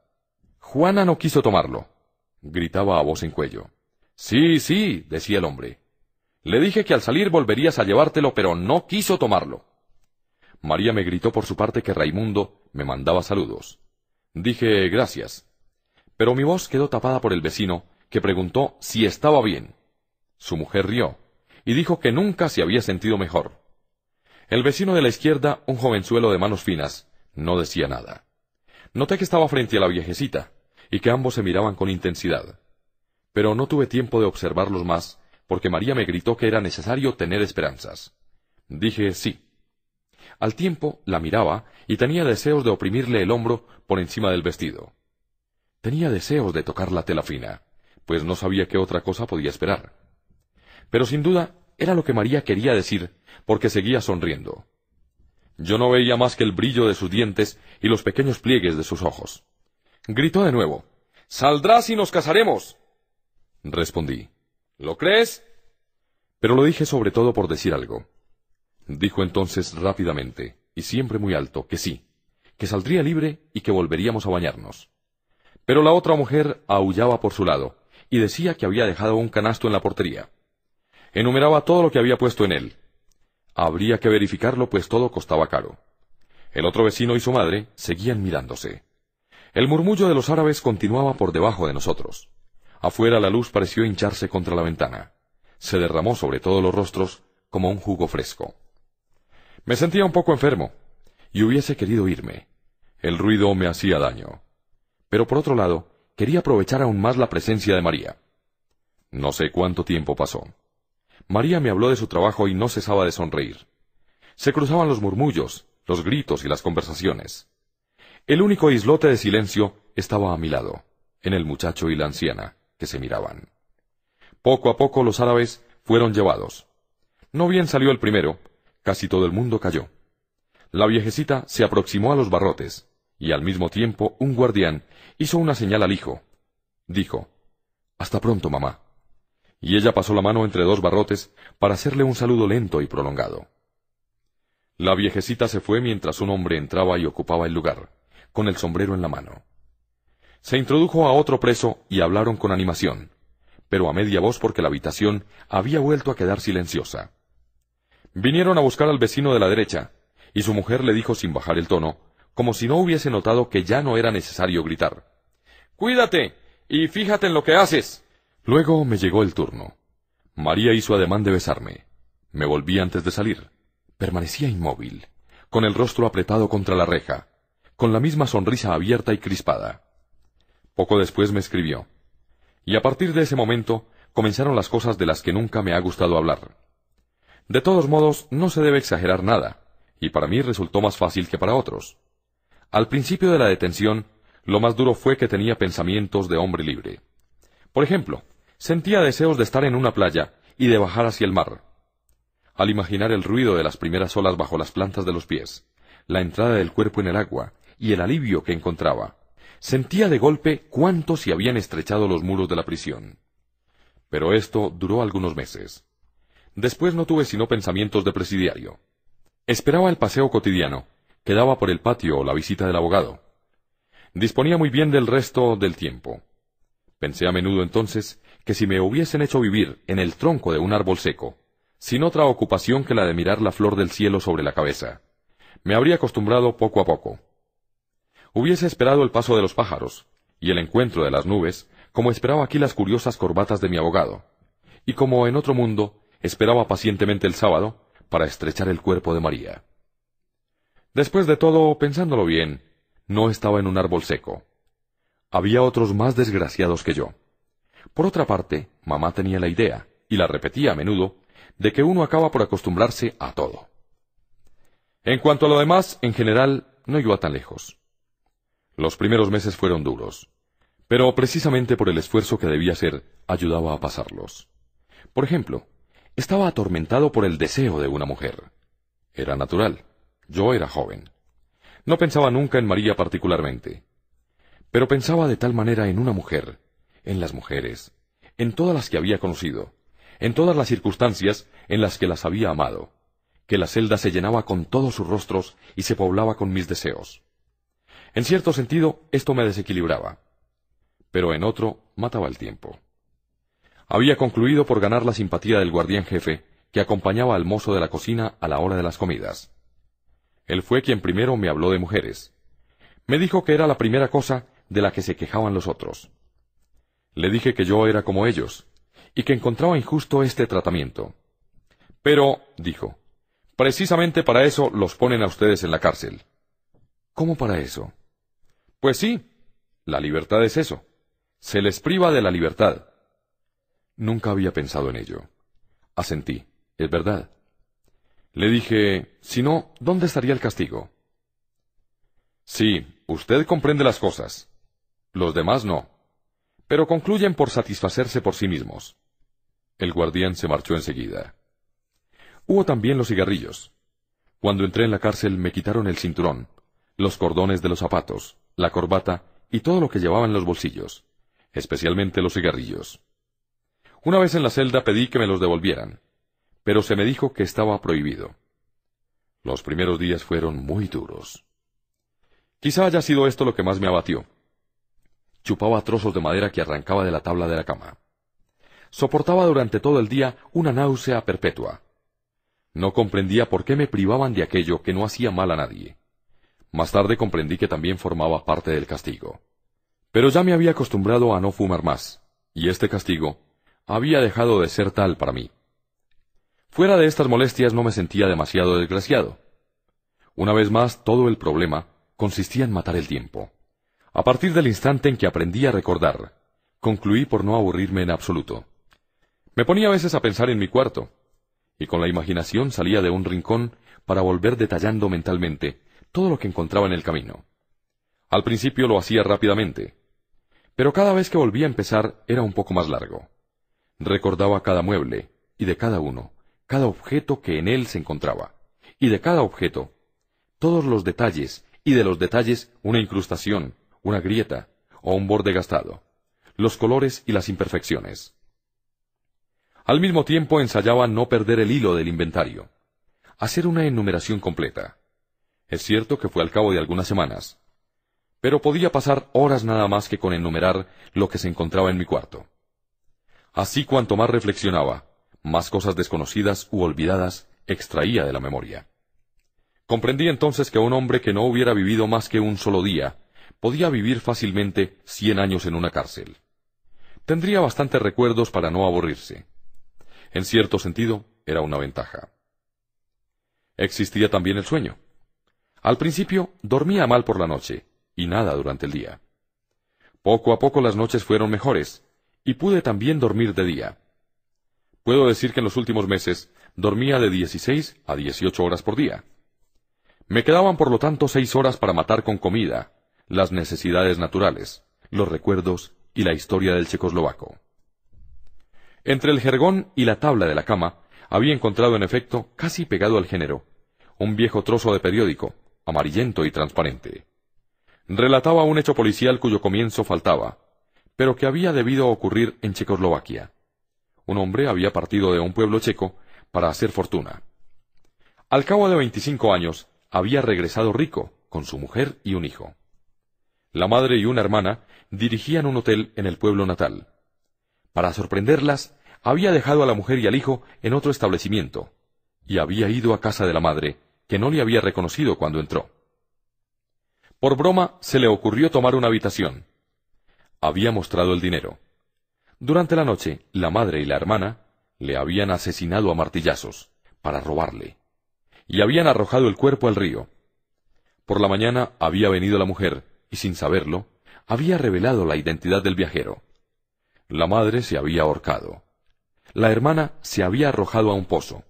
Juana no quiso tomarlo, gritaba a voz en cuello. Sí, sí, decía el hombre. Le dije que al salir volverías a llevártelo, pero no quiso tomarlo. María me gritó por su parte que Raimundo me mandaba saludos. Dije gracias. Pero mi voz quedó tapada por el vecino, que preguntó si estaba bien. Su mujer rió y dijo que nunca se había sentido mejor. El vecino de la izquierda, un jovenzuelo de manos finas, no decía nada. Noté que estaba frente a la viejecita y que ambos se miraban con intensidad. Pero no tuve tiempo de observarlos más, porque María me gritó que era necesario tener esperanzas. Dije sí. Al tiempo la miraba y tenía deseos de oprimirle el hombro por encima del vestido. Tenía deseos de tocar la tela fina, pues no sabía qué otra cosa podía esperar. Pero sin duda era lo que María quería decir, porque seguía sonriendo. Yo no veía más que el brillo de sus dientes y los pequeños pliegues de sus ojos. Gritó de nuevo. Saldrás y nos casaremos. Respondí. ¿Lo crees? Pero lo dije sobre todo por decir algo. Dijo entonces rápidamente, y siempre muy alto, que sí, que saldría libre y que volveríamos a bañarnos. Pero la otra mujer aullaba por su lado, y decía que había dejado un canasto en la portería. Enumeraba todo lo que había puesto en él. Habría que verificarlo, pues todo costaba caro. El otro vecino y su madre seguían mirándose. El murmullo de los árabes continuaba por debajo de nosotros. Afuera la luz pareció hincharse contra la ventana. Se derramó sobre todos los rostros como un jugo fresco. Me sentía un poco enfermo, y hubiese querido irme. El ruido me hacía daño. Pero por otro lado, quería aprovechar aún más la presencia de María. No sé cuánto tiempo pasó. María me habló de su trabajo y no cesaba de sonreír. Se cruzaban los murmullos, los gritos y las conversaciones. El único islote de silencio estaba a mi lado, en el muchacho y la anciana, que se miraban. Poco a poco los árabes fueron llevados. No bien salió el primero, casi todo el mundo cayó. La viejecita se aproximó a los barrotes, y al mismo tiempo un guardián hizo una señal al hijo. Dijo, Hasta pronto, mamá. Y ella pasó la mano entre dos barrotes para hacerle un saludo lento y prolongado. La viejecita se fue mientras un hombre entraba y ocupaba el lugar, con el sombrero en la mano. Se introdujo a otro preso y hablaron con animación, pero a media voz porque la habitación había vuelto a quedar silenciosa. Vinieron a buscar al vecino de la derecha, y su mujer le dijo sin bajar el tono, como si no hubiese notado que ya no era necesario gritar. Cuídate, y fíjate en lo que haces. Luego me llegó el turno. María hizo ademán de besarme. Me volví antes de salir. Permanecía inmóvil, con el rostro apretado contra la reja, con la misma sonrisa abierta y crispada. Poco después me escribió. Y a partir de ese momento comenzaron las cosas de las que nunca me ha gustado hablar. De todos modos, no se debe exagerar nada, y para mí resultó más fácil que para otros. Al principio de la detención, lo más duro fue que tenía pensamientos de hombre libre. Por ejemplo, sentía deseos de estar en una playa y de bajar hacia el mar. Al imaginar el ruido de las primeras olas bajo las plantas de los pies, la entrada del cuerpo en el agua y el alivio que encontraba, sentía de golpe cuánto se habían estrechado los muros de la prisión. Pero esto duró algunos meses. Después no tuve sino pensamientos de presidiario. Esperaba el paseo cotidiano, quedaba por el patio o la visita del abogado. Disponía muy bien del resto del tiempo. Pensé a menudo entonces que si me hubiesen hecho vivir en el tronco de un árbol seco, sin otra ocupación que la de mirar la flor del cielo sobre la cabeza, me habría acostumbrado poco a poco. Hubiese esperado el paso de los pájaros y el encuentro de las nubes, como esperaba aquí las curiosas corbatas de mi abogado, y como en otro mundo esperaba pacientemente el sábado para estrechar el cuerpo de María. Después de todo, pensándolo bien, no estaba en un árbol seco. Había otros más desgraciados que yo. Por otra parte, mamá tenía la idea, y la repetía a menudo, de que uno acaba por acostumbrarse a todo. En cuanto a lo demás, en general, no iba tan lejos. Los primeros meses fueron duros, pero precisamente por el esfuerzo que debía hacer, ayudaba a pasarlos. Por ejemplo, estaba atormentado por el deseo de una mujer. Era natural. Yo era joven. No pensaba nunca en María particularmente. Pero pensaba de tal manera en una mujer, en las mujeres, en todas las que había conocido, en todas las circunstancias en las que las había amado, que la celda se llenaba con todos sus rostros y se poblaba con mis deseos. En cierto sentido, esto me desequilibraba, pero en otro mataba el tiempo había concluido por ganar la simpatía del guardián jefe, que acompañaba al mozo de la cocina a la hora de las comidas. Él fue quien primero me habló de mujeres. Me dijo que era la primera cosa de la que se quejaban los otros. Le dije que yo era como ellos, y que encontraba injusto este tratamiento. Pero, dijo, precisamente para eso los ponen a ustedes en la cárcel. ¿Cómo para eso? Pues sí, la libertad es eso. Se les priva de la libertad. Nunca había pensado en ello. Asentí. Es verdad. Le dije, si no, ¿dónde estaría el castigo? Sí, usted comprende las cosas. Los demás no. Pero concluyen por satisfacerse por sí mismos. El guardián se marchó enseguida. Hubo también los cigarrillos. Cuando entré en la cárcel me quitaron el cinturón, los cordones de los zapatos, la corbata y todo lo que llevaba en los bolsillos, especialmente los cigarrillos. Una vez en la celda pedí que me los devolvieran, pero se me dijo que estaba prohibido. Los primeros días fueron muy duros. Quizá haya sido esto lo que más me abatió. Chupaba trozos de madera que arrancaba de la tabla de la cama. Soportaba durante todo el día una náusea perpetua. No comprendía por qué me privaban de aquello que no hacía mal a nadie. Más tarde comprendí que también formaba parte del castigo. Pero ya me había acostumbrado a no fumar más, y este castigo había dejado de ser tal para mí. Fuera de estas molestias no me sentía demasiado desgraciado. Una vez más, todo el problema consistía en matar el tiempo. A partir del instante en que aprendí a recordar, concluí por no aburrirme en absoluto. Me ponía a veces a pensar en mi cuarto, y con la imaginación salía de un rincón para volver detallando mentalmente todo lo que encontraba en el camino. Al principio lo hacía rápidamente, pero cada vez que volvía a empezar era un poco más largo. Recordaba cada mueble, y de cada uno, cada objeto que en él se encontraba, y de cada objeto, todos los detalles, y de los detalles una incrustación, una grieta, o un borde gastado, los colores y las imperfecciones. Al mismo tiempo ensayaba no perder el hilo del inventario, hacer una enumeración completa. Es cierto que fue al cabo de algunas semanas, pero podía pasar horas nada más que con enumerar lo que se encontraba en mi cuarto. Así cuanto más reflexionaba, más cosas desconocidas u olvidadas extraía de la memoria. Comprendí entonces que un hombre que no hubiera vivido más que un solo día podía vivir fácilmente cien años en una cárcel. Tendría bastantes recuerdos para no aburrirse. En cierto sentido, era una ventaja. Existía también el sueño. Al principio dormía mal por la noche, y nada durante el día. Poco a poco las noches fueron mejores, y pude también dormir de día. Puedo decir que en los últimos meses dormía de 16 a 18 horas por día. Me quedaban por lo tanto seis horas para matar con comida, las necesidades naturales, los recuerdos y la historia del checoslovaco. Entre el jergón y la tabla de la cama había encontrado en efecto, casi pegado al género, un viejo trozo de periódico, amarillento y transparente. Relataba un hecho policial cuyo comienzo faltaba, pero que había debido ocurrir en Checoslovaquia. Un hombre había partido de un pueblo checo para hacer fortuna. Al cabo de veinticinco años, había regresado rico, con su mujer y un hijo. La madre y una hermana dirigían un hotel en el pueblo natal. Para sorprenderlas, había dejado a la mujer y al hijo en otro establecimiento, y había ido a casa de la madre, que no le había reconocido cuando entró. Por broma, se le ocurrió tomar una habitación, había mostrado el dinero. Durante la noche, la madre y la hermana le habían asesinado a martillazos para robarle, y habían arrojado el cuerpo al río. Por la mañana había venido la mujer, y sin saberlo, había revelado la identidad del viajero. La madre se había ahorcado. La hermana se había arrojado a un pozo.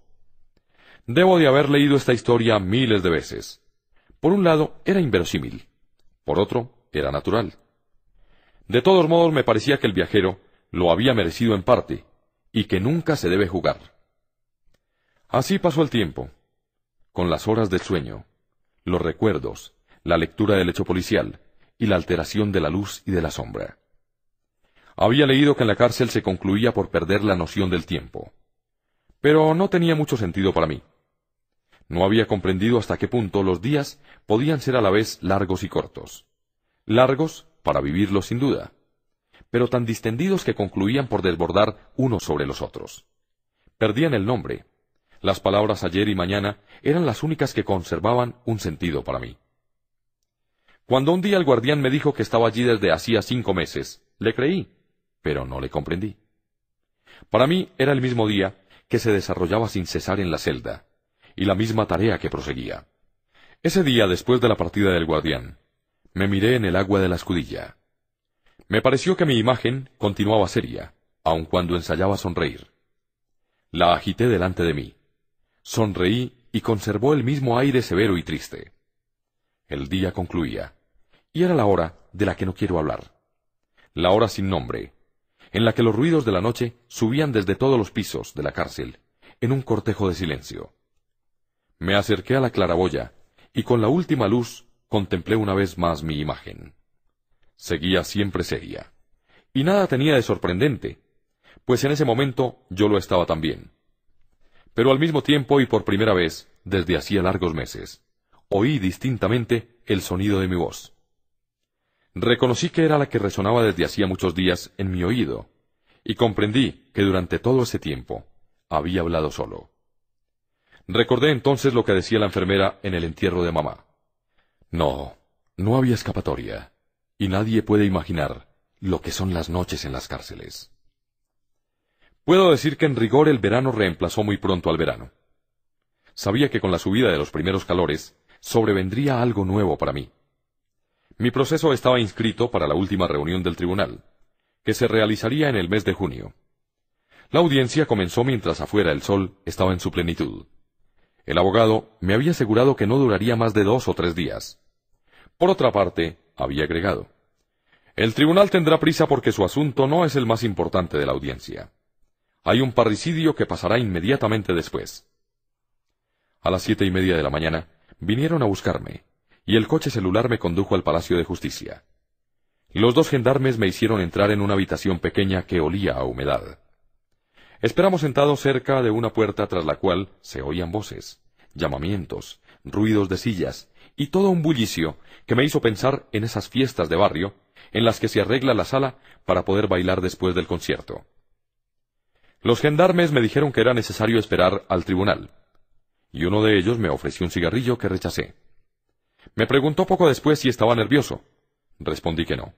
Debo de haber leído esta historia miles de veces. Por un lado, era inverosímil. Por otro, era natural. De todos modos me parecía que el viajero lo había merecido en parte, y que nunca se debe jugar. Así pasó el tiempo, con las horas del sueño, los recuerdos, la lectura del hecho policial, y la alteración de la luz y de la sombra. Había leído que en la cárcel se concluía por perder la noción del tiempo. Pero no tenía mucho sentido para mí. No había comprendido hasta qué punto los días podían ser a la vez largos y cortos. Largos para vivirlo sin duda, pero tan distendidos que concluían por desbordar unos sobre los otros. Perdían el nombre. Las palabras ayer y mañana eran las únicas que conservaban un sentido para mí. Cuando un día el guardián me dijo que estaba allí desde hacía cinco meses, le creí, pero no le comprendí. Para mí era el mismo día que se desarrollaba sin cesar en la celda, y la misma tarea que proseguía. Ese día después de la partida del guardián, me miré en el agua de la escudilla. Me pareció que mi imagen continuaba seria, aun cuando ensayaba sonreír. La agité delante de mí. Sonreí y conservó el mismo aire severo y triste. El día concluía, y era la hora de la que no quiero hablar. La hora sin nombre, en la que los ruidos de la noche subían desde todos los pisos de la cárcel, en un cortejo de silencio. Me acerqué a la claraboya, y con la última luz contemplé una vez más mi imagen. Seguía siempre seria. Y nada tenía de sorprendente, pues en ese momento yo lo estaba también. Pero al mismo tiempo y por primera vez, desde hacía largos meses, oí distintamente el sonido de mi voz. Reconocí que era la que resonaba desde hacía muchos días en mi oído, y comprendí que durante todo ese tiempo había hablado solo. Recordé entonces lo que decía la enfermera en el entierro de mamá. No, no había escapatoria, y nadie puede imaginar lo que son las noches en las cárceles. Puedo decir que en rigor el verano reemplazó muy pronto al verano. Sabía que con la subida de los primeros calores sobrevendría algo nuevo para mí. Mi proceso estaba inscrito para la última reunión del tribunal, que se realizaría en el mes de junio. La audiencia comenzó mientras afuera el sol estaba en su plenitud. El abogado me había asegurado que no duraría más de dos o tres días, por otra parte, había agregado, el tribunal tendrá prisa porque su asunto no es el más importante de la audiencia. Hay un parricidio que pasará inmediatamente después. A las siete y media de la mañana vinieron a buscarme, y el coche celular me condujo al Palacio de Justicia. Los dos gendarmes me hicieron entrar en una habitación pequeña que olía a humedad. Esperamos sentados cerca de una puerta tras la cual se oían voces, llamamientos, ruidos de sillas, y todo un bullicio que me hizo pensar en esas fiestas de barrio en las que se arregla la sala para poder bailar después del concierto. Los gendarmes me dijeron que era necesario esperar al tribunal, y uno de ellos me ofreció un cigarrillo que rechacé. Me preguntó poco después si estaba nervioso. Respondí que no.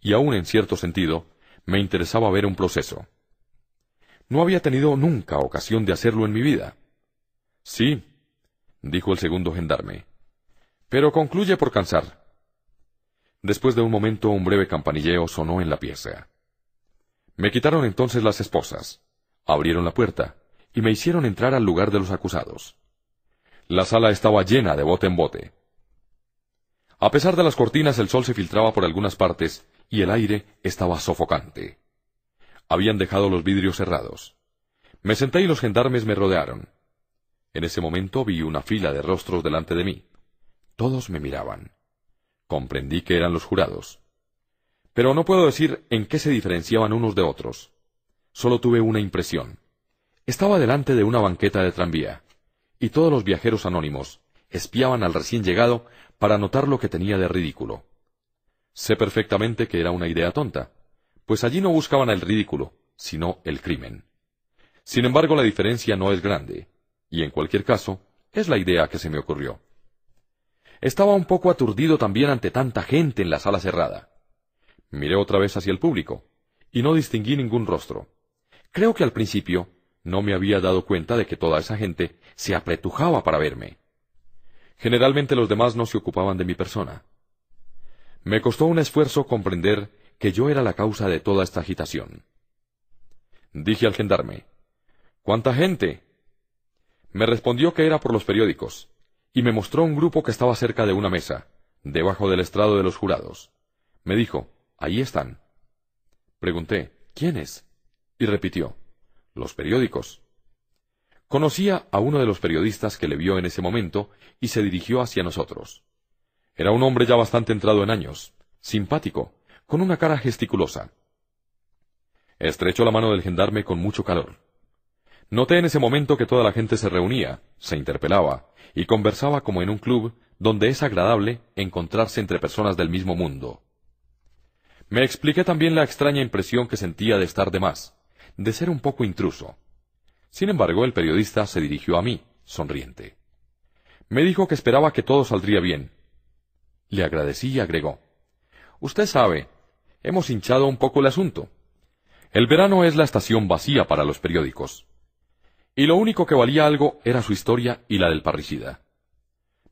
Y aún en cierto sentido, me interesaba ver un proceso. No había tenido nunca ocasión de hacerlo en mi vida. Sí, dijo el segundo gendarme pero concluye por cansar. Después de un momento un breve campanilleo sonó en la pieza. Me quitaron entonces las esposas, abrieron la puerta y me hicieron entrar al lugar de los acusados. La sala estaba llena de bote en bote. A pesar de las cortinas el sol se filtraba por algunas partes y el aire estaba sofocante. Habían dejado los vidrios cerrados. Me senté y los gendarmes me rodearon. En ese momento vi una fila de rostros delante de mí todos me miraban. Comprendí que eran los jurados. Pero no puedo decir en qué se diferenciaban unos de otros. Solo tuve una impresión. Estaba delante de una banqueta de tranvía, y todos los viajeros anónimos espiaban al recién llegado para notar lo que tenía de ridículo. Sé perfectamente que era una idea tonta, pues allí no buscaban el ridículo, sino el crimen. Sin embargo, la diferencia no es grande, y en cualquier caso, es la idea que se me ocurrió. Estaba un poco aturdido también ante tanta gente en la sala cerrada. Miré otra vez hacia el público, y no distinguí ningún rostro. Creo que al principio no me había dado cuenta de que toda esa gente se apretujaba para verme. Generalmente los demás no se ocupaban de mi persona. Me costó un esfuerzo comprender que yo era la causa de toda esta agitación. Dije al gendarme, ¿Cuánta gente? Me respondió que era por los periódicos y me mostró un grupo que estaba cerca de una mesa, debajo del estrado de los jurados. Me dijo, ahí están. Pregunté, ¿quiénes? Y repitió, los periódicos. Conocía a uno de los periodistas que le vio en ese momento y se dirigió hacia nosotros. Era un hombre ya bastante entrado en años, simpático, con una cara gesticulosa. Estrechó la mano del gendarme con mucho calor. Noté en ese momento que toda la gente se reunía, se interpelaba y conversaba como en un club donde es agradable encontrarse entre personas del mismo mundo. Me expliqué también la extraña impresión que sentía de estar de más, de ser un poco intruso. Sin embargo, el periodista se dirigió a mí, sonriente. Me dijo que esperaba que todo saldría bien. Le agradecí y agregó. Usted sabe, hemos hinchado un poco el asunto. El verano es la estación vacía para los periódicos y lo único que valía algo era su historia y la del parricida.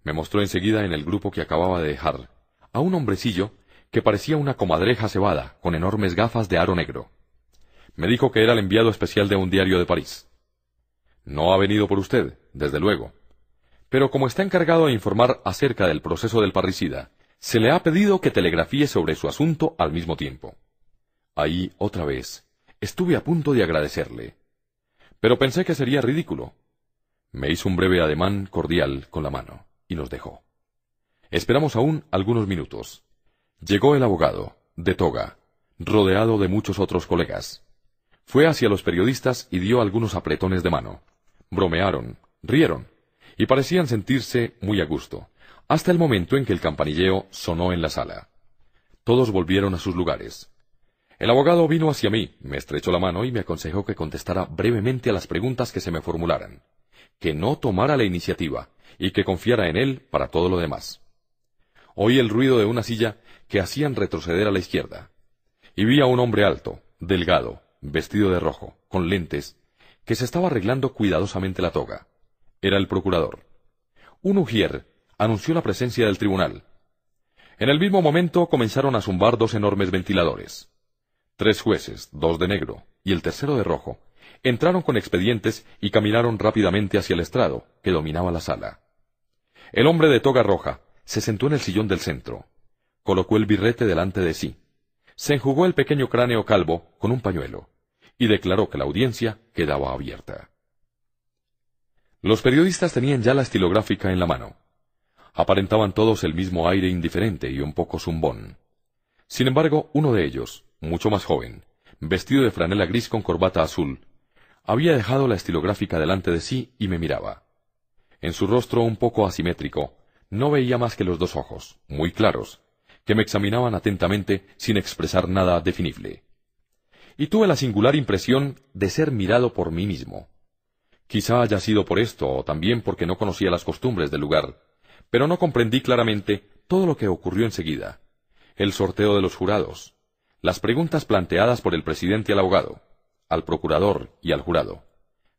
Me mostró enseguida en el grupo que acababa de dejar a un hombrecillo que parecía una comadreja cebada, con enormes gafas de aro negro. Me dijo que era el enviado especial de un diario de París. No ha venido por usted, desde luego. Pero como está encargado de informar acerca del proceso del parricida, se le ha pedido que telegrafíe sobre su asunto al mismo tiempo. Ahí, otra vez, estuve a punto de agradecerle pero pensé que sería ridículo. Me hizo un breve ademán cordial con la mano y nos dejó. Esperamos aún algunos minutos. Llegó el abogado, de toga, rodeado de muchos otros colegas. Fue hacia los periodistas y dio algunos apretones de mano. Bromearon, rieron, y parecían sentirse muy a gusto, hasta el momento en que el campanilleo sonó en la sala. Todos volvieron a sus lugares. El abogado vino hacia mí, me estrechó la mano y me aconsejó que contestara brevemente a las preguntas que se me formularan, que no tomara la iniciativa y que confiara en él para todo lo demás. Oí el ruido de una silla que hacían retroceder a la izquierda, y vi a un hombre alto, delgado, vestido de rojo, con lentes, que se estaba arreglando cuidadosamente la toga. Era el procurador. Un ujier anunció la presencia del tribunal. En el mismo momento comenzaron a zumbar dos enormes ventiladores. Tres jueces, dos de negro y el tercero de rojo, entraron con expedientes y caminaron rápidamente hacia el estrado, que dominaba la sala. El hombre de toga roja se sentó en el sillón del centro, colocó el birrete delante de sí, se enjugó el pequeño cráneo calvo con un pañuelo, y declaró que la audiencia quedaba abierta. Los periodistas tenían ya la estilográfica en la mano. Aparentaban todos el mismo aire indiferente y un poco zumbón. Sin embargo, uno de ellos, mucho más joven, vestido de franela gris con corbata azul, había dejado la estilográfica delante de sí y me miraba. En su rostro un poco asimétrico, no veía más que los dos ojos, muy claros, que me examinaban atentamente sin expresar nada definible. Y tuve la singular impresión de ser mirado por mí mismo. Quizá haya sido por esto o también porque no conocía las costumbres del lugar, pero no comprendí claramente todo lo que ocurrió enseguida. El sorteo de los jurados, las preguntas planteadas por el presidente y al abogado, al procurador y al jurado.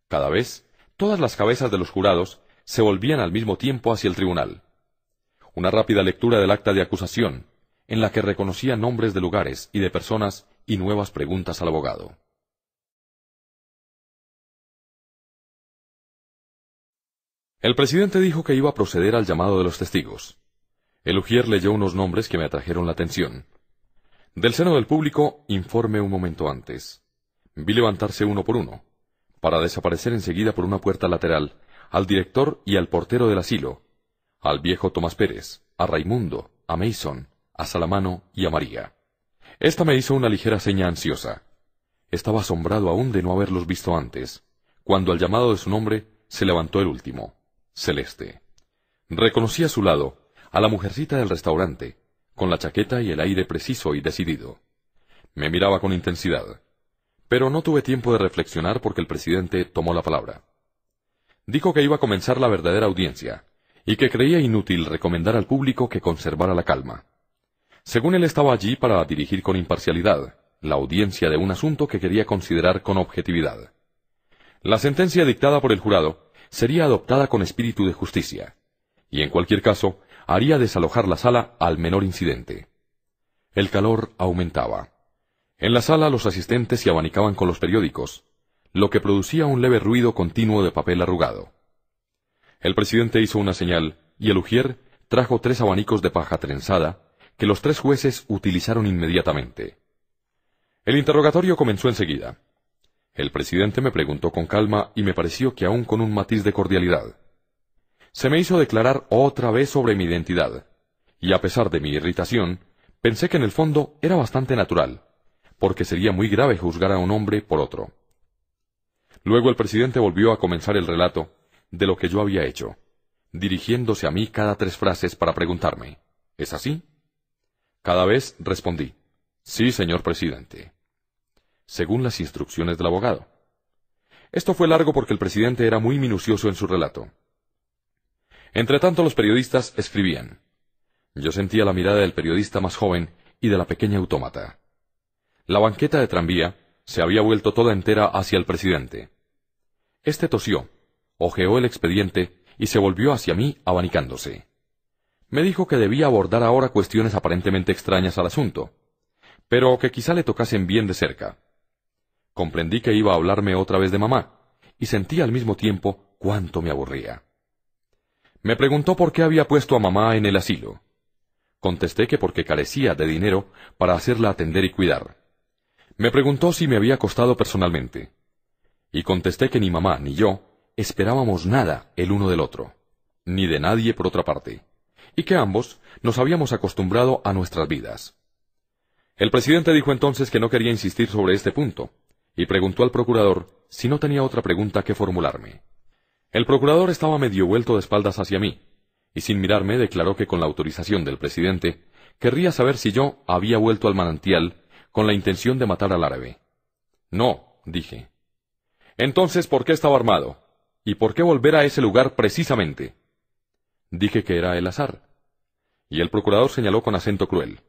Cada vez, todas las cabezas de los jurados se volvían al mismo tiempo hacia el tribunal. Una rápida lectura del acta de acusación, en la que reconocía nombres de lugares y de personas y nuevas preguntas al abogado. El presidente dijo que iba a proceder al llamado de los testigos. El Ujier leyó unos nombres que me atrajeron la atención, del seno del público, informe un momento antes. Vi levantarse uno por uno, para desaparecer enseguida por una puerta lateral, al director y al portero del asilo, al viejo Tomás Pérez, a Raimundo, a Mason, a Salamano y a María. Esta me hizo una ligera seña ansiosa. Estaba asombrado aún de no haberlos visto antes, cuando al llamado de su nombre se levantó el último, Celeste. Reconocí a su lado a la mujercita del restaurante, con la chaqueta y el aire preciso y decidido. Me miraba con intensidad. Pero no tuve tiempo de reflexionar porque el presidente tomó la palabra. Dijo que iba a comenzar la verdadera audiencia, y que creía inútil recomendar al público que conservara la calma. Según él estaba allí para dirigir con imparcialidad la audiencia de un asunto que quería considerar con objetividad. La sentencia dictada por el jurado sería adoptada con espíritu de justicia, y en cualquier caso, haría desalojar la sala al menor incidente. El calor aumentaba. En la sala los asistentes se abanicaban con los periódicos, lo que producía un leve ruido continuo de papel arrugado. El presidente hizo una señal, y el ujier trajo tres abanicos de paja trenzada, que los tres jueces utilizaron inmediatamente. El interrogatorio comenzó enseguida. El presidente me preguntó con calma y me pareció que aún con un matiz de cordialidad. Se me hizo declarar otra vez sobre mi identidad, y a pesar de mi irritación, pensé que en el fondo era bastante natural, porque sería muy grave juzgar a un hombre por otro. Luego el presidente volvió a comenzar el relato de lo que yo había hecho, dirigiéndose a mí cada tres frases para preguntarme, ¿es así? Cada vez respondí, sí, señor presidente, según las instrucciones del abogado. Esto fue largo porque el presidente era muy minucioso en su relato. Entre tanto, los periodistas escribían. Yo sentía la mirada del periodista más joven y de la pequeña autómata. La banqueta de tranvía se había vuelto toda entera hacia el presidente. Este tosió, ojeó el expediente y se volvió hacia mí abanicándose. Me dijo que debía abordar ahora cuestiones aparentemente extrañas al asunto, pero que quizá le tocasen bien de cerca. Comprendí que iba a hablarme otra vez de mamá, y sentí al mismo tiempo cuánto me aburría. Me preguntó por qué había puesto a mamá en el asilo. Contesté que porque carecía de dinero para hacerla atender y cuidar. Me preguntó si me había costado personalmente. Y contesté que ni mamá ni yo esperábamos nada el uno del otro, ni de nadie por otra parte, y que ambos nos habíamos acostumbrado a nuestras vidas. El presidente dijo entonces que no quería insistir sobre este punto, y preguntó al procurador si no tenía otra pregunta que formularme. El procurador estaba medio vuelto de espaldas hacia mí, y sin mirarme declaró que con la autorización del presidente, querría saber si yo había vuelto al manantial con la intención de matar al árabe. No, dije. Entonces, ¿por qué estaba armado? ¿Y por qué volver a ese lugar precisamente? Dije que era el azar. Y el procurador señaló con acento cruel.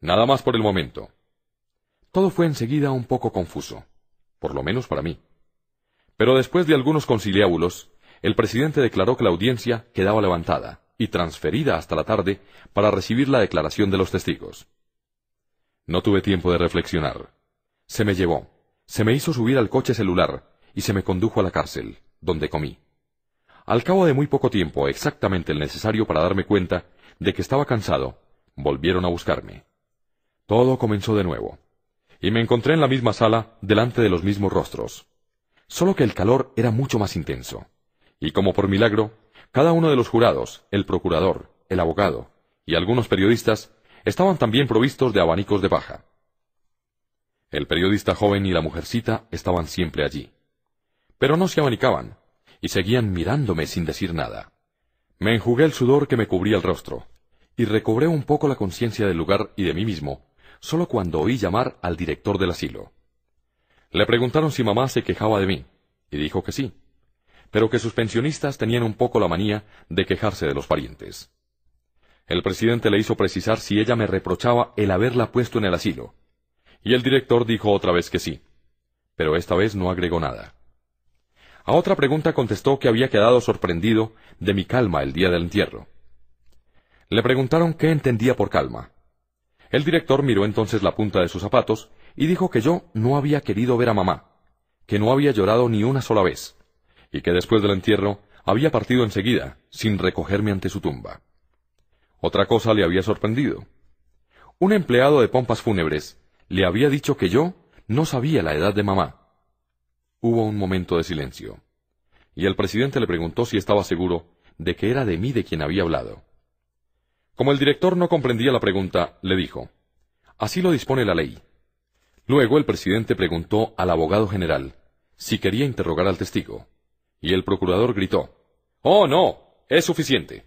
Nada más por el momento. Todo fue enseguida un poco confuso, por lo menos para mí. Pero después de algunos conciliábulos, el presidente declaró que la audiencia quedaba levantada y transferida hasta la tarde para recibir la declaración de los testigos. No tuve tiempo de reflexionar. Se me llevó, se me hizo subir al coche celular y se me condujo a la cárcel, donde comí. Al cabo de muy poco tiempo, exactamente el necesario para darme cuenta de que estaba cansado, volvieron a buscarme. Todo comenzó de nuevo, y me encontré en la misma sala, delante de los mismos rostros solo que el calor era mucho más intenso. Y como por milagro, cada uno de los jurados, el procurador, el abogado y algunos periodistas estaban también provistos de abanicos de paja. El periodista joven y la mujercita estaban siempre allí. Pero no se abanicaban, y seguían mirándome sin decir nada. Me enjugué el sudor que me cubría el rostro, y recobré un poco la conciencia del lugar y de mí mismo, solo cuando oí llamar al director del asilo. Le preguntaron si mamá se quejaba de mí, y dijo que sí, pero que sus pensionistas tenían un poco la manía de quejarse de los parientes. El presidente le hizo precisar si ella me reprochaba el haberla puesto en el asilo, y el director dijo otra vez que sí, pero esta vez no agregó nada. A otra pregunta contestó que había quedado sorprendido de mi calma el día del entierro. Le preguntaron qué entendía por calma. El director miró entonces la punta de sus zapatos y dijo que yo no había querido ver a mamá, que no había llorado ni una sola vez, y que después del entierro había partido enseguida, sin recogerme ante su tumba. Otra cosa le había sorprendido. Un empleado de pompas fúnebres le había dicho que yo no sabía la edad de mamá. Hubo un momento de silencio, y el presidente le preguntó si estaba seguro de que era de mí de quien había hablado. Como el director no comprendía la pregunta, le dijo, Así lo dispone la ley. Luego el presidente preguntó al abogado general si quería interrogar al testigo, y el procurador gritó, Oh, no, es suficiente.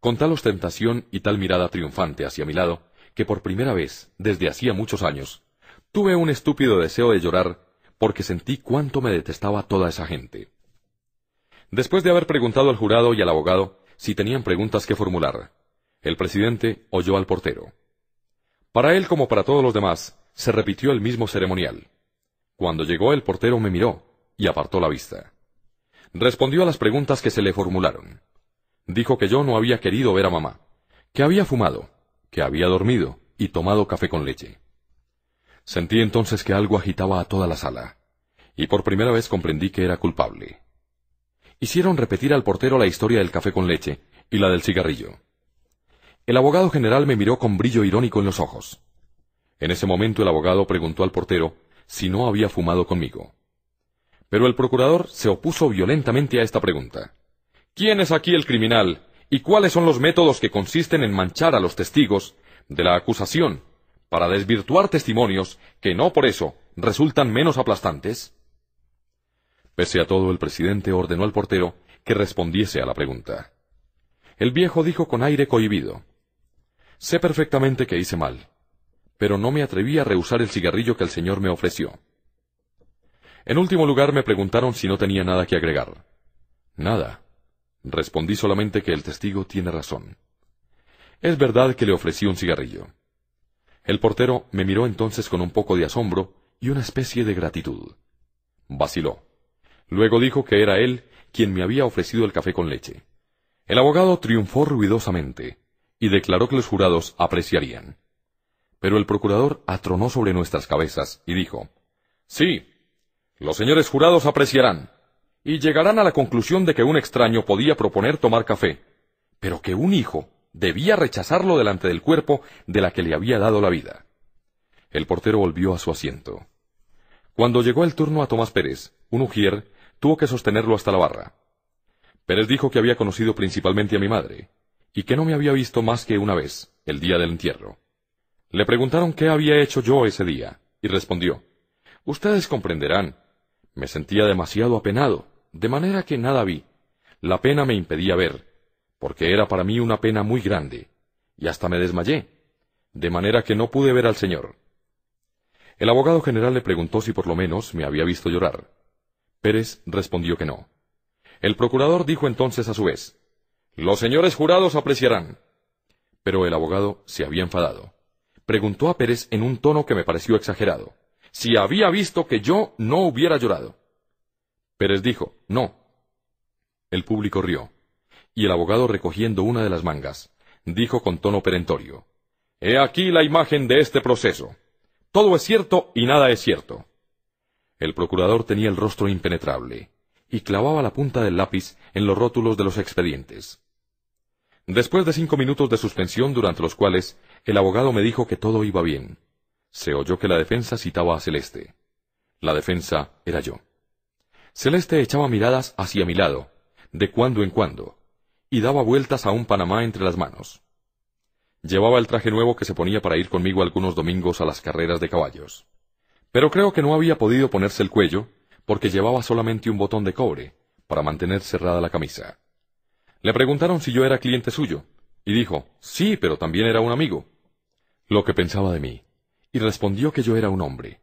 Con tal ostentación y tal mirada triunfante hacia mi lado, que por primera vez, desde hacía muchos años, tuve un estúpido deseo de llorar porque sentí cuánto me detestaba toda esa gente. Después de haber preguntado al jurado y al abogado si tenían preguntas que formular, el presidente oyó al portero. Para él como para todos los demás, se repitió el mismo ceremonial. Cuando llegó el portero me miró y apartó la vista. Respondió a las preguntas que se le formularon. Dijo que yo no había querido ver a mamá, que había fumado, que había dormido y tomado café con leche. Sentí entonces que algo agitaba a toda la sala, y por primera vez comprendí que era culpable. Hicieron repetir al portero la historia del café con leche y la del cigarrillo. El abogado general me miró con brillo irónico en los ojos. En ese momento el abogado preguntó al portero si no había fumado conmigo. Pero el procurador se opuso violentamente a esta pregunta. ¿Quién es aquí el criminal y cuáles son los métodos que consisten en manchar a los testigos de la acusación para desvirtuar testimonios que no por eso resultan menos aplastantes? Pese a todo, el presidente ordenó al portero que respondiese a la pregunta. El viejo dijo con aire cohibido Sé perfectamente que hice mal, pero no me atreví a rehusar el cigarrillo que el señor me ofreció. En último lugar me preguntaron si no tenía nada que agregar. Nada. Respondí solamente que el testigo tiene razón. Es verdad que le ofrecí un cigarrillo. El portero me miró entonces con un poco de asombro y una especie de gratitud. Vaciló. Luego dijo que era él quien me había ofrecido el café con leche. El abogado triunfó ruidosamente y declaró que los jurados apreciarían pero el procurador atronó sobre nuestras cabezas y dijo, Sí, los señores jurados apreciarán y llegarán a la conclusión de que un extraño podía proponer tomar café, pero que un hijo debía rechazarlo delante del cuerpo de la que le había dado la vida. El portero volvió a su asiento. Cuando llegó el turno a Tomás Pérez, un ujier tuvo que sostenerlo hasta la barra. Pérez dijo que había conocido principalmente a mi madre, y que no me había visto más que una vez, el día del entierro. Le preguntaron qué había hecho yo ese día, y respondió, Ustedes comprenderán. Me sentía demasiado apenado, de manera que nada vi. La pena me impedía ver, porque era para mí una pena muy grande, y hasta me desmayé, de manera que no pude ver al Señor. El abogado general le preguntó si por lo menos me había visto llorar. Pérez respondió que no. El procurador dijo entonces a su vez, Los señores jurados apreciarán. Pero el abogado se había enfadado preguntó a Pérez en un tono que me pareció exagerado, si había visto que yo no hubiera llorado. Pérez dijo, no. El público rió, y el abogado recogiendo una de las mangas, dijo con tono perentorio, He aquí la imagen de este proceso. Todo es cierto y nada es cierto. El procurador tenía el rostro impenetrable, y clavaba la punta del lápiz en los rótulos de los expedientes. Después de cinco minutos de suspensión durante los cuales el abogado me dijo que todo iba bien. Se oyó que la defensa citaba a Celeste. La defensa era yo. Celeste echaba miradas hacia mi lado, de cuando en cuando, y daba vueltas a un Panamá entre las manos. Llevaba el traje nuevo que se ponía para ir conmigo algunos domingos a las carreras de caballos. Pero creo que no había podido ponerse el cuello, porque llevaba solamente un botón de cobre, para mantener cerrada la camisa. Le preguntaron si yo era cliente suyo, y dijo, sí, pero también era un amigo. Lo que pensaba de mí. Y respondió que yo era un hombre.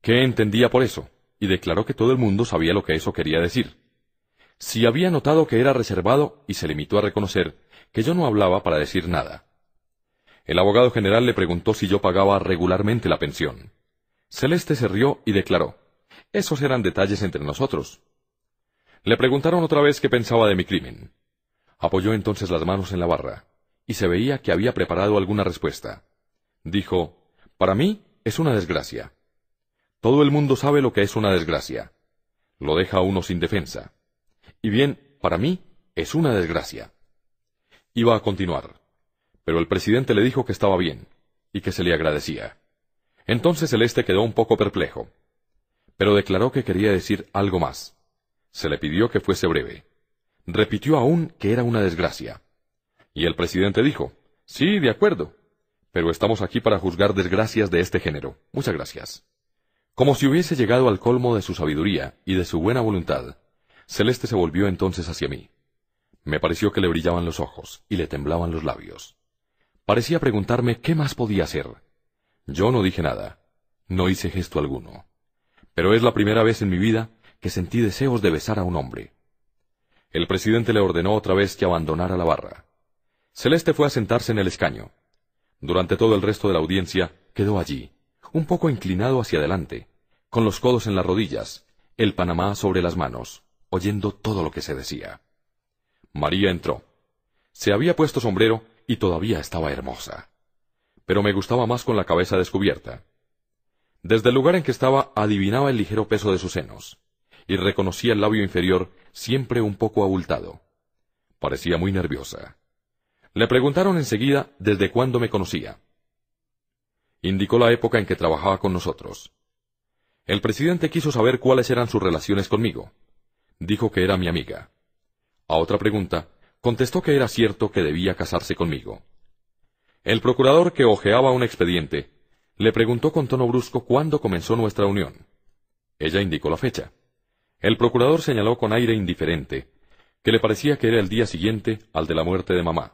¿Qué entendía por eso? Y declaró que todo el mundo sabía lo que eso quería decir. Si había notado que era reservado y se limitó a reconocer que yo no hablaba para decir nada. El abogado general le preguntó si yo pagaba regularmente la pensión. Celeste se rió y declaró, esos eran detalles entre nosotros. Le preguntaron otra vez qué pensaba de mi crimen. Apoyó entonces las manos en la barra, y se veía que había preparado alguna respuesta. Dijo, Para mí es una desgracia. Todo el mundo sabe lo que es una desgracia. Lo deja uno sin defensa. Y bien, para mí es una desgracia. Iba a continuar, pero el presidente le dijo que estaba bien, y que se le agradecía. Entonces el este quedó un poco perplejo, pero declaró que quería decir algo más. Se le pidió que fuese breve repitió aún que era una desgracia. Y el presidente dijo, Sí, de acuerdo, pero estamos aquí para juzgar desgracias de este género. Muchas gracias. Como si hubiese llegado al colmo de su sabiduría y de su buena voluntad, Celeste se volvió entonces hacia mí. Me pareció que le brillaban los ojos y le temblaban los labios. Parecía preguntarme qué más podía hacer. Yo no dije nada, no hice gesto alguno. Pero es la primera vez en mi vida que sentí deseos de besar a un hombre. El presidente le ordenó otra vez que abandonara la barra. Celeste fue a sentarse en el escaño. Durante todo el resto de la audiencia quedó allí, un poco inclinado hacia adelante, con los codos en las rodillas, el Panamá sobre las manos, oyendo todo lo que se decía. María entró. Se había puesto sombrero y todavía estaba hermosa. Pero me gustaba más con la cabeza descubierta. Desde el lugar en que estaba adivinaba el ligero peso de sus senos y reconocía el labio inferior siempre un poco abultado. Parecía muy nerviosa. Le preguntaron enseguida desde cuándo me conocía. Indicó la época en que trabajaba con nosotros. El presidente quiso saber cuáles eran sus relaciones conmigo. Dijo que era mi amiga. A otra pregunta, contestó que era cierto que debía casarse conmigo. El procurador que hojeaba un expediente le preguntó con tono brusco cuándo comenzó nuestra unión. Ella indicó la fecha. El procurador señaló con aire indiferente que le parecía que era el día siguiente al de la muerte de mamá.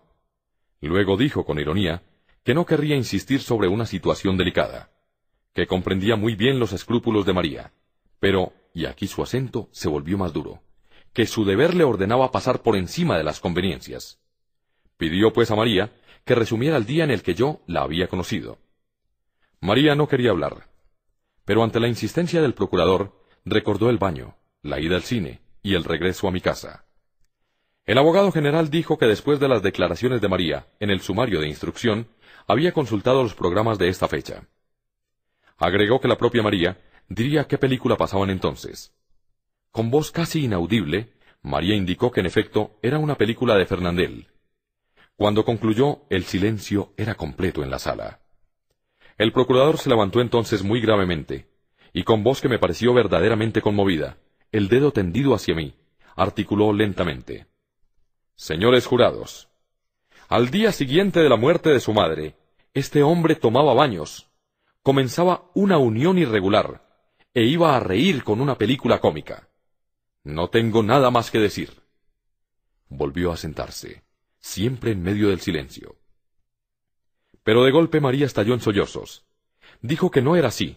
Luego dijo con ironía que no querría insistir sobre una situación delicada, que comprendía muy bien los escrúpulos de María, pero, y aquí su acento se volvió más duro, que su deber le ordenaba pasar por encima de las conveniencias. Pidió pues a María que resumiera el día en el que yo la había conocido. María no quería hablar, pero ante la insistencia del procurador recordó el baño, la ida al cine y el regreso a mi casa. El abogado general dijo que después de las declaraciones de María, en el sumario de instrucción, había consultado los programas de esta fecha. Agregó que la propia María diría qué película pasaban entonces. Con voz casi inaudible, María indicó que en efecto era una película de Fernandel. Cuando concluyó, el silencio era completo en la sala. El procurador se levantó entonces muy gravemente, y con voz que me pareció verdaderamente conmovida, el dedo tendido hacia mí, articuló lentamente. Señores jurados, al día siguiente de la muerte de su madre, este hombre tomaba baños, comenzaba una unión irregular, e iba a reír con una película cómica. No tengo nada más que decir. Volvió a sentarse, siempre en medio del silencio. Pero de golpe María estalló en sollozos. Dijo que no era así,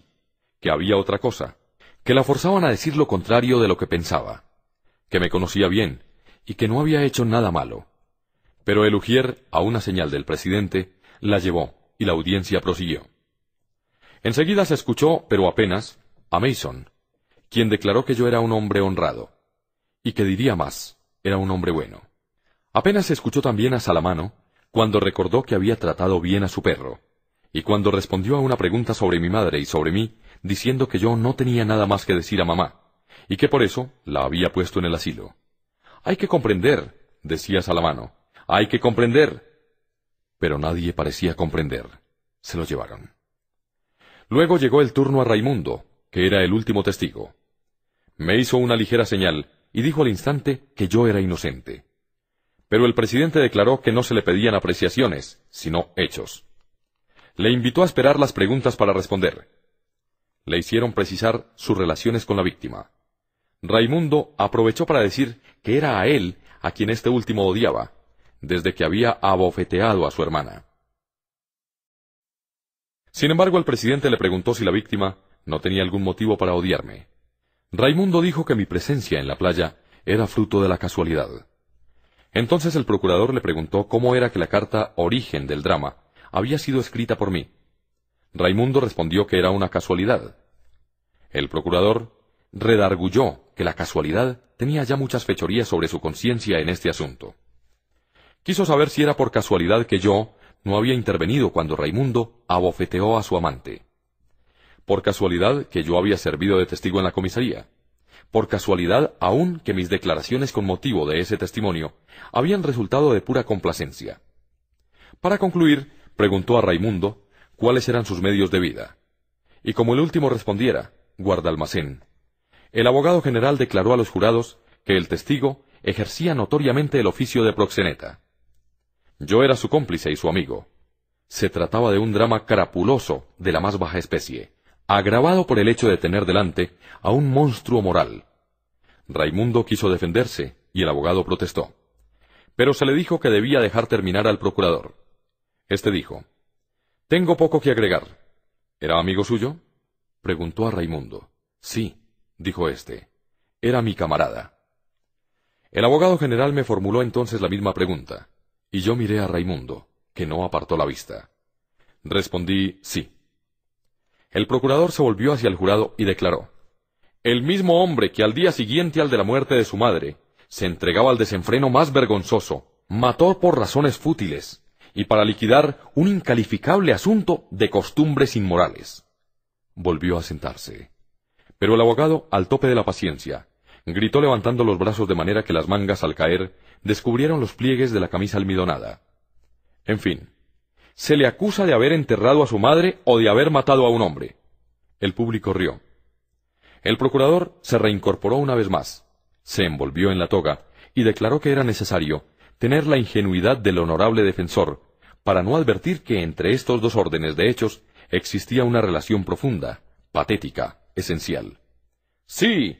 que había otra cosa, que la forzaban a decir lo contrario de lo que pensaba, que me conocía bien y que no había hecho nada malo. Pero el Ujier, a una señal del presidente, la llevó y la audiencia prosiguió. Enseguida se escuchó, pero apenas, a Mason, quien declaró que yo era un hombre honrado, y que diría más, era un hombre bueno. Apenas se escuchó también a Salamano, cuando recordó que había tratado bien a su perro, y cuando respondió a una pregunta sobre mi madre y sobre mí, diciendo que yo no tenía nada más que decir a mamá, y que por eso la había puesto en el asilo. Hay que comprender, decía Salamano, hay que comprender. Pero nadie parecía comprender. Se lo llevaron. Luego llegó el turno a Raimundo, que era el último testigo. Me hizo una ligera señal y dijo al instante que yo era inocente. Pero el presidente declaró que no se le pedían apreciaciones, sino hechos. Le invitó a esperar las preguntas para responder, le hicieron precisar sus relaciones con la víctima. Raimundo aprovechó para decir que era a él a quien este último odiaba, desde que había abofeteado a su hermana. Sin embargo, el presidente le preguntó si la víctima no tenía algún motivo para odiarme. Raimundo dijo que mi presencia en la playa era fruto de la casualidad. Entonces el procurador le preguntó cómo era que la carta Origen del drama había sido escrita por mí, Raimundo respondió que era una casualidad. El procurador redarguyó que la casualidad tenía ya muchas fechorías sobre su conciencia en este asunto. Quiso saber si era por casualidad que yo no había intervenido cuando Raimundo abofeteó a su amante. Por casualidad que yo había servido de testigo en la comisaría. Por casualidad aún que mis declaraciones con motivo de ese testimonio habían resultado de pura complacencia. Para concluir, preguntó a Raimundo cuáles eran sus medios de vida. Y como el último respondiera, guarda almacén. El abogado general declaró a los jurados que el testigo ejercía notoriamente el oficio de proxeneta. Yo era su cómplice y su amigo. Se trataba de un drama carapuloso de la más baja especie, agravado por el hecho de tener delante a un monstruo moral. Raimundo quiso defenderse y el abogado protestó. Pero se le dijo que debía dejar terminar al procurador. Este dijo, tengo poco que agregar. ¿Era amigo suyo? preguntó a Raimundo. Sí, dijo éste. Era mi camarada. El abogado general me formuló entonces la misma pregunta, y yo miré a Raimundo, que no apartó la vista. Respondí sí. El procurador se volvió hacia el jurado y declaró El mismo hombre que al día siguiente al de la muerte de su madre se entregaba al desenfreno más vergonzoso, mató por razones fútiles y para liquidar un incalificable asunto de costumbres inmorales. Volvió a sentarse. Pero el abogado, al tope de la paciencia, gritó levantando los brazos de manera que las mangas al caer descubrieron los pliegues de la camisa almidonada. En fin, se le acusa de haber enterrado a su madre o de haber matado a un hombre. El público rió. El procurador se reincorporó una vez más, se envolvió en la toga y declaró que era necesario tener la ingenuidad del honorable defensor, para no advertir que entre estos dos órdenes de hechos existía una relación profunda, patética, esencial. Sí,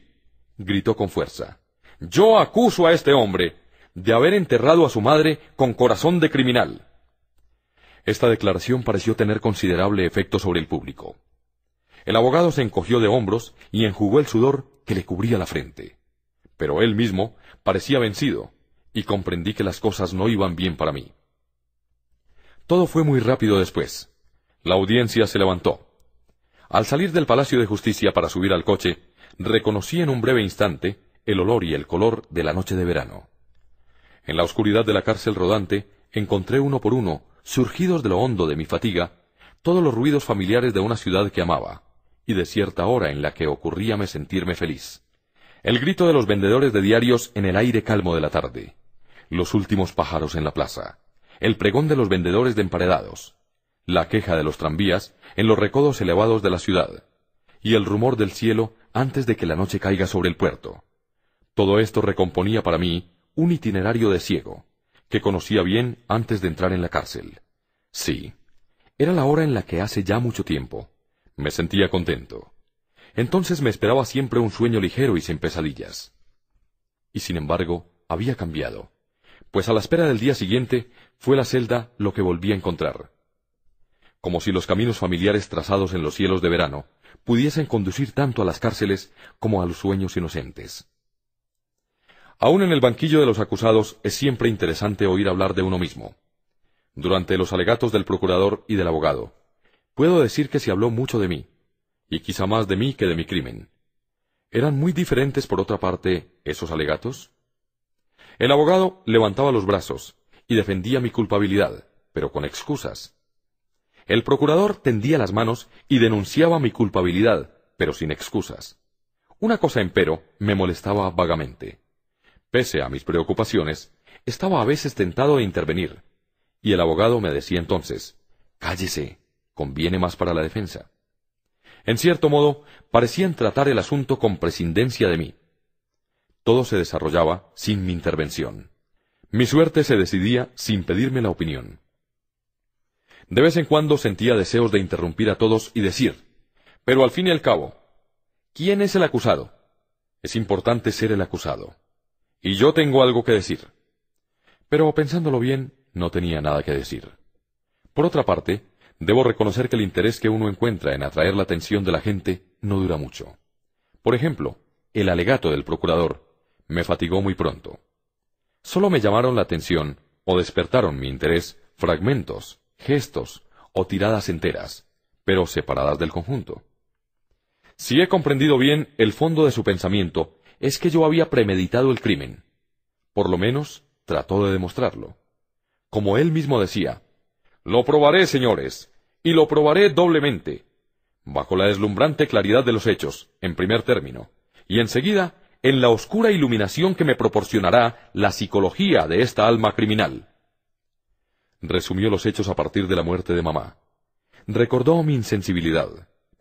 gritó con fuerza, yo acuso a este hombre de haber enterrado a su madre con corazón de criminal. Esta declaración pareció tener considerable efecto sobre el público. El abogado se encogió de hombros y enjugó el sudor que le cubría la frente. Pero él mismo parecía vencido, y comprendí que las cosas no iban bien para mí. Todo fue muy rápido después. La audiencia se levantó. Al salir del Palacio de Justicia para subir al coche, reconocí en un breve instante el olor y el color de la noche de verano. En la oscuridad de la cárcel rodante encontré uno por uno, surgidos de lo hondo de mi fatiga, todos los ruidos familiares de una ciudad que amaba, y de cierta hora en la que ocurríame sentirme feliz. El grito de los vendedores de diarios en el aire calmo de la tarde los últimos pájaros en la plaza, el pregón de los vendedores de emparedados, la queja de los tranvías en los recodos elevados de la ciudad, y el rumor del cielo antes de que la noche caiga sobre el puerto. Todo esto recomponía para mí un itinerario de ciego, que conocía bien antes de entrar en la cárcel. Sí, era la hora en la que hace ya mucho tiempo. Me sentía contento. Entonces me esperaba siempre un sueño ligero y sin pesadillas. Y sin embargo, había cambiado pues a la espera del día siguiente fue la celda lo que volví a encontrar. Como si los caminos familiares trazados en los cielos de verano pudiesen conducir tanto a las cárceles como a los sueños inocentes. Aún en el banquillo de los acusados es siempre interesante oír hablar de uno mismo. Durante los alegatos del procurador y del abogado, puedo decir que se habló mucho de mí, y quizá más de mí que de mi crimen. ¿Eran muy diferentes, por otra parte, esos alegatos? El abogado levantaba los brazos y defendía mi culpabilidad, pero con excusas. El procurador tendía las manos y denunciaba mi culpabilidad, pero sin excusas. Una cosa, empero, me molestaba vagamente. Pese a mis preocupaciones, estaba a veces tentado a intervenir, y el abogado me decía entonces, Cállese, conviene más para la defensa. En cierto modo, parecían tratar el asunto con prescindencia de mí todo se desarrollaba sin mi intervención. Mi suerte se decidía sin pedirme la opinión. De vez en cuando sentía deseos de interrumpir a todos y decir, pero al fin y al cabo, ¿quién es el acusado? Es importante ser el acusado. Y yo tengo algo que decir. Pero pensándolo bien, no tenía nada que decir. Por otra parte, debo reconocer que el interés que uno encuentra en atraer la atención de la gente no dura mucho. Por ejemplo, el alegato del procurador me fatigó muy pronto. Solo me llamaron la atención, o despertaron mi interés, fragmentos, gestos, o tiradas enteras, pero separadas del conjunto. Si he comprendido bien el fondo de su pensamiento, es que yo había premeditado el crimen. Por lo menos, trató de demostrarlo. Como él mismo decía, Lo probaré, señores, y lo probaré doblemente, bajo la deslumbrante claridad de los hechos, en primer término, y enseguida en la oscura iluminación que me proporcionará la psicología de esta alma criminal. Resumió los hechos a partir de la muerte de mamá. Recordó mi insensibilidad,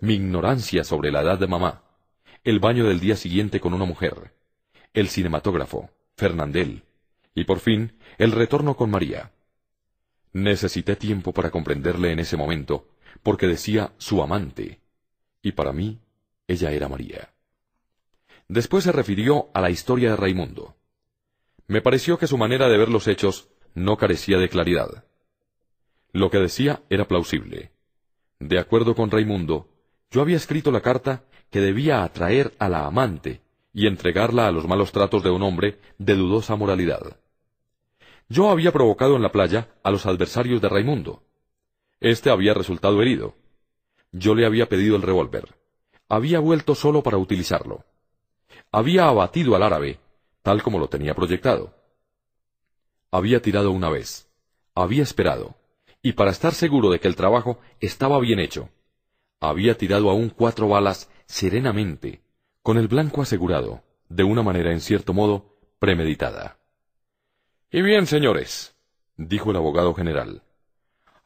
mi ignorancia sobre la edad de mamá, el baño del día siguiente con una mujer, el cinematógrafo, Fernandel, y por fin el retorno con María. Necesité tiempo para comprenderle en ese momento, porque decía su amante, y para mí ella era María. Después se refirió a la historia de Raimundo. Me pareció que su manera de ver los hechos no carecía de claridad. Lo que decía era plausible. De acuerdo con Raimundo, yo había escrito la carta que debía atraer a la amante y entregarla a los malos tratos de un hombre de dudosa moralidad. Yo había provocado en la playa a los adversarios de Raimundo. Este había resultado herido. Yo le había pedido el revólver. Había vuelto solo para utilizarlo había abatido al árabe, tal como lo tenía proyectado. Había tirado una vez, había esperado, y para estar seguro de que el trabajo estaba bien hecho, había tirado aún cuatro balas serenamente, con el blanco asegurado, de una manera en cierto modo premeditada. Y bien, señores, dijo el abogado general,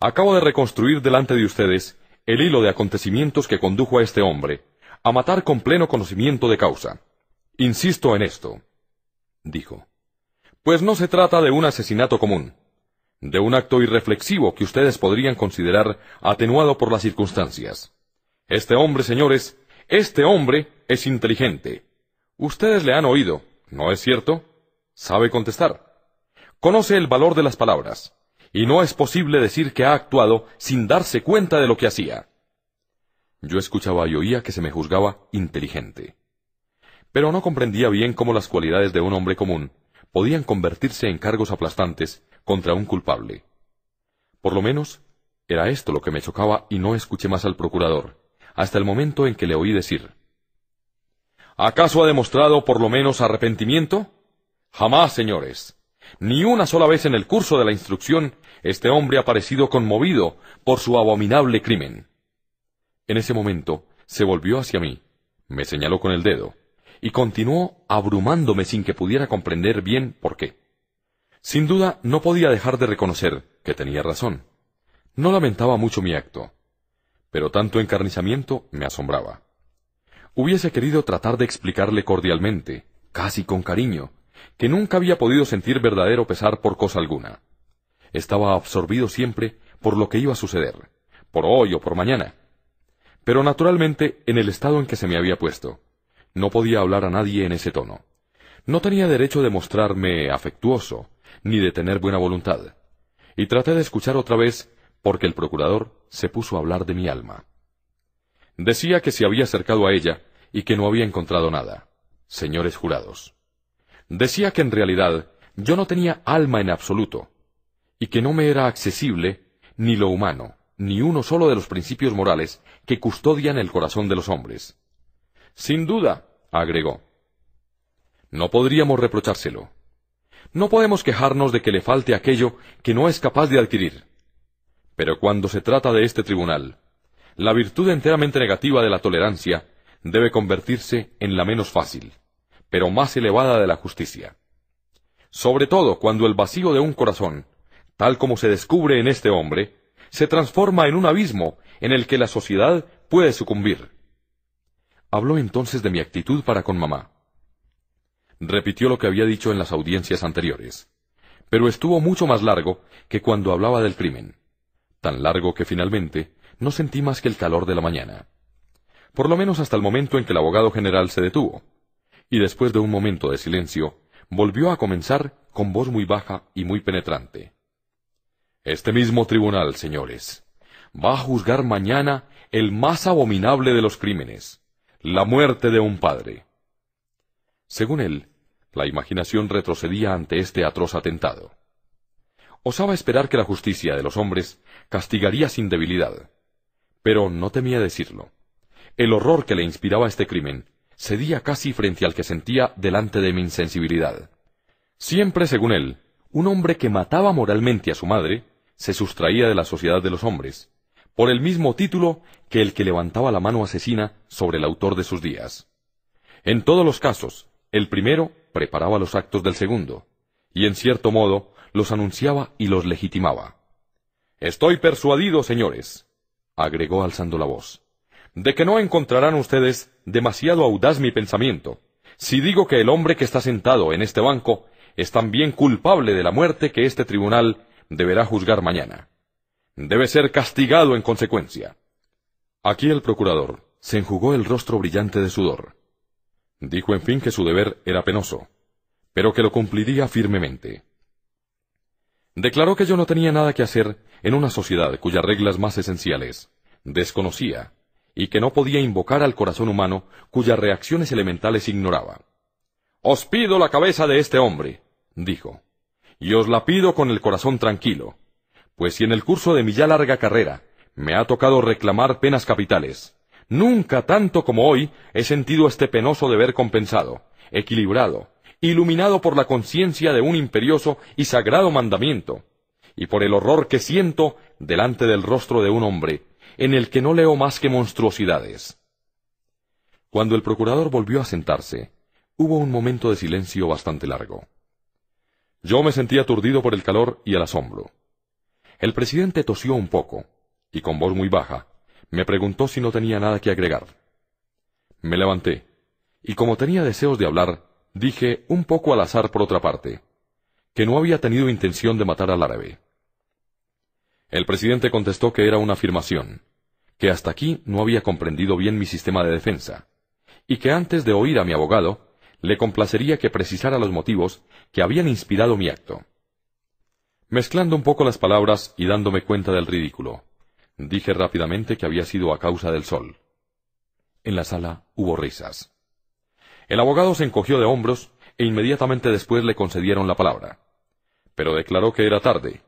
acabo de reconstruir delante de ustedes el hilo de acontecimientos que condujo a este hombre a matar con pleno conocimiento de causa. Insisto en esto, dijo, pues no se trata de un asesinato común, de un acto irreflexivo que ustedes podrían considerar atenuado por las circunstancias. Este hombre, señores, este hombre es inteligente. Ustedes le han oído, ¿no es cierto? Sabe contestar. Conoce el valor de las palabras, y no es posible decir que ha actuado sin darse cuenta de lo que hacía. Yo escuchaba y oía que se me juzgaba inteligente pero no comprendía bien cómo las cualidades de un hombre común podían convertirse en cargos aplastantes contra un culpable. Por lo menos, era esto lo que me chocaba y no escuché más al procurador, hasta el momento en que le oí decir, ¿Acaso ha demostrado por lo menos arrepentimiento? Jamás, señores. Ni una sola vez en el curso de la instrucción este hombre ha parecido conmovido por su abominable crimen. En ese momento se volvió hacia mí, me señaló con el dedo, y continuó abrumándome sin que pudiera comprender bien por qué. Sin duda, no podía dejar de reconocer que tenía razón. No lamentaba mucho mi acto, pero tanto encarnizamiento me asombraba. Hubiese querido tratar de explicarle cordialmente, casi con cariño, que nunca había podido sentir verdadero pesar por cosa alguna. Estaba absorbido siempre por lo que iba a suceder, por hoy o por mañana. Pero naturalmente en el estado en que se me había puesto, no podía hablar a nadie en ese tono. No tenía derecho de mostrarme afectuoso, ni de tener buena voluntad. Y traté de escuchar otra vez, porque el procurador se puso a hablar de mi alma. Decía que se había acercado a ella y que no había encontrado nada. Señores jurados. Decía que en realidad yo no tenía alma en absoluto, y que no me era accesible ni lo humano, ni uno solo de los principios morales que custodian el corazón de los hombres. Sin duda, agregó. No podríamos reprochárselo. No podemos quejarnos de que le falte aquello que no es capaz de adquirir. Pero cuando se trata de este tribunal, la virtud enteramente negativa de la tolerancia debe convertirse en la menos fácil, pero más elevada de la justicia. Sobre todo cuando el vacío de un corazón, tal como se descubre en este hombre, se transforma en un abismo en el que la sociedad puede sucumbir. Habló entonces de mi actitud para con mamá. Repitió lo que había dicho en las audiencias anteriores, pero estuvo mucho más largo que cuando hablaba del crimen, tan largo que finalmente no sentí más que el calor de la mañana, por lo menos hasta el momento en que el abogado general se detuvo, y después de un momento de silencio, volvió a comenzar con voz muy baja y muy penetrante. Este mismo tribunal, señores, va a juzgar mañana el más abominable de los crímenes, la muerte de un padre. Según él, la imaginación retrocedía ante este atroz atentado. Osaba esperar que la justicia de los hombres castigaría sin debilidad, pero no temía decirlo. El horror que le inspiraba este crimen cedía casi frente al que sentía delante de mi insensibilidad. Siempre, según él, un hombre que mataba moralmente a su madre se sustraía de la sociedad de los hombres, por el mismo título que el que levantaba la mano asesina sobre el autor de sus días. En todos los casos, el primero preparaba los actos del segundo, y en cierto modo los anunciaba y los legitimaba. Estoy persuadido, señores, agregó alzando la voz, de que no encontrarán ustedes demasiado audaz mi pensamiento, si digo que el hombre que está sentado en este banco es también culpable de la muerte que este tribunal deberá juzgar mañana debe ser castigado en consecuencia. Aquí el procurador se enjugó el rostro brillante de sudor. Dijo en fin que su deber era penoso, pero que lo cumpliría firmemente. Declaró que yo no tenía nada que hacer en una sociedad cuyas reglas más esenciales desconocía y que no podía invocar al corazón humano cuyas reacciones elementales ignoraba. Os pido la cabeza de este hombre, dijo, y os la pido con el corazón tranquilo. Pues si en el curso de mi ya larga carrera me ha tocado reclamar penas capitales, nunca tanto como hoy he sentido este penoso deber compensado, equilibrado, iluminado por la conciencia de un imperioso y sagrado mandamiento, y por el horror que siento delante del rostro de un hombre, en el que no leo más que monstruosidades. Cuando el procurador volvió a sentarse, hubo un momento de silencio bastante largo. Yo me sentí aturdido por el calor y el asombro. El presidente tosió un poco, y con voz muy baja, me preguntó si no tenía nada que agregar. Me levanté, y como tenía deseos de hablar, dije, un poco al azar por otra parte, que no había tenido intención de matar al árabe. El presidente contestó que era una afirmación, que hasta aquí no había comprendido bien mi sistema de defensa, y que antes de oír a mi abogado, le complacería que precisara los motivos que habían inspirado mi acto. Mezclando un poco las palabras y dándome cuenta del ridículo, dije rápidamente que había sido a causa del sol. En la sala hubo risas. El abogado se encogió de hombros e inmediatamente después le concedieron la palabra. Pero declaró que era tarde,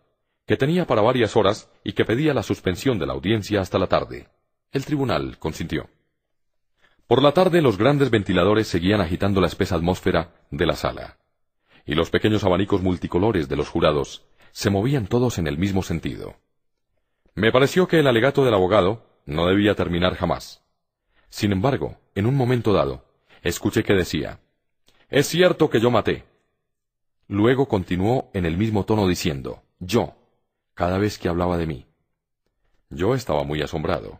que tenía para varias horas y que pedía la suspensión de la audiencia hasta la tarde. El tribunal consintió. Por la tarde los grandes ventiladores seguían agitando la espesa atmósfera de la sala, y los pequeños abanicos multicolores de los jurados se movían todos en el mismo sentido. Me pareció que el alegato del abogado no debía terminar jamás. Sin embargo, en un momento dado, escuché que decía, Es cierto que yo maté. Luego continuó en el mismo tono diciendo, Yo, cada vez que hablaba de mí. Yo estaba muy asombrado.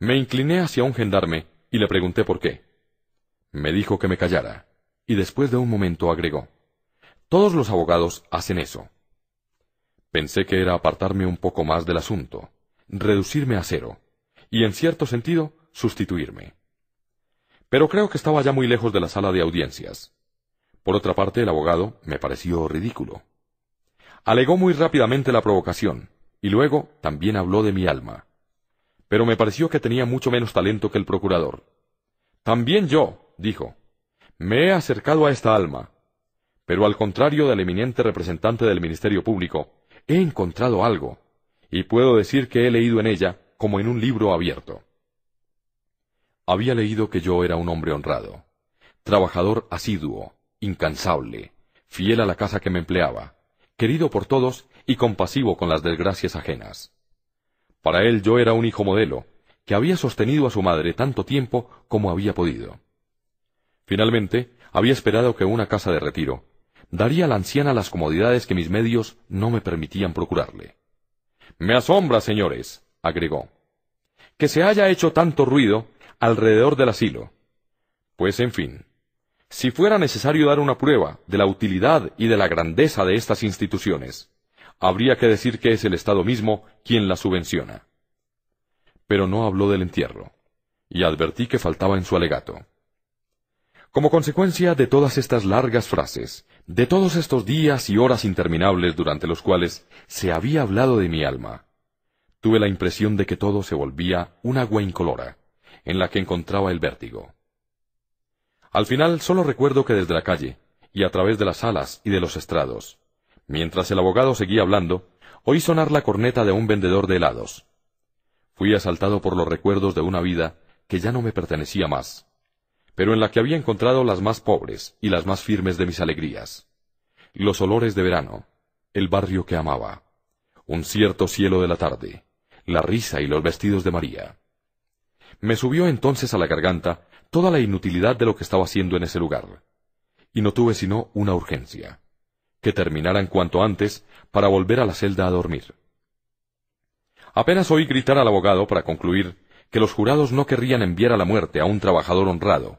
Me incliné hacia un gendarme y le pregunté por qué. Me dijo que me callara, y después de un momento agregó, Todos los abogados hacen eso. Pensé que era apartarme un poco más del asunto, reducirme a cero, y en cierto sentido, sustituirme. Pero creo que estaba ya muy lejos de la sala de audiencias. Por otra parte, el abogado me pareció ridículo. Alegó muy rápidamente la provocación, y luego también habló de mi alma. Pero me pareció que tenía mucho menos talento que el procurador. También yo, dijo, me he acercado a esta alma. Pero al contrario del eminente representante del Ministerio Público, he encontrado algo, y puedo decir que he leído en ella como en un libro abierto. Había leído que yo era un hombre honrado, trabajador asiduo, incansable, fiel a la casa que me empleaba, querido por todos y compasivo con las desgracias ajenas. Para él yo era un hijo modelo, que había sostenido a su madre tanto tiempo como había podido. Finalmente, había esperado que una casa de retiro, daría a la anciana las comodidades que mis medios no me permitían procurarle. Me asombra, señores, agregó, que se haya hecho tanto ruido alrededor del asilo. Pues en fin, si fuera necesario dar una prueba de la utilidad y de la grandeza de estas instituciones, habría que decir que es el Estado mismo quien las subvenciona. Pero no habló del entierro, y advertí que faltaba en su alegato. Como consecuencia de todas estas largas frases, de todos estos días y horas interminables durante los cuales se había hablado de mi alma, tuve la impresión de que todo se volvía un agua incolora, en la que encontraba el vértigo. Al final solo recuerdo que desde la calle, y a través de las alas y de los estrados, mientras el abogado seguía hablando, oí sonar la corneta de un vendedor de helados. Fui asaltado por los recuerdos de una vida que ya no me pertenecía más, pero en la que había encontrado las más pobres y las más firmes de mis alegrías. Los olores de verano, el barrio que amaba, un cierto cielo de la tarde, la risa y los vestidos de María. Me subió entonces a la garganta toda la inutilidad de lo que estaba haciendo en ese lugar, y no tuve sino una urgencia, que terminaran cuanto antes para volver a la celda a dormir. Apenas oí gritar al abogado para concluir que los jurados no querrían enviar a la muerte a un trabajador honrado,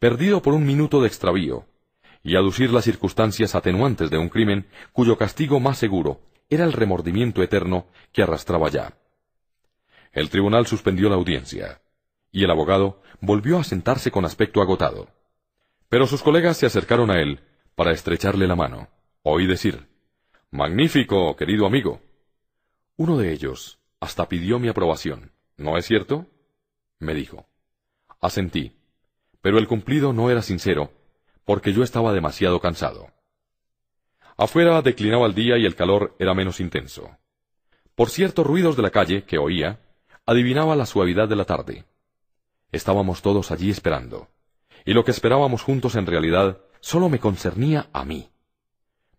perdido por un minuto de extravío, y aducir las circunstancias atenuantes de un crimen cuyo castigo más seguro era el remordimiento eterno que arrastraba ya. El tribunal suspendió la audiencia, y el abogado volvió a sentarse con aspecto agotado. Pero sus colegas se acercaron a él para estrecharle la mano. Oí decir, Magnífico, querido amigo. Uno de ellos hasta pidió mi aprobación. ¿No es cierto? me dijo. Asentí pero el cumplido no era sincero, porque yo estaba demasiado cansado. Afuera declinaba el día y el calor era menos intenso. Por ciertos ruidos de la calle que oía, adivinaba la suavidad de la tarde. Estábamos todos allí esperando, y lo que esperábamos juntos en realidad solo me concernía a mí.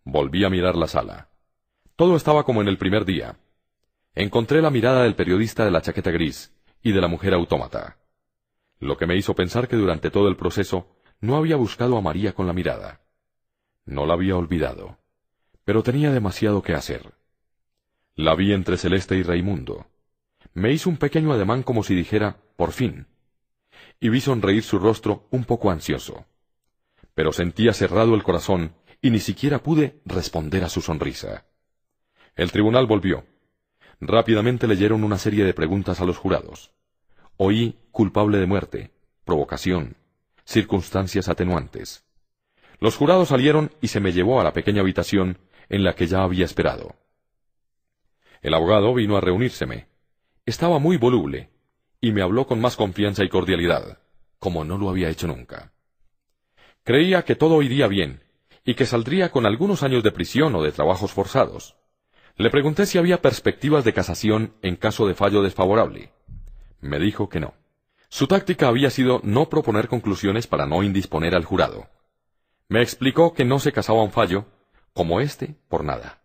Volví a mirar la sala. Todo estaba como en el primer día. Encontré la mirada del periodista de la chaqueta gris y de la mujer autómata lo que me hizo pensar que durante todo el proceso no había buscado a María con la mirada. No la había olvidado, pero tenía demasiado que hacer. La vi entre Celeste y Raimundo. Me hizo un pequeño ademán como si dijera, por fin, y vi sonreír su rostro un poco ansioso. Pero sentía cerrado el corazón y ni siquiera pude responder a su sonrisa. El tribunal volvió. Rápidamente leyeron una serie de preguntas a los jurados. Oí culpable de muerte, provocación, circunstancias atenuantes. Los jurados salieron y se me llevó a la pequeña habitación en la que ya había esperado. El abogado vino a reunírseme. Estaba muy voluble, y me habló con más confianza y cordialidad, como no lo había hecho nunca. Creía que todo iría bien, y que saldría con algunos años de prisión o de trabajos forzados. Le pregunté si había perspectivas de casación en caso de fallo desfavorable. Me dijo que no. Su táctica había sido no proponer conclusiones para no indisponer al jurado. Me explicó que no se casaba un fallo, como este, por nada.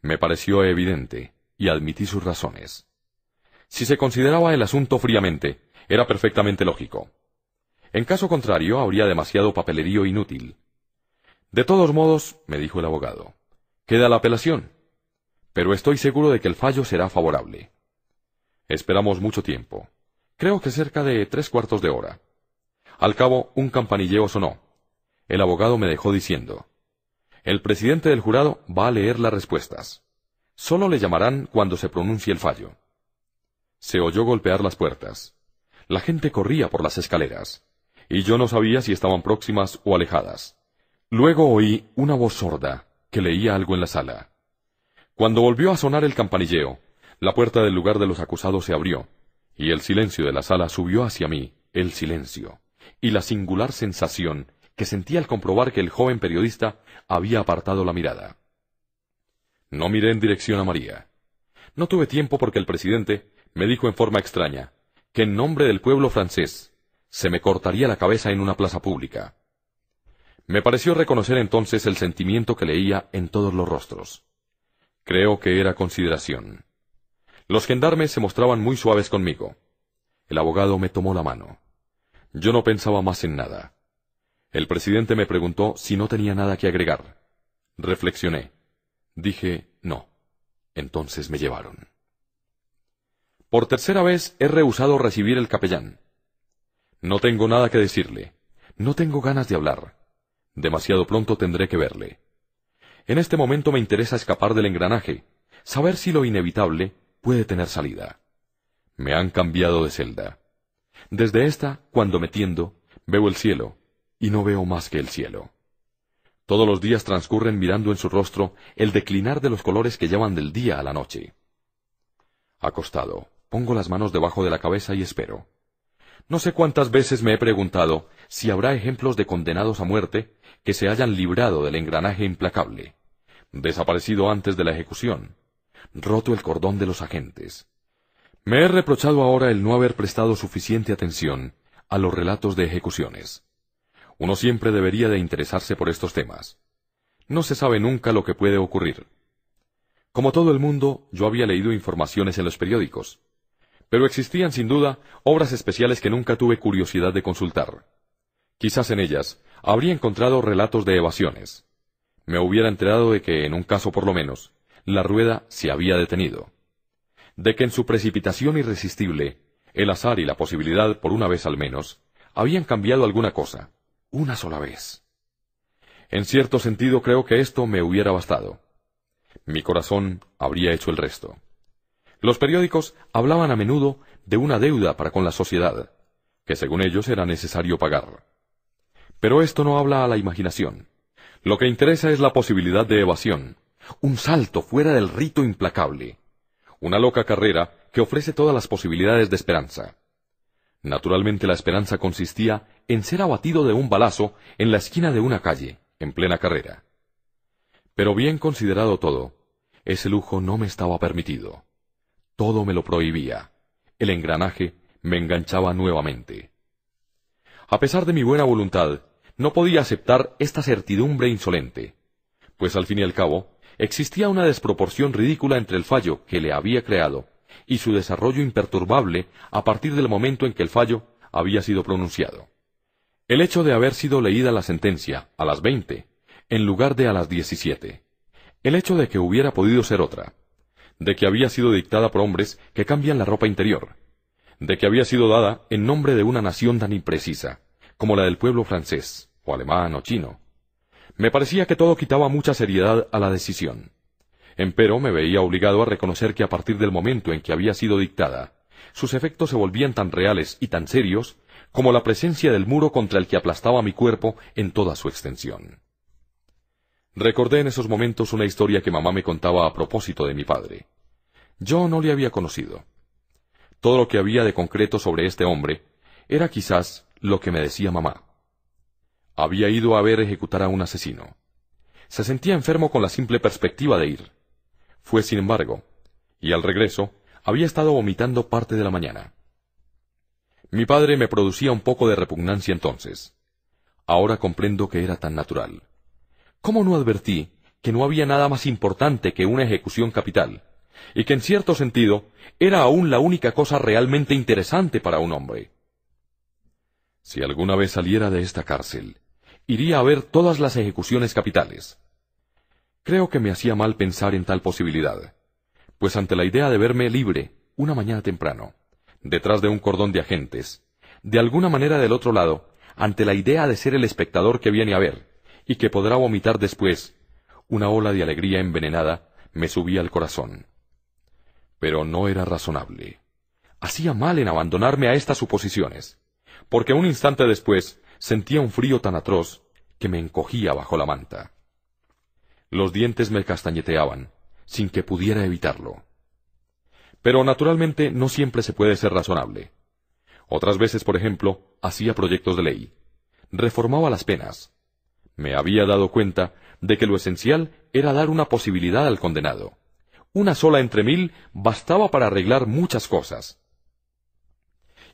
Me pareció evidente, y admití sus razones. Si se consideraba el asunto fríamente, era perfectamente lógico. En caso contrario, habría demasiado papelerío inútil. De todos modos, me dijo el abogado, queda la apelación. Pero estoy seguro de que el fallo será favorable. Esperamos mucho tiempo. Creo que cerca de tres cuartos de hora. Al cabo, un campanilleo sonó. El abogado me dejó diciendo, El presidente del jurado va a leer las respuestas. Solo le llamarán cuando se pronuncie el fallo. Se oyó golpear las puertas. La gente corría por las escaleras, y yo no sabía si estaban próximas o alejadas. Luego oí una voz sorda que leía algo en la sala. Cuando volvió a sonar el campanilleo, la puerta del lugar de los acusados se abrió, y el silencio de la sala subió hacia mí, el silencio, y la singular sensación que sentí al comprobar que el joven periodista había apartado la mirada. No miré en dirección a María. No tuve tiempo porque el presidente me dijo en forma extraña que en nombre del pueblo francés se me cortaría la cabeza en una plaza pública. Me pareció reconocer entonces el sentimiento que leía en todos los rostros. Creo que era consideración. Los gendarmes se mostraban muy suaves conmigo. El abogado me tomó la mano. Yo no pensaba más en nada. El presidente me preguntó si no tenía nada que agregar. Reflexioné. Dije, no. Entonces me llevaron. Por tercera vez he rehusado recibir el capellán. No tengo nada que decirle. No tengo ganas de hablar. Demasiado pronto tendré que verle. En este momento me interesa escapar del engranaje, saber si lo inevitable puede tener salida. Me han cambiado de celda. Desde esta, cuando me tiendo, veo el cielo, y no veo más que el cielo. Todos los días transcurren mirando en su rostro el declinar de los colores que llevan del día a la noche. Acostado, pongo las manos debajo de la cabeza y espero. No sé cuántas veces me he preguntado si habrá ejemplos de condenados a muerte que se hayan librado del engranaje implacable, desaparecido antes de la ejecución, roto el cordón de los agentes. Me he reprochado ahora el no haber prestado suficiente atención a los relatos de ejecuciones. Uno siempre debería de interesarse por estos temas. No se sabe nunca lo que puede ocurrir. Como todo el mundo, yo había leído informaciones en los periódicos. Pero existían sin duda obras especiales que nunca tuve curiosidad de consultar. Quizás en ellas habría encontrado relatos de evasiones. Me hubiera enterado de que, en un caso por lo menos, la rueda se había detenido. De que en su precipitación irresistible, el azar y la posibilidad, por una vez al menos, habían cambiado alguna cosa, una sola vez. En cierto sentido creo que esto me hubiera bastado. Mi corazón habría hecho el resto. Los periódicos hablaban a menudo de una deuda para con la sociedad, que según ellos era necesario pagar. Pero esto no habla a la imaginación. Lo que interesa es la posibilidad de evasión, un salto fuera del rito implacable, una loca carrera que ofrece todas las posibilidades de esperanza. Naturalmente la esperanza consistía en ser abatido de un balazo en la esquina de una calle, en plena carrera. Pero bien considerado todo, ese lujo no me estaba permitido. Todo me lo prohibía. El engranaje me enganchaba nuevamente. A pesar de mi buena voluntad, no podía aceptar esta certidumbre insolente, pues al fin y al cabo existía una desproporción ridícula entre el fallo que le había creado y su desarrollo imperturbable a partir del momento en que el fallo había sido pronunciado. El hecho de haber sido leída la sentencia a las veinte, en lugar de a las diecisiete, el hecho de que hubiera podido ser otra, de que había sido dictada por hombres que cambian la ropa interior, de que había sido dada en nombre de una nación tan imprecisa como la del pueblo francés, o alemán o chino, me parecía que todo quitaba mucha seriedad a la decisión. Empero me veía obligado a reconocer que a partir del momento en que había sido dictada, sus efectos se volvían tan reales y tan serios como la presencia del muro contra el que aplastaba mi cuerpo en toda su extensión. Recordé en esos momentos una historia que mamá me contaba a propósito de mi padre. Yo no le había conocido. Todo lo que había de concreto sobre este hombre era quizás lo que me decía mamá. Había ido a ver ejecutar a un asesino. Se sentía enfermo con la simple perspectiva de ir. Fue, sin embargo, y al regreso, había estado vomitando parte de la mañana. Mi padre me producía un poco de repugnancia entonces. Ahora comprendo que era tan natural. ¿Cómo no advertí que no había nada más importante que una ejecución capital, y que en cierto sentido era aún la única cosa realmente interesante para un hombre? Si alguna vez saliera de esta cárcel, iría a ver todas las ejecuciones capitales. Creo que me hacía mal pensar en tal posibilidad, pues ante la idea de verme libre, una mañana temprano, detrás de un cordón de agentes, de alguna manera del otro lado, ante la idea de ser el espectador que viene a ver, y que podrá vomitar después, una ola de alegría envenenada me subía al corazón. Pero no era razonable. Hacía mal en abandonarme a estas suposiciones, porque un instante después Sentía un frío tan atroz que me encogía bajo la manta. Los dientes me castañeteaban, sin que pudiera evitarlo. Pero naturalmente no siempre se puede ser razonable. Otras veces, por ejemplo, hacía proyectos de ley. Reformaba las penas. Me había dado cuenta de que lo esencial era dar una posibilidad al condenado. Una sola entre mil bastaba para arreglar muchas cosas.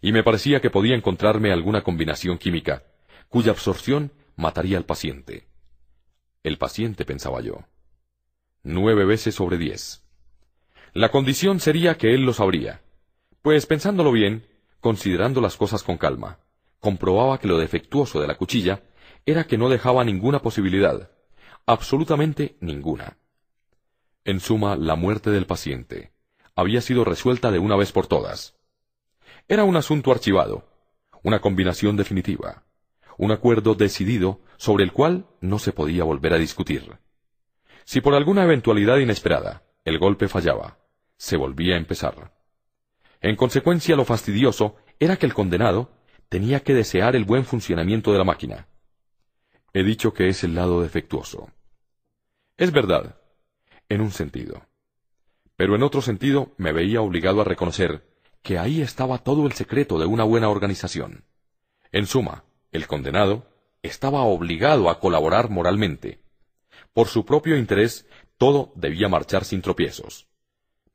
Y me parecía que podía encontrarme alguna combinación química cuya absorción mataría al paciente. El paciente, pensaba yo. Nueve veces sobre diez. La condición sería que él lo sabría. Pues pensándolo bien, considerando las cosas con calma, comprobaba que lo defectuoso de la cuchilla era que no dejaba ninguna posibilidad, absolutamente ninguna. En suma, la muerte del paciente había sido resuelta de una vez por todas. Era un asunto archivado, una combinación definitiva un acuerdo decidido sobre el cual no se podía volver a discutir. Si por alguna eventualidad inesperada el golpe fallaba, se volvía a empezar. En consecuencia, lo fastidioso era que el condenado tenía que desear el buen funcionamiento de la máquina. He dicho que es el lado defectuoso. Es verdad, en un sentido. Pero en otro sentido me veía obligado a reconocer que ahí estaba todo el secreto de una buena organización. En suma, el condenado estaba obligado a colaborar moralmente. Por su propio interés, todo debía marchar sin tropiezos.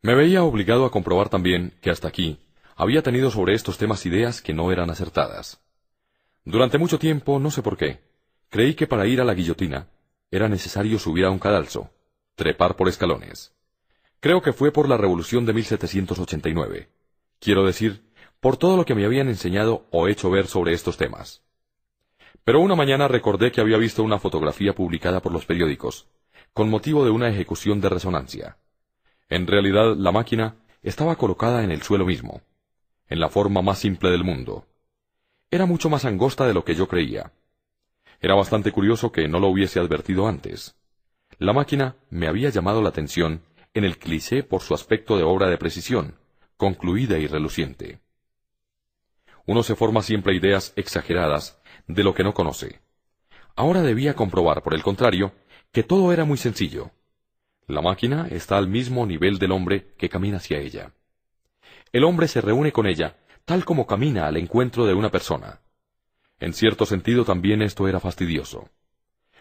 Me veía obligado a comprobar también que hasta aquí había tenido sobre estos temas ideas que no eran acertadas. Durante mucho tiempo, no sé por qué, creí que para ir a la guillotina era necesario subir a un cadalso, trepar por escalones. Creo que fue por la revolución de 1789. Quiero decir, por todo lo que me habían enseñado o hecho ver sobre estos temas. Pero una mañana recordé que había visto una fotografía publicada por los periódicos, con motivo de una ejecución de resonancia. En realidad, la máquina estaba colocada en el suelo mismo, en la forma más simple del mundo. Era mucho más angosta de lo que yo creía. Era bastante curioso que no lo hubiese advertido antes. La máquina me había llamado la atención en el cliché por su aspecto de obra de precisión, concluida y reluciente. Uno se forma siempre ideas exageradas de lo que no conoce. Ahora debía comprobar, por el contrario, que todo era muy sencillo. La máquina está al mismo nivel del hombre que camina hacia ella. El hombre se reúne con ella, tal como camina al encuentro de una persona. En cierto sentido también esto era fastidioso.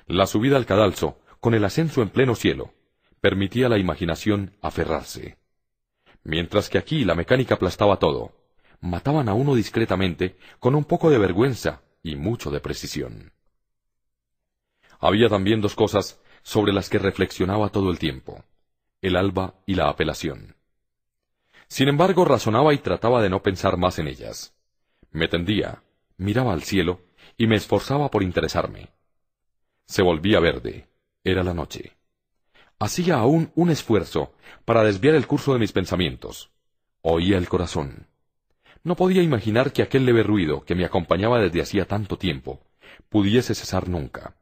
La subida al cadalso, con el ascenso en pleno cielo, permitía a la imaginación aferrarse. Mientras que aquí la mecánica aplastaba todo, mataban a uno discretamente, con un poco de vergüenza y mucho de precisión. Había también dos cosas sobre las que reflexionaba todo el tiempo, el alba y la apelación. Sin embargo, razonaba y trataba de no pensar más en ellas. Me tendía, miraba al cielo y me esforzaba por interesarme. Se volvía verde. Era la noche. Hacía aún un esfuerzo para desviar el curso de mis pensamientos. Oía el corazón. No podía imaginar que aquel leve ruido que me acompañaba desde hacía tanto tiempo pudiese cesar nunca.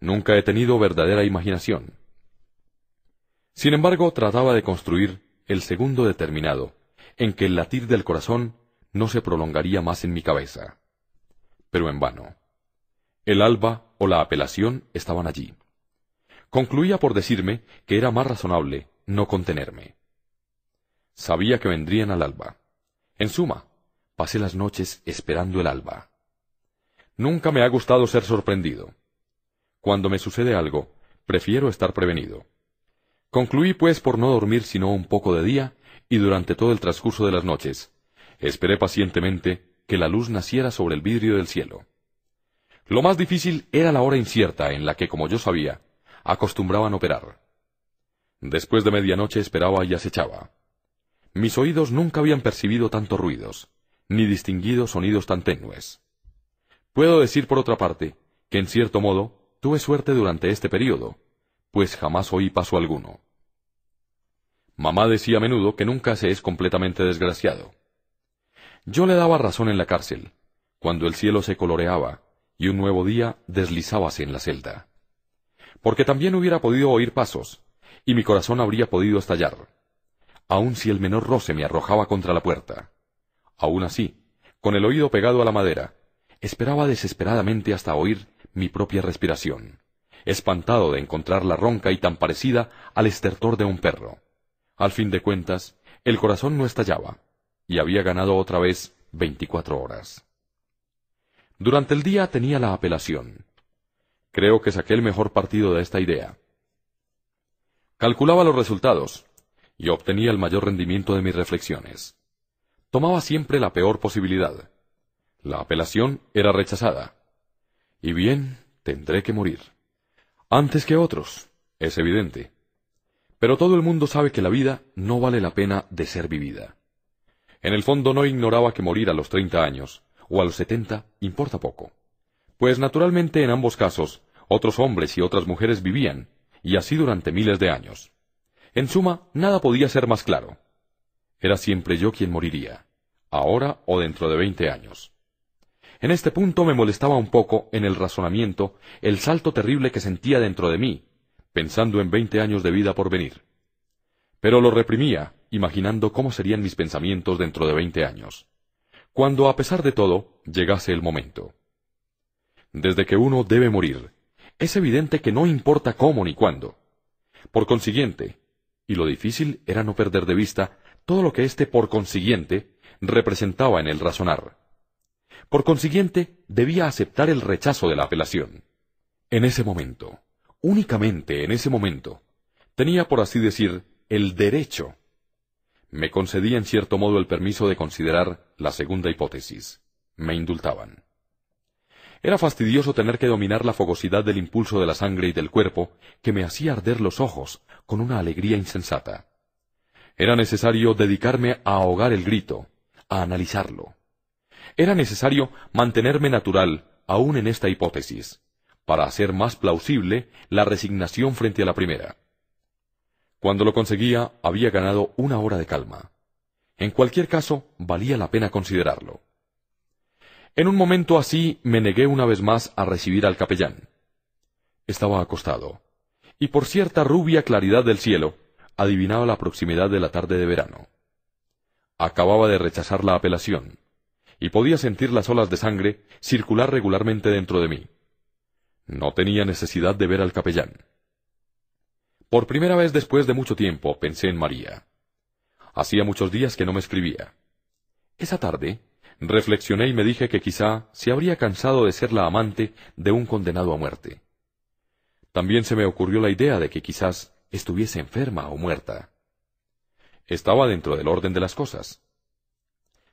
Nunca he tenido verdadera imaginación. Sin embargo, trataba de construir el segundo determinado, en que el latir del corazón no se prolongaría más en mi cabeza. Pero en vano. El alba o la apelación estaban allí. Concluía por decirme que era más razonable no contenerme. Sabía que vendrían al alba. En suma, pasé las noches esperando el alba. Nunca me ha gustado ser sorprendido. Cuando me sucede algo, prefiero estar prevenido. Concluí, pues, por no dormir sino un poco de día y durante todo el transcurso de las noches. Esperé pacientemente que la luz naciera sobre el vidrio del cielo. Lo más difícil era la hora incierta en la que, como yo sabía, acostumbraban operar. Después de medianoche esperaba y acechaba. Mis oídos nunca habían percibido tantos ruidos, ni distinguido sonidos tan tenues. Puedo decir, por otra parte, que en cierto modo tuve suerte durante este periodo, pues jamás oí paso alguno. Mamá decía a menudo que nunca se es completamente desgraciado. Yo le daba razón en la cárcel, cuando el cielo se coloreaba y un nuevo día deslizábase en la celda. Porque también hubiera podido oír pasos, y mi corazón habría podido estallar aun si el menor roce me arrojaba contra la puerta. Aún así, con el oído pegado a la madera, esperaba desesperadamente hasta oír mi propia respiración, espantado de encontrarla ronca y tan parecida al estertor de un perro. Al fin de cuentas, el corazón no estallaba, y había ganado otra vez veinticuatro horas. Durante el día tenía la apelación. Creo que saqué el mejor partido de esta idea. Calculaba los resultados, y obtenía el mayor rendimiento de mis reflexiones. Tomaba siempre la peor posibilidad. La apelación era rechazada. Y bien, tendré que morir. Antes que otros, es evidente. Pero todo el mundo sabe que la vida no vale la pena de ser vivida. En el fondo no ignoraba que morir a los treinta años o a los setenta importa poco. Pues naturalmente en ambos casos, otros hombres y otras mujeres vivían, y así durante miles de años. En suma, nada podía ser más claro. Era siempre yo quien moriría, ahora o dentro de veinte años. En este punto me molestaba un poco, en el razonamiento, el salto terrible que sentía dentro de mí, pensando en veinte años de vida por venir. Pero lo reprimía, imaginando cómo serían mis pensamientos dentro de veinte años, cuando a pesar de todo llegase el momento. Desde que uno debe morir, es evidente que no importa cómo ni cuándo. Por consiguiente, y lo difícil era no perder de vista todo lo que éste, por consiguiente, representaba en el razonar. Por consiguiente, debía aceptar el rechazo de la apelación. En ese momento, únicamente en ese momento, tenía, por así decir, el derecho. Me concedía en cierto modo el permiso de considerar la segunda hipótesis. Me indultaban. Era fastidioso tener que dominar la fogosidad del impulso de la sangre y del cuerpo, que me hacía arder los ojos con una alegría insensata. Era necesario dedicarme a ahogar el grito, a analizarlo. Era necesario mantenerme natural, aún en esta hipótesis, para hacer más plausible la resignación frente a la primera. Cuando lo conseguía, había ganado una hora de calma. En cualquier caso, valía la pena considerarlo. En un momento así me negué una vez más a recibir al capellán. Estaba acostado, y por cierta rubia claridad del cielo, adivinaba la proximidad de la tarde de verano. Acababa de rechazar la apelación, y podía sentir las olas de sangre circular regularmente dentro de mí. No tenía necesidad de ver al capellán. Por primera vez después de mucho tiempo pensé en María. Hacía muchos días que no me escribía. Esa tarde Reflexioné y me dije que quizá se habría cansado de ser la amante de un condenado a muerte. También se me ocurrió la idea de que quizás estuviese enferma o muerta. Estaba dentro del orden de las cosas.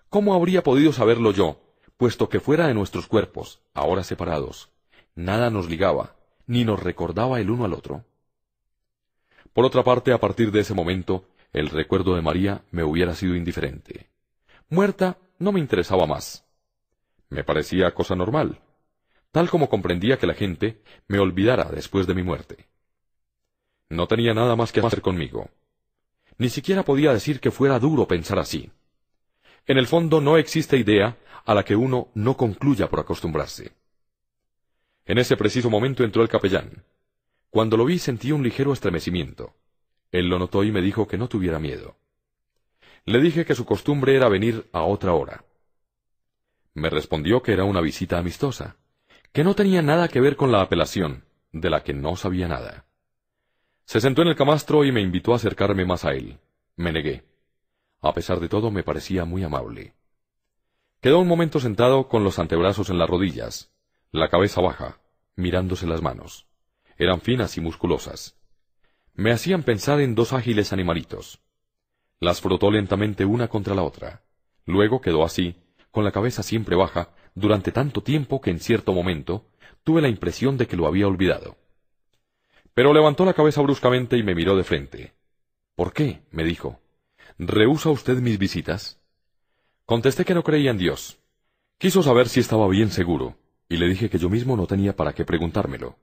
¿Cómo habría podido saberlo yo, puesto que fuera de nuestros cuerpos, ahora separados, nada nos ligaba, ni nos recordaba el uno al otro? Por otra parte, a partir de ese momento, el recuerdo de María me hubiera sido indiferente. Muerta no me interesaba más. Me parecía cosa normal, tal como comprendía que la gente me olvidara después de mi muerte. No tenía nada más que hacer conmigo. Ni siquiera podía decir que fuera duro pensar así. En el fondo no existe idea a la que uno no concluya por acostumbrarse. En ese preciso momento entró el capellán. Cuando lo vi sentí un ligero estremecimiento. Él lo notó y me dijo que no tuviera miedo. Le dije que su costumbre era venir a otra hora. Me respondió que era una visita amistosa, que no tenía nada que ver con la apelación, de la que no sabía nada. Se sentó en el camastro y me invitó a acercarme más a él. Me negué. A pesar de todo, me parecía muy amable. Quedó un momento sentado con los antebrazos en las rodillas, la cabeza baja, mirándose las manos. Eran finas y musculosas. Me hacían pensar en dos ágiles animalitos. Las frotó lentamente una contra la otra. Luego quedó así, con la cabeza siempre baja, durante tanto tiempo que en cierto momento tuve la impresión de que lo había olvidado. Pero levantó la cabeza bruscamente y me miró de frente. ¿Por qué? me dijo. ¿Rehúsa usted mis visitas? Contesté que no creía en Dios. Quiso saber si estaba bien seguro, y le dije que yo mismo no tenía para qué preguntármelo.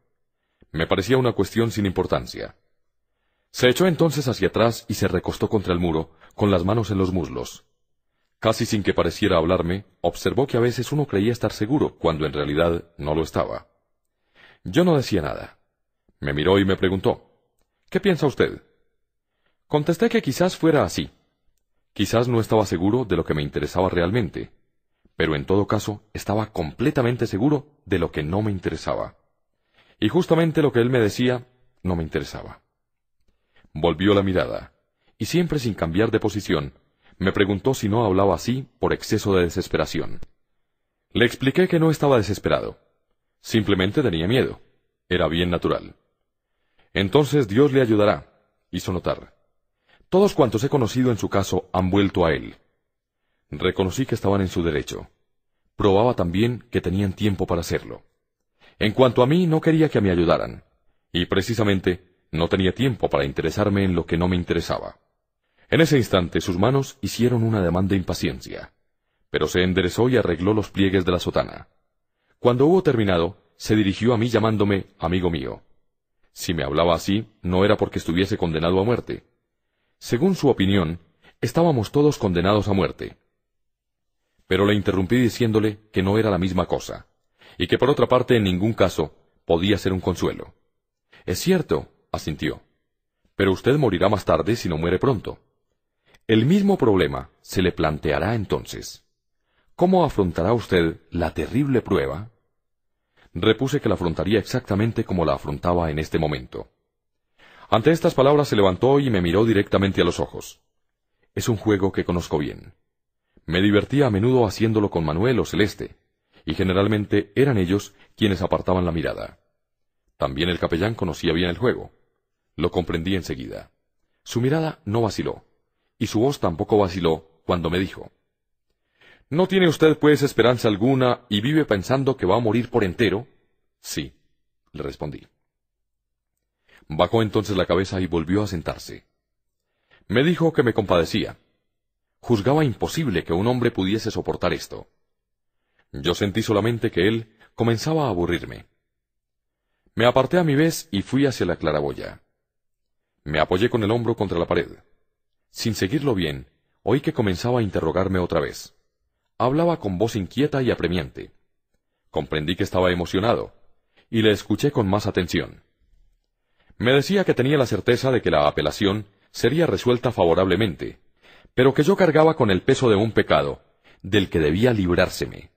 Me parecía una cuestión sin importancia. Se echó entonces hacia atrás y se recostó contra el muro, con las manos en los muslos. Casi sin que pareciera hablarme, observó que a veces uno creía estar seguro, cuando en realidad no lo estaba. Yo no decía nada. Me miró y me preguntó, ¿Qué piensa usted? Contesté que quizás fuera así. Quizás no estaba seguro de lo que me interesaba realmente, pero en todo caso estaba completamente seguro de lo que no me interesaba. Y justamente lo que él me decía no me interesaba volvió la mirada, y siempre sin cambiar de posición, me preguntó si no hablaba así por exceso de desesperación. Le expliqué que no estaba desesperado. Simplemente tenía miedo. Era bien natural. Entonces Dios le ayudará, hizo notar. Todos cuantos he conocido en su caso han vuelto a él. Reconocí que estaban en su derecho. Probaba también que tenían tiempo para hacerlo. En cuanto a mí, no quería que me ayudaran. Y precisamente, no tenía tiempo para interesarme en lo que no me interesaba. En ese instante sus manos hicieron una demanda de impaciencia, pero se enderezó y arregló los pliegues de la sotana. Cuando hubo terminado, se dirigió a mí llamándome amigo mío. Si me hablaba así, no era porque estuviese condenado a muerte. Según su opinión, estábamos todos condenados a muerte. Pero le interrumpí diciéndole que no era la misma cosa, y que por otra parte en ningún caso podía ser un consuelo. Es cierto, asintió. Pero usted morirá más tarde si no muere pronto. El mismo problema se le planteará entonces. ¿Cómo afrontará usted la terrible prueba? Repuse que la afrontaría exactamente como la afrontaba en este momento. Ante estas palabras se levantó y me miró directamente a los ojos. Es un juego que conozco bien. Me divertía a menudo haciéndolo con Manuel o Celeste, y generalmente eran ellos quienes apartaban la mirada. También el capellán conocía bien el juego. Lo comprendí enseguida. Su mirada no vaciló, y su voz tampoco vaciló cuando me dijo, ¿No tiene usted, pues, esperanza alguna y vive pensando que va a morir por entero? Sí, le respondí. Bajó entonces la cabeza y volvió a sentarse. Me dijo que me compadecía. Juzgaba imposible que un hombre pudiese soportar esto. Yo sentí solamente que él comenzaba a aburrirme. Me aparté a mi vez y fui hacia la claraboya. Me apoyé con el hombro contra la pared. Sin seguirlo bien, oí que comenzaba a interrogarme otra vez. Hablaba con voz inquieta y apremiante. Comprendí que estaba emocionado, y le escuché con más atención. Me decía que tenía la certeza de que la apelación sería resuelta favorablemente, pero que yo cargaba con el peso de un pecado, del que debía librárseme.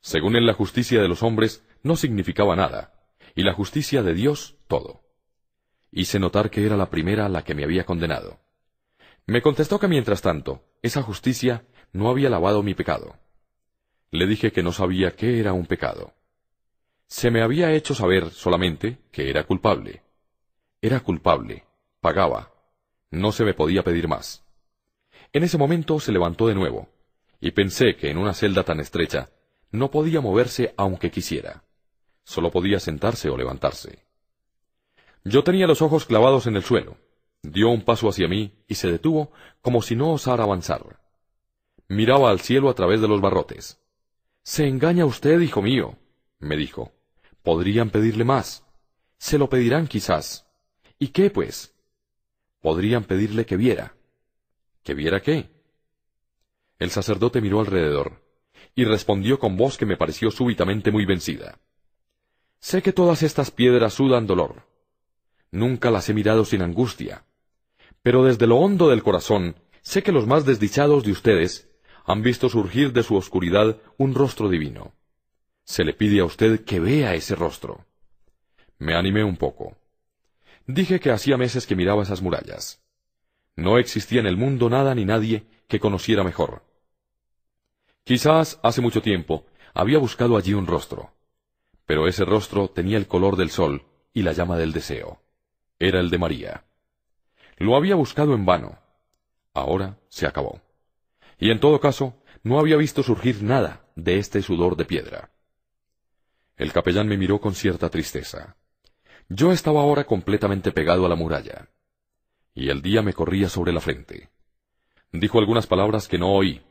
Según él la justicia de los hombres no significaba nada, y la justicia de Dios todo. Hice notar que era la primera la que me había condenado. Me contestó que mientras tanto, esa justicia no había lavado mi pecado. Le dije que no sabía qué era un pecado. Se me había hecho saber solamente que era culpable. Era culpable, pagaba, no se me podía pedir más. En ese momento se levantó de nuevo, y pensé que en una celda tan estrecha no podía moverse aunque quisiera. Solo podía sentarse o levantarse. Yo tenía los ojos clavados en el suelo. Dio un paso hacia mí y se detuvo como si no osara avanzar. Miraba al cielo a través de los barrotes. Se engaña usted, hijo mío, me dijo. Podrían pedirle más. Se lo pedirán quizás. ¿Y qué, pues? Podrían pedirle que viera. ¿Que viera qué? El sacerdote miró alrededor y respondió con voz que me pareció súbitamente muy vencida. Sé que todas estas piedras sudan dolor. Nunca las he mirado sin angustia. Pero desde lo hondo del corazón, sé que los más desdichados de ustedes han visto surgir de su oscuridad un rostro divino. Se le pide a usted que vea ese rostro. Me animé un poco. Dije que hacía meses que miraba esas murallas. No existía en el mundo nada ni nadie que conociera mejor. Quizás hace mucho tiempo había buscado allí un rostro pero ese rostro tenía el color del sol y la llama del deseo. Era el de María. Lo había buscado en vano. Ahora se acabó. Y en todo caso, no había visto surgir nada de este sudor de piedra. El capellán me miró con cierta tristeza. Yo estaba ahora completamente pegado a la muralla, y el día me corría sobre la frente. Dijo algunas palabras que no oí,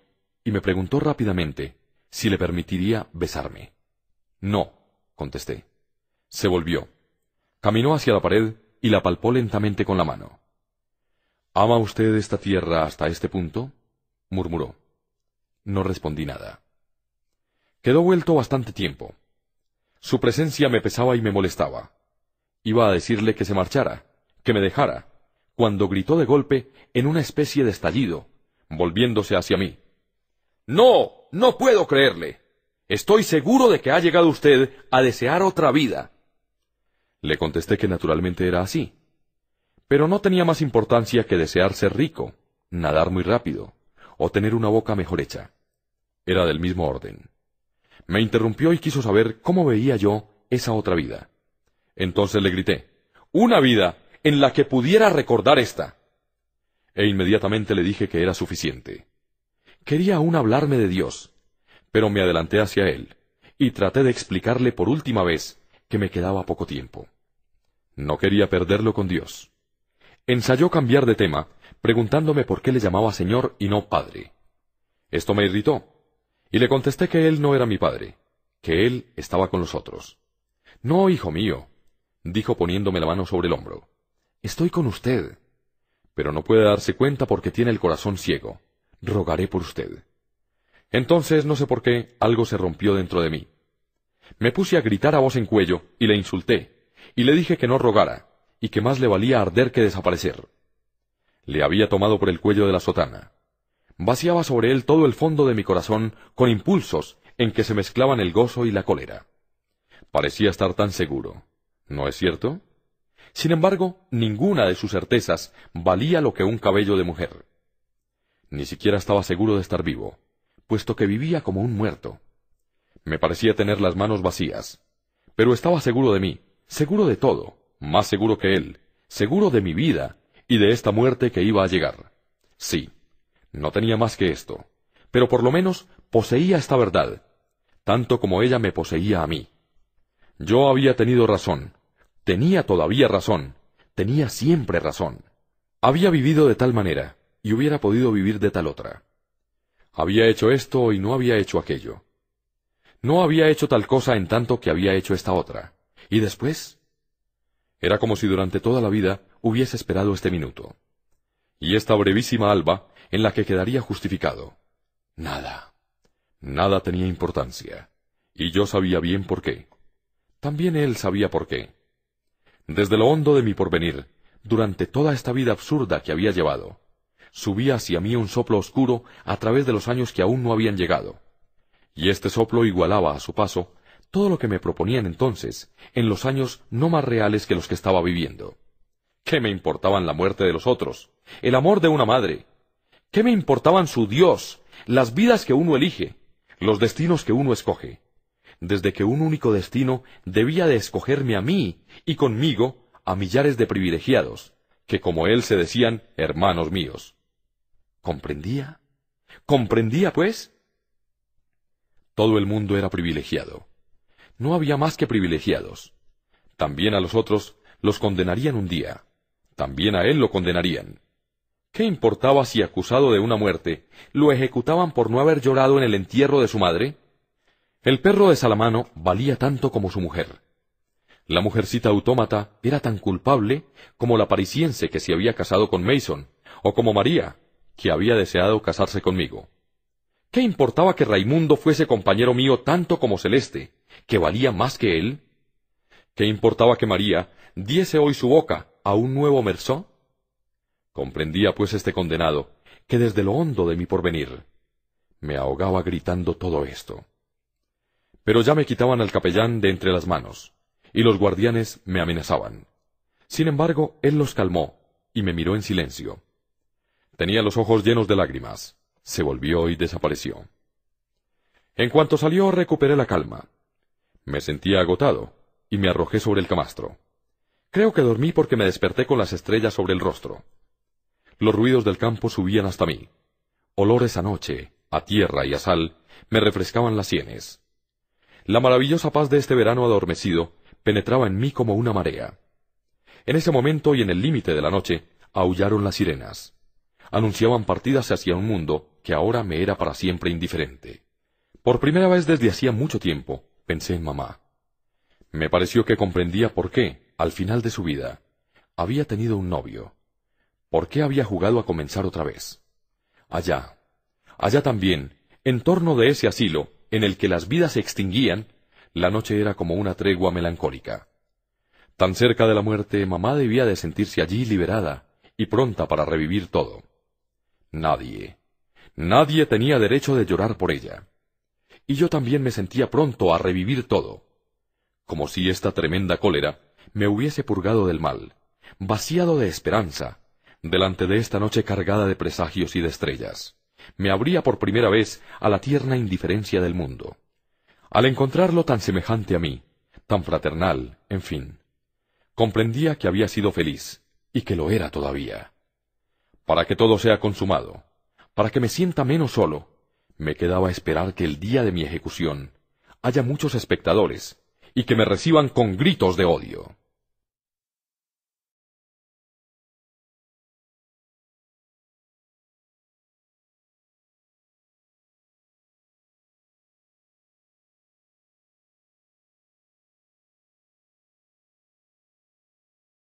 y me preguntó rápidamente si le permitiría besarme. No, contesté. Se volvió. Caminó hacia la pared y la palpó lentamente con la mano. ¿Ama usted esta tierra hasta este punto? murmuró. No respondí nada. Quedó vuelto bastante tiempo. Su presencia me pesaba y me molestaba. Iba a decirle que se marchara, que me dejara, cuando gritó de golpe en una especie de estallido, volviéndose hacia mí. No, no puedo creerle. Estoy seguro de que ha llegado usted a desear otra vida. Le contesté que naturalmente era así. Pero no tenía más importancia que desear ser rico, nadar muy rápido, o tener una boca mejor hecha. Era del mismo orden. Me interrumpió y quiso saber cómo veía yo esa otra vida. Entonces le grité, una vida en la que pudiera recordar esta. E inmediatamente le dije que era suficiente. Quería aún hablarme de Dios pero me adelanté hacia él, y traté de explicarle por última vez que me quedaba poco tiempo. No quería perderlo con Dios. Ensayó cambiar de tema, preguntándome por qué le llamaba Señor y no Padre. Esto me irritó, y le contesté que él no era mi padre, que él estaba con los otros. No, hijo mío, dijo poniéndome la mano sobre el hombro. Estoy con usted. Pero no puede darse cuenta porque tiene el corazón ciego. Rogaré por usted. Entonces, no sé por qué, algo se rompió dentro de mí. Me puse a gritar a voz en cuello y le insulté, y le dije que no rogara, y que más le valía arder que desaparecer. Le había tomado por el cuello de la sotana. Vaciaba sobre él todo el fondo de mi corazón con impulsos en que se mezclaban el gozo y la cólera. Parecía estar tan seguro. ¿No es cierto? Sin embargo, ninguna de sus certezas valía lo que un cabello de mujer. Ni siquiera estaba seguro de estar vivo puesto que vivía como un muerto. Me parecía tener las manos vacías, pero estaba seguro de mí, seguro de todo, más seguro que él, seguro de mi vida y de esta muerte que iba a llegar. Sí, no tenía más que esto, pero por lo menos poseía esta verdad, tanto como ella me poseía a mí. Yo había tenido razón, tenía todavía razón, tenía siempre razón. Había vivido de tal manera y hubiera podido vivir de tal otra. Había hecho esto y no había hecho aquello. No había hecho tal cosa en tanto que había hecho esta otra. ¿Y después? Era como si durante toda la vida hubiese esperado este minuto. Y esta brevísima alba en la que quedaría justificado. Nada. Nada tenía importancia. Y yo sabía bien por qué. También él sabía por qué. Desde lo hondo de mi porvenir, durante toda esta vida absurda que había llevado, subía hacia mí un soplo oscuro a través de los años que aún no habían llegado. Y este soplo igualaba a su paso todo lo que me proponían entonces, en los años no más reales que los que estaba viviendo. ¿Qué me importaban la muerte de los otros? El amor de una madre. ¿Qué me importaban su Dios? Las vidas que uno elige. Los destinos que uno escoge. Desde que un único destino debía de escogerme a mí y conmigo a millares de privilegiados, que como él se decían hermanos míos. ¿Comprendía? ¿Comprendía, pues? Todo el mundo era privilegiado. No había más que privilegiados. También a los otros los condenarían un día. También a él lo condenarían. ¿Qué importaba si acusado de una muerte lo ejecutaban por no haber llorado en el entierro de su madre? El perro de Salamano valía tanto como su mujer. La mujercita autómata era tan culpable como la parisiense que se había casado con Mason, o como María, que había deseado casarse conmigo. ¿Qué importaba que Raimundo fuese compañero mío tanto como Celeste, que valía más que él? ¿Qué importaba que María diese hoy su boca a un nuevo Mersó? Comprendía pues este condenado, que desde lo hondo de mi porvenir me ahogaba gritando todo esto. Pero ya me quitaban al capellán de entre las manos, y los guardianes me amenazaban. Sin embargo, él los calmó, y me miró en silencio. Tenía los ojos llenos de lágrimas. Se volvió y desapareció. En cuanto salió recuperé la calma. Me sentía agotado, y me arrojé sobre el camastro. Creo que dormí porque me desperté con las estrellas sobre el rostro. Los ruidos del campo subían hasta mí. Olores a noche, a tierra y a sal, me refrescaban las sienes. La maravillosa paz de este verano adormecido penetraba en mí como una marea. En ese momento y en el límite de la noche, aullaron las sirenas anunciaban partidas hacia un mundo que ahora me era para siempre indiferente. Por primera vez desde hacía mucho tiempo, pensé en mamá. Me pareció que comprendía por qué, al final de su vida, había tenido un novio. ¿Por qué había jugado a comenzar otra vez? Allá, allá también, en torno de ese asilo, en el que las vidas se extinguían, la noche era como una tregua melancólica. Tan cerca de la muerte, mamá debía de sentirse allí liberada y pronta para revivir todo. Nadie. Nadie tenía derecho de llorar por ella. Y yo también me sentía pronto a revivir todo. Como si esta tremenda cólera me hubiese purgado del mal, vaciado de esperanza, delante de esta noche cargada de presagios y de estrellas. Me abría por primera vez a la tierna indiferencia del mundo. Al encontrarlo tan semejante a mí, tan fraternal, en fin, comprendía que había sido feliz, y que lo era todavía para que todo sea consumado, para que me sienta menos solo, me quedaba esperar que el día de mi ejecución haya muchos espectadores y que me reciban con gritos de odio.